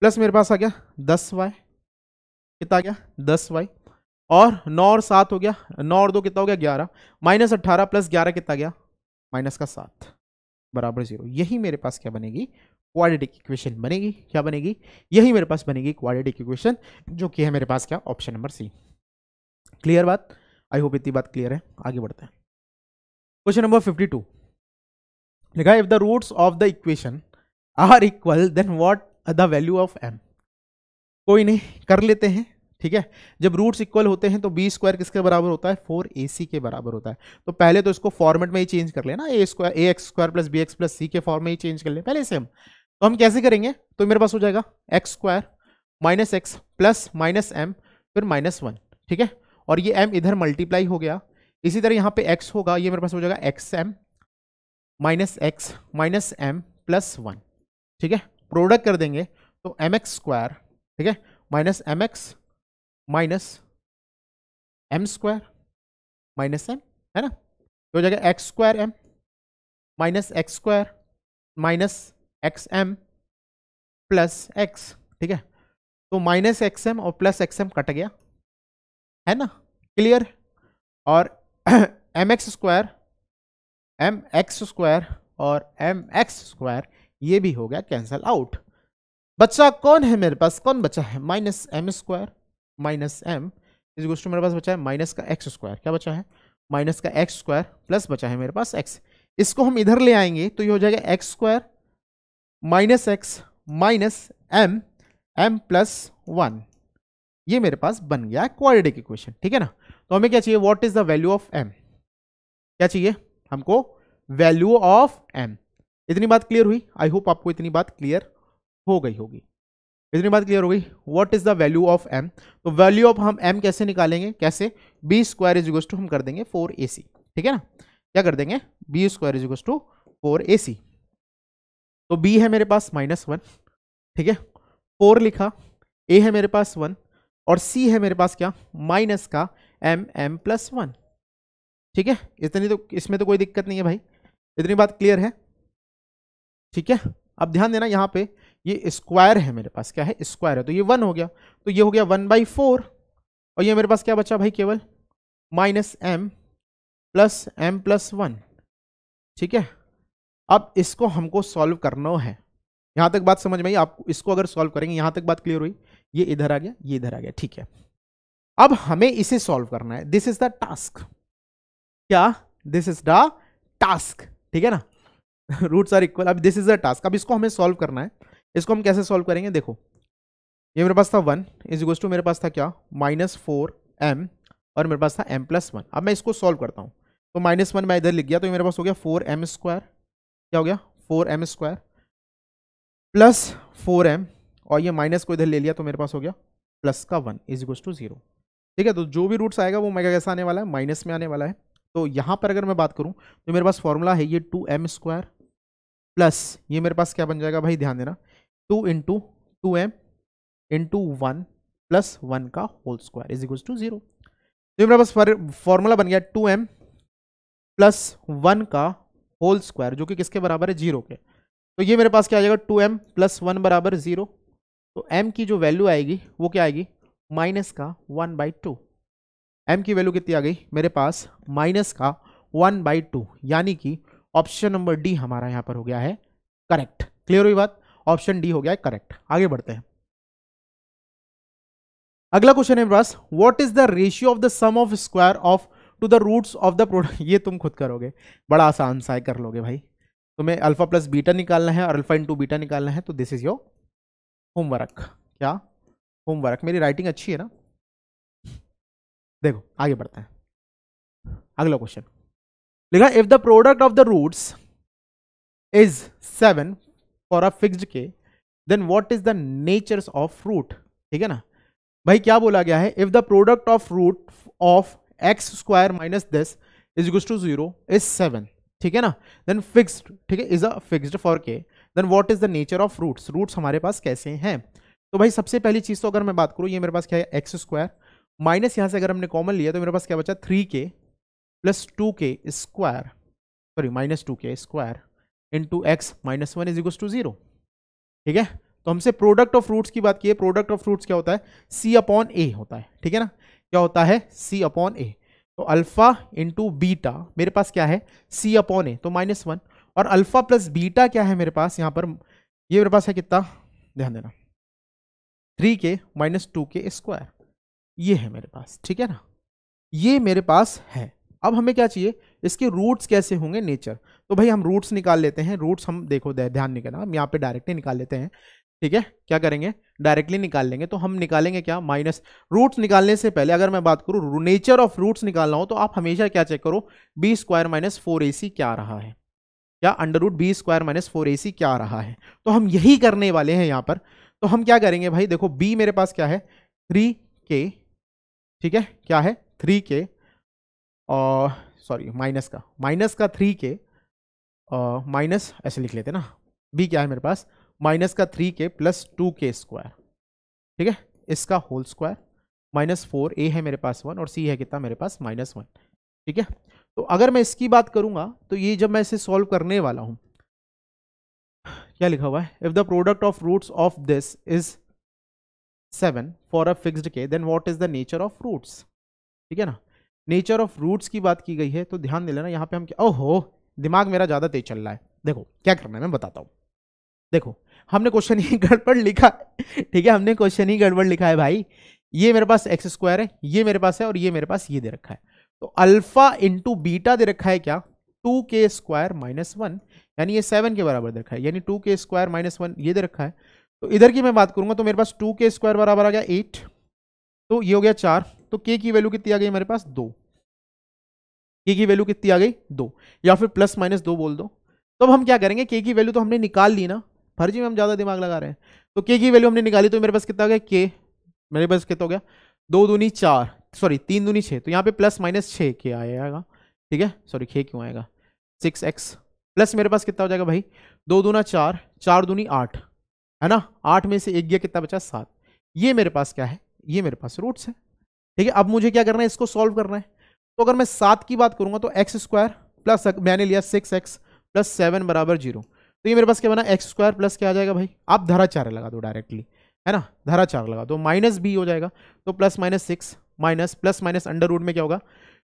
[SPEAKER 1] प्लस मेरे पास आ गया दस वाई कितना आ गया दस वाई और नौ और सात हो गया नौ और दो कितना हो गया ग्यारह माइनस अट्ठारह प्लस ग्यारह कितना गया माइनस का सात बराबर जीरो यही मेरे पास क्या बनेगी क्वाड्रेटिक इक्वेशन बनेगी क्या बनेगी यही मेरे पास बनेगी क्वाड्रेटिक इक्वेशन जो कि है मेरे पास क्या ऑप्शन नंबर सी क्लियर बात आई होप इतनी बात क्लियर है आगे बढ़ते हैं क्वेश्चन नंबर फिफ्टी टू देखा if the roots of the equation are equal then what the value of M कोई नहीं कर लेते हैं ठीक है जब रूट्स इक्वल होते हैं तो बी स्क्वायर किसके बराबर होता है फोर ए सी के बराबर होता है तो पहले तो इसको फॉर्मेट में ही चेंज कर लेना A square A x square plus B x plus C के फॉर्म में ही चेंज कर ले पहले से हम तो हम कैसे करेंगे तो मेरे पास हो जाएगा x square minus X plus minus M फिर माइनस वन ठीक है और ये एम इधर मल्टीप्लाई हो गया इसी तरह यहाँ पे एक्स होगा ये मेरे पास हो जाएगा X M minus x minus M plus one ठीक है प्रोडक्ट कर देंगे तो एम एक्स स्क्वायर ठीक है minus M X minus M square minus M है ना तो हो जाएगा x square M minus X square minus X M plus X ठीक है तो माइनस एक्स एम और प्लस एक्स एम कट गया है ना क्लियर और M X square M X square और एम एक्स स्क्वायर ये भी हो गया कैंसल आउट बच्चा कौन है मेरे पास कौन बचा है minus M square minus M इस गोष्ट मेरे पास बचा है माइनस का एक्स स्क्वायर क्या बचा है माइनस का एक्स स्क्वायर प्लस बचा है मेरे पास एक्स इसको हम इधर ले आएंगे तो ये हो जाएगा x square minus x minus M M plus one ये मेरे पास बन गया क्वाड्रेटिक इक्वेशन ठीक है ना तो हमें क्या चाहिए what is the value of M क्या चाहिए हमको वैल्यू ऑफ एम इतनी बात क्लियर हुई आई होप आपको इतनी बात क्लियर हो गई होगी इतनी बात क्लियर हो गई what is the value of M तो वैल्यू ऑफ हम एम कैसे निकालेंगे कैसे B square is equals to हम कर देंगे फोर ए सी ठीक है ना क्या कर देंगे B square is equals to four ए सी तो बी है मेरे पास माइनस वन ठीक है फोर लिखा ए है मेरे पास वन और सी है मेरे पास क्या माइनस का एम एम प्लस वन ठीक है इतनी तो इसमें तो कोई दिक्कत नहीं है भाई इतनी बात क्लियर है ठीक है अब ध्यान देना यहाँ पे ये स्क्वायर है मेरे पास क्या है स्क्वायर है तो ये वन हो गया तो ये हो गया वन बाई फोर और ये मेरे पास क्या बचा भाई केवल minus M plus M plus one ठीक है अब इसको हमको सॉल्व करना है यहाँ तक बात समझ में आई आप इसको अगर सॉल्व करेंगे यहाँ तक बात क्लियर हुई ये इधर आ गया ये इधर आ गया ठीक है अब हमें इसे सॉल्व करना है दिस इज द टास्क क्या दिस इज द टास्क ठीक है ना रूट्स आर इक्वल अब दिस इज द टास्क अब इसको हमें सॉल्व करना है इसको हम कैसे सॉल्व करेंगे देखो ये मेरे पास था वन इज इक्वल टू मेरे पास था क्या माइनस फोर एम और मेरे पास था एम प्लस वन अब मैं इसको सॉल्व करता हूँ तो माइनस वन मैं इधर लिख गया तो ये मेरे पास हो गया फोर एम स्क्वायर क्या हो गया four M square plus four M और ये माइनस को इधर ले लिया तो मेरे पास हो गया प्लस का one is equal to zero ठीक है तो जो भी रूट्स आएगा वो मेगा कैसा आने वाला है माइनस में आने वाला है तो यहाँ पर अगर मैं बात करूँ तो मेरे पास फॉर्मूला है ये टू एम स्क्वायर प्लस ये मेरे पास क्या बन जाएगा भाई ध्यान देना two into two M into one plus one का whole square is equals to zero तो मेरे पास फॉर्मूला बन गया टू एम प्लस वन का होल स्क्वायर जो कि किसके बराबर है जीरो के तो ये मेरे पास क्या आ जाएगा टू एम प्लस वन बराबर जीरो तो m की जो वैल्यू आएगी वो क्या आएगी माइनस का वन बाई टू एम की वैल्यू कितनी आ गई मेरे पास माइनस का वन बाई टू यानी कि ऑप्शन नंबर डी हमारा यहाँ पर हो गया है करेक्ट क्लियर हुई बात ऑप्शन डी हो गया है करेक्ट आगे बढ़ते हैं अगला क्वेश्चन है पास what is the ratio of the sum of square of to the roots of the product ये तुम खुद करोगे बड़ा आसान सा कर लोगे भाई तुम्हें अल्फा प्लस बीटा निकालना है और अल्फा इंटू बीटा निकालना है तो दिस इज योर होमवर्क क्या होमवर्क मेरी राइटिंग अच्छी है ना देखो आगे बढ़ते हैं अगला क्वेश्चन लिखा if the product of the roots is seven for a fixed K then what is the natures of root ठीक है ना भाई क्या बोला गया है if the product of root of X square minus this is equal to zero is seven ठीक है ना देन फिक्स्ड ठीक है is a fixed for K then what is the nature of roots roots हमारे पास कैसे हैं तो भाई सबसे पहली चीज़ तो अगर मैं बात करूँ ये मेरे पास क्या है एक्स स्क्वायर माइनस यहाँ से अगर हमने कॉमन लिया तो मेरे पास क्या बचा three K plus two K square sorry minus two K square into X minus one is equal to zero ठीक है तो हमसे प्रोडक्ट ऑफ रूट्स की बात की है प्रोडक्ट ऑफ रूट्स क्या होता है सी अपॉन ए होता है ठीक है ना क्या होता है सी अपॉन ए तो अल्फा इंटू बीटा मेरे पास क्या है सी अपॉन ए तो माइनस वन और अल्फा प्लस बीटा क्या है मेरे पास यहाँ पर ये मेरे पास है कितना ध्यान देना three K minus two K square ये है मेरे पास ठीक है ना ये मेरे पास है अब हमें क्या चाहिए इसके रूट्स कैसे होंगे नेचर तो भाई हम रूट्स निकाल लेते हैं रूट्स हम देखो ध्यान नहीं करना हम यहाँ पे डायरेक्टली निकाल लेते हैं ठीक है क्या करेंगे डायरेक्टली निकाल लेंगे तो हम निकालेंगे क्या माइनस रूट्स निकालने से पहले अगर मैं बात करूँ नेचर ऑफ रूट्स निकालना हो तो आप हमेशा क्या चेक करो बी स्क्वायर माइनस फोर ए सी क्या रहा है या under root B square minus four ए सी क्या रहा है तो हम यही करने वाले हैं यहाँ पर तो हम क्या करेंगे भाई देखो बी मेरे पास क्या है थ्री के ठीक है क्या है थ्री के सॉरी माइनस का माइनस का थ्री के माइनस ऐसे लिख लेते ना बी क्या है मेरे पास माइनस का three K plus two K square ठीक है इसका whole square minus four A है मेरे पास वन और सी है कितना मेरे पास माइनस वन ठीक है तो अगर मैं इसकी बात करूंगा तो ये जब मैं इसे सॉल्व करने वाला हूं क्या लिखा हुआ है if the product of roots of this is seven for a fixed K then what is the nature of roots ठीक है ना नेचर ऑफ रूट्स की बात की गई है तो ध्यान दे लेना यहाँ पे हम क्या ओहो दिमाग मेरा ज़्यादा तेज चल रहा है देखो क्या करना है मैं बताता हूँ देखो हमने क्वेश्चन ही (laughs) गड़बड़ लिखा ठीक है हमने क्वेश्चन ही गड़बड़ लिखा है भाई ये मेरे पास एक्स स्क्वायर है ये मेरे पास है और ये मेरे पास ये दे रखा है तो अल्फा इंटू बीटा दे रखा है क्या to K square minus one यानी ये सेवन के बराबर दे रखा है यानी to K square minus one ये दे रखा है तो इधर की मैं बात करूंगा तो मेरे पास टू के स्क्वायर बराबर आ गया एट तो ये हो गया चार तो के की वैल्यू कितनी आ गई मेरे पास दो के की वैल्यू कितनी आ गई दो या फिर प्लस माइनस दो बोल दो तो अब हम क्या करेंगे के की वैल्यू तो हमने निकाल ली ना फर्जी में हम ज़्यादा दिमाग लगा रहे हैं तो के की वैल्यू हमने निकाली तो मेरे पास कितना हो गया के मेरे पास कितना हो गया दो दूनी चार सॉरी तीन दूनी छः तो यहाँ पे प्लस माइनस छः के आएगा ठीक है सॉरी खे क्यों आएगा सिक्स एक्स प्लस मेरे पास कितना हो जाएगा भाई दो दूना चार चार दूनी आठ है ना आठ में से एक गया कितना बचा सात ये मेरे पास क्या है ये मेरे पास रूट्स है ठीक है अब मुझे क्या करना है इसको सॉल्व करना है तो अगर मैं सात की बात करूंगा तो एक्स स्क्वायर प्लस मैंने लिया सिक्स एक्स प्लस सेवन बराबर जीरो तो ये मेरे पास क्या बना एक्स स्क्वायर प्लस क्या आ जाएगा भाई आप धारा चार लगा दो डायरेक्टली है ना धारा चार लगा दो माइनस बी हो जाएगा तो plus minus six minus plus minus under root में क्या होगा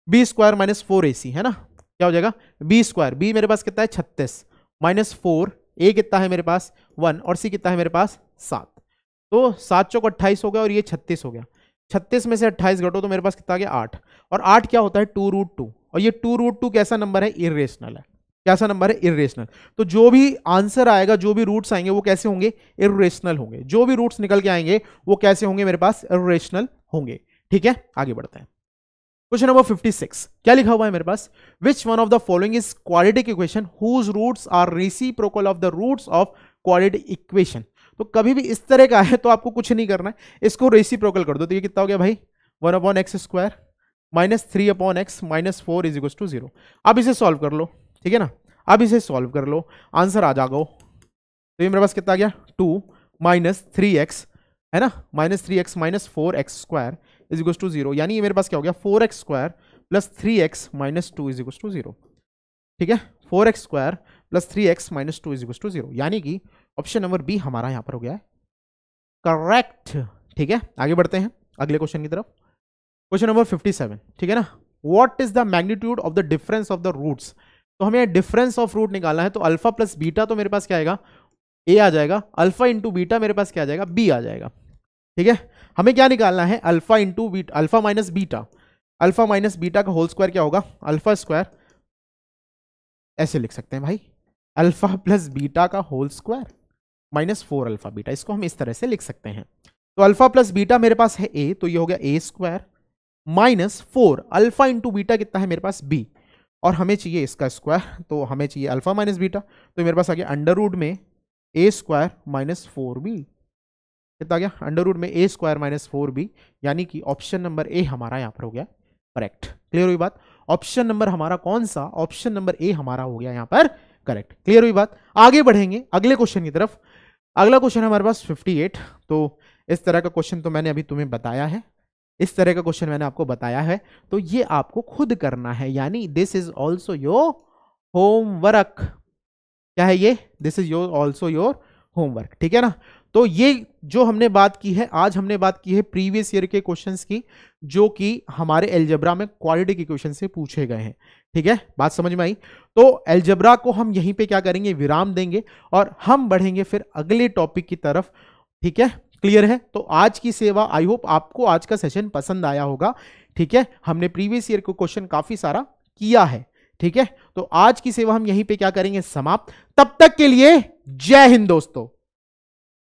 [SPEAKER 1] बी स्क्वायर माइनस फोर ए सी है ना क्या हो जाएगा बी स्क्वायर बी मेरे पास कितना है छत्तीस माइनस फोर ए कितना है मेरे पास वन और सी कितना है मेरे पास सात तो सात चौक अट्ठाईस हो गया और ये छत्तीस हो गया छत्तीस में से अट्ठाईस घटो तो मेरे पास कितना गया आठ और आठ क्या होता है टू रूट टू और ये टू रूट टू कैसा नंबर है इरेशनल है कैसा नंबर है इरेशनल तो जो भी आंसर आएगा जो भी रूट्स आएंगे वो कैसे होंगे इरेशनल होंगे जो भी रूट्स निकल के आएंगे वो कैसे होंगे मेरे पास इरेशनल होंगे ठीक है आगे बढ़ते हैं क्वेश्चन नंबर 56 क्या लिखा हुआ है मेरे पास which one of the following is quadratic equation whose roots are reciprocal of the roots of quadratic equation तो कभी भी इस तरह का है तो आपको कुछ नहीं करना है इसको रेसी प्रोकल कर दो तो ये कितना हो गया भाई one upon x square minus three upon X minus four is equals to zero अब इसे सॉल्व कर लो ठीक है ना अब इसे सॉल्व कर लो आंसर आ जाओ तो ये मेरे पास कितना गया टू माइनस थ्री एक्स है ना minus three x minus four x square is equal to zero यानी मेरे पास क्या हो गया four x square plus three x minus two is equal to zero ठीक है four x square plus three x minus two is equal to zero यानी कि ऑप्शन नंबर बी हमारा यहाँ पर हो गया है करेक्ट ठीक है आगे बढ़ते हैं अगले क्वेश्चन की तरफ क्वेश्चन नंबर फिफ्टी सेवन ठीक है ना what is the magnitude of the difference of the roots तो हमें डिफरेंस ऑफ रूट निकालना है तो अल्फा प्लस बीटा तो मेरे पास क्या आएगा ए आ जाएगा अल्फा इंटू बीटा मेरे पास क्या आ जाएगा बी आ जाएगा ठीक है हमें क्या निकालना है alpha into beta alpha minus beta alpha minus beta का होल स्क्वायर क्या होगा अल्फा स्क्वायर ऐसे लिख सकते हैं भाई अल्फा प्लस बीटा का whole square minus four alpha beta इसको हम इस तरह से लिख सकते हैं तो अल्फा प्लस बीटा मेरे पास है ए तो ये हो गया ए square minus four alpha into beta कितना है मेरे पास बी और हमें चाहिए इसका स्क्वायर तो हमें चाहिए अल्फा माइनस बीटा तो मेरे पास आ गया अंडर रूड में ए स्क्वायर माइनस फोर बी कितना गया अंडर रूट में ए स्क्वायर माइनस फोर बी यानी कि ऑप्शन नंबर ए हमारा यहाँ पर हो गया करेक्ट क्लियर हुई बात ऑप्शन नंबर हमारा कौन सा ऑप्शन नंबर ए हमारा हो गया यहाँ पर करेक्ट क्लियर हुई बात आगे बढ़ेंगे अगले क्वेश्चन की तरफ अगला क्वेश्चन हमारे पास 58 तो इस तरह का क्वेश्चन तो मैंने अभी तुम्हें बताया है इस तरह का क्वेश्चन मैंने आपको बताया है तो ये आपको खुद करना है यानी this is also your homework क्या है ये this is your also your homework ठीक है ना तो ये जो हमने बात की है आज हमने बात की है प्रीवियस ईयर के क्वेश्चंस की जो कि हमारे एल्जब्रा में क्वालिटी के क्वेश्चन से पूछे गए हैं ठीक है बात समझ में आई तो एल्जब्रा को हम यहीं पे क्या करेंगे विराम देंगे और हम बढ़ेंगे फिर अगले टॉपिक की तरफ ठीक है क्लियर है तो आज की सेवा आई होप आपको आज का सेशन पसंद आया होगा ठीक है हमने प्रीवियस ईयर को क्वेश्चन काफी सारा किया है ठीक है तो आज की सेवा हम यहीं पे क्या करेंगे समाप्त तब तक के लिए जय हिंद दोस्तों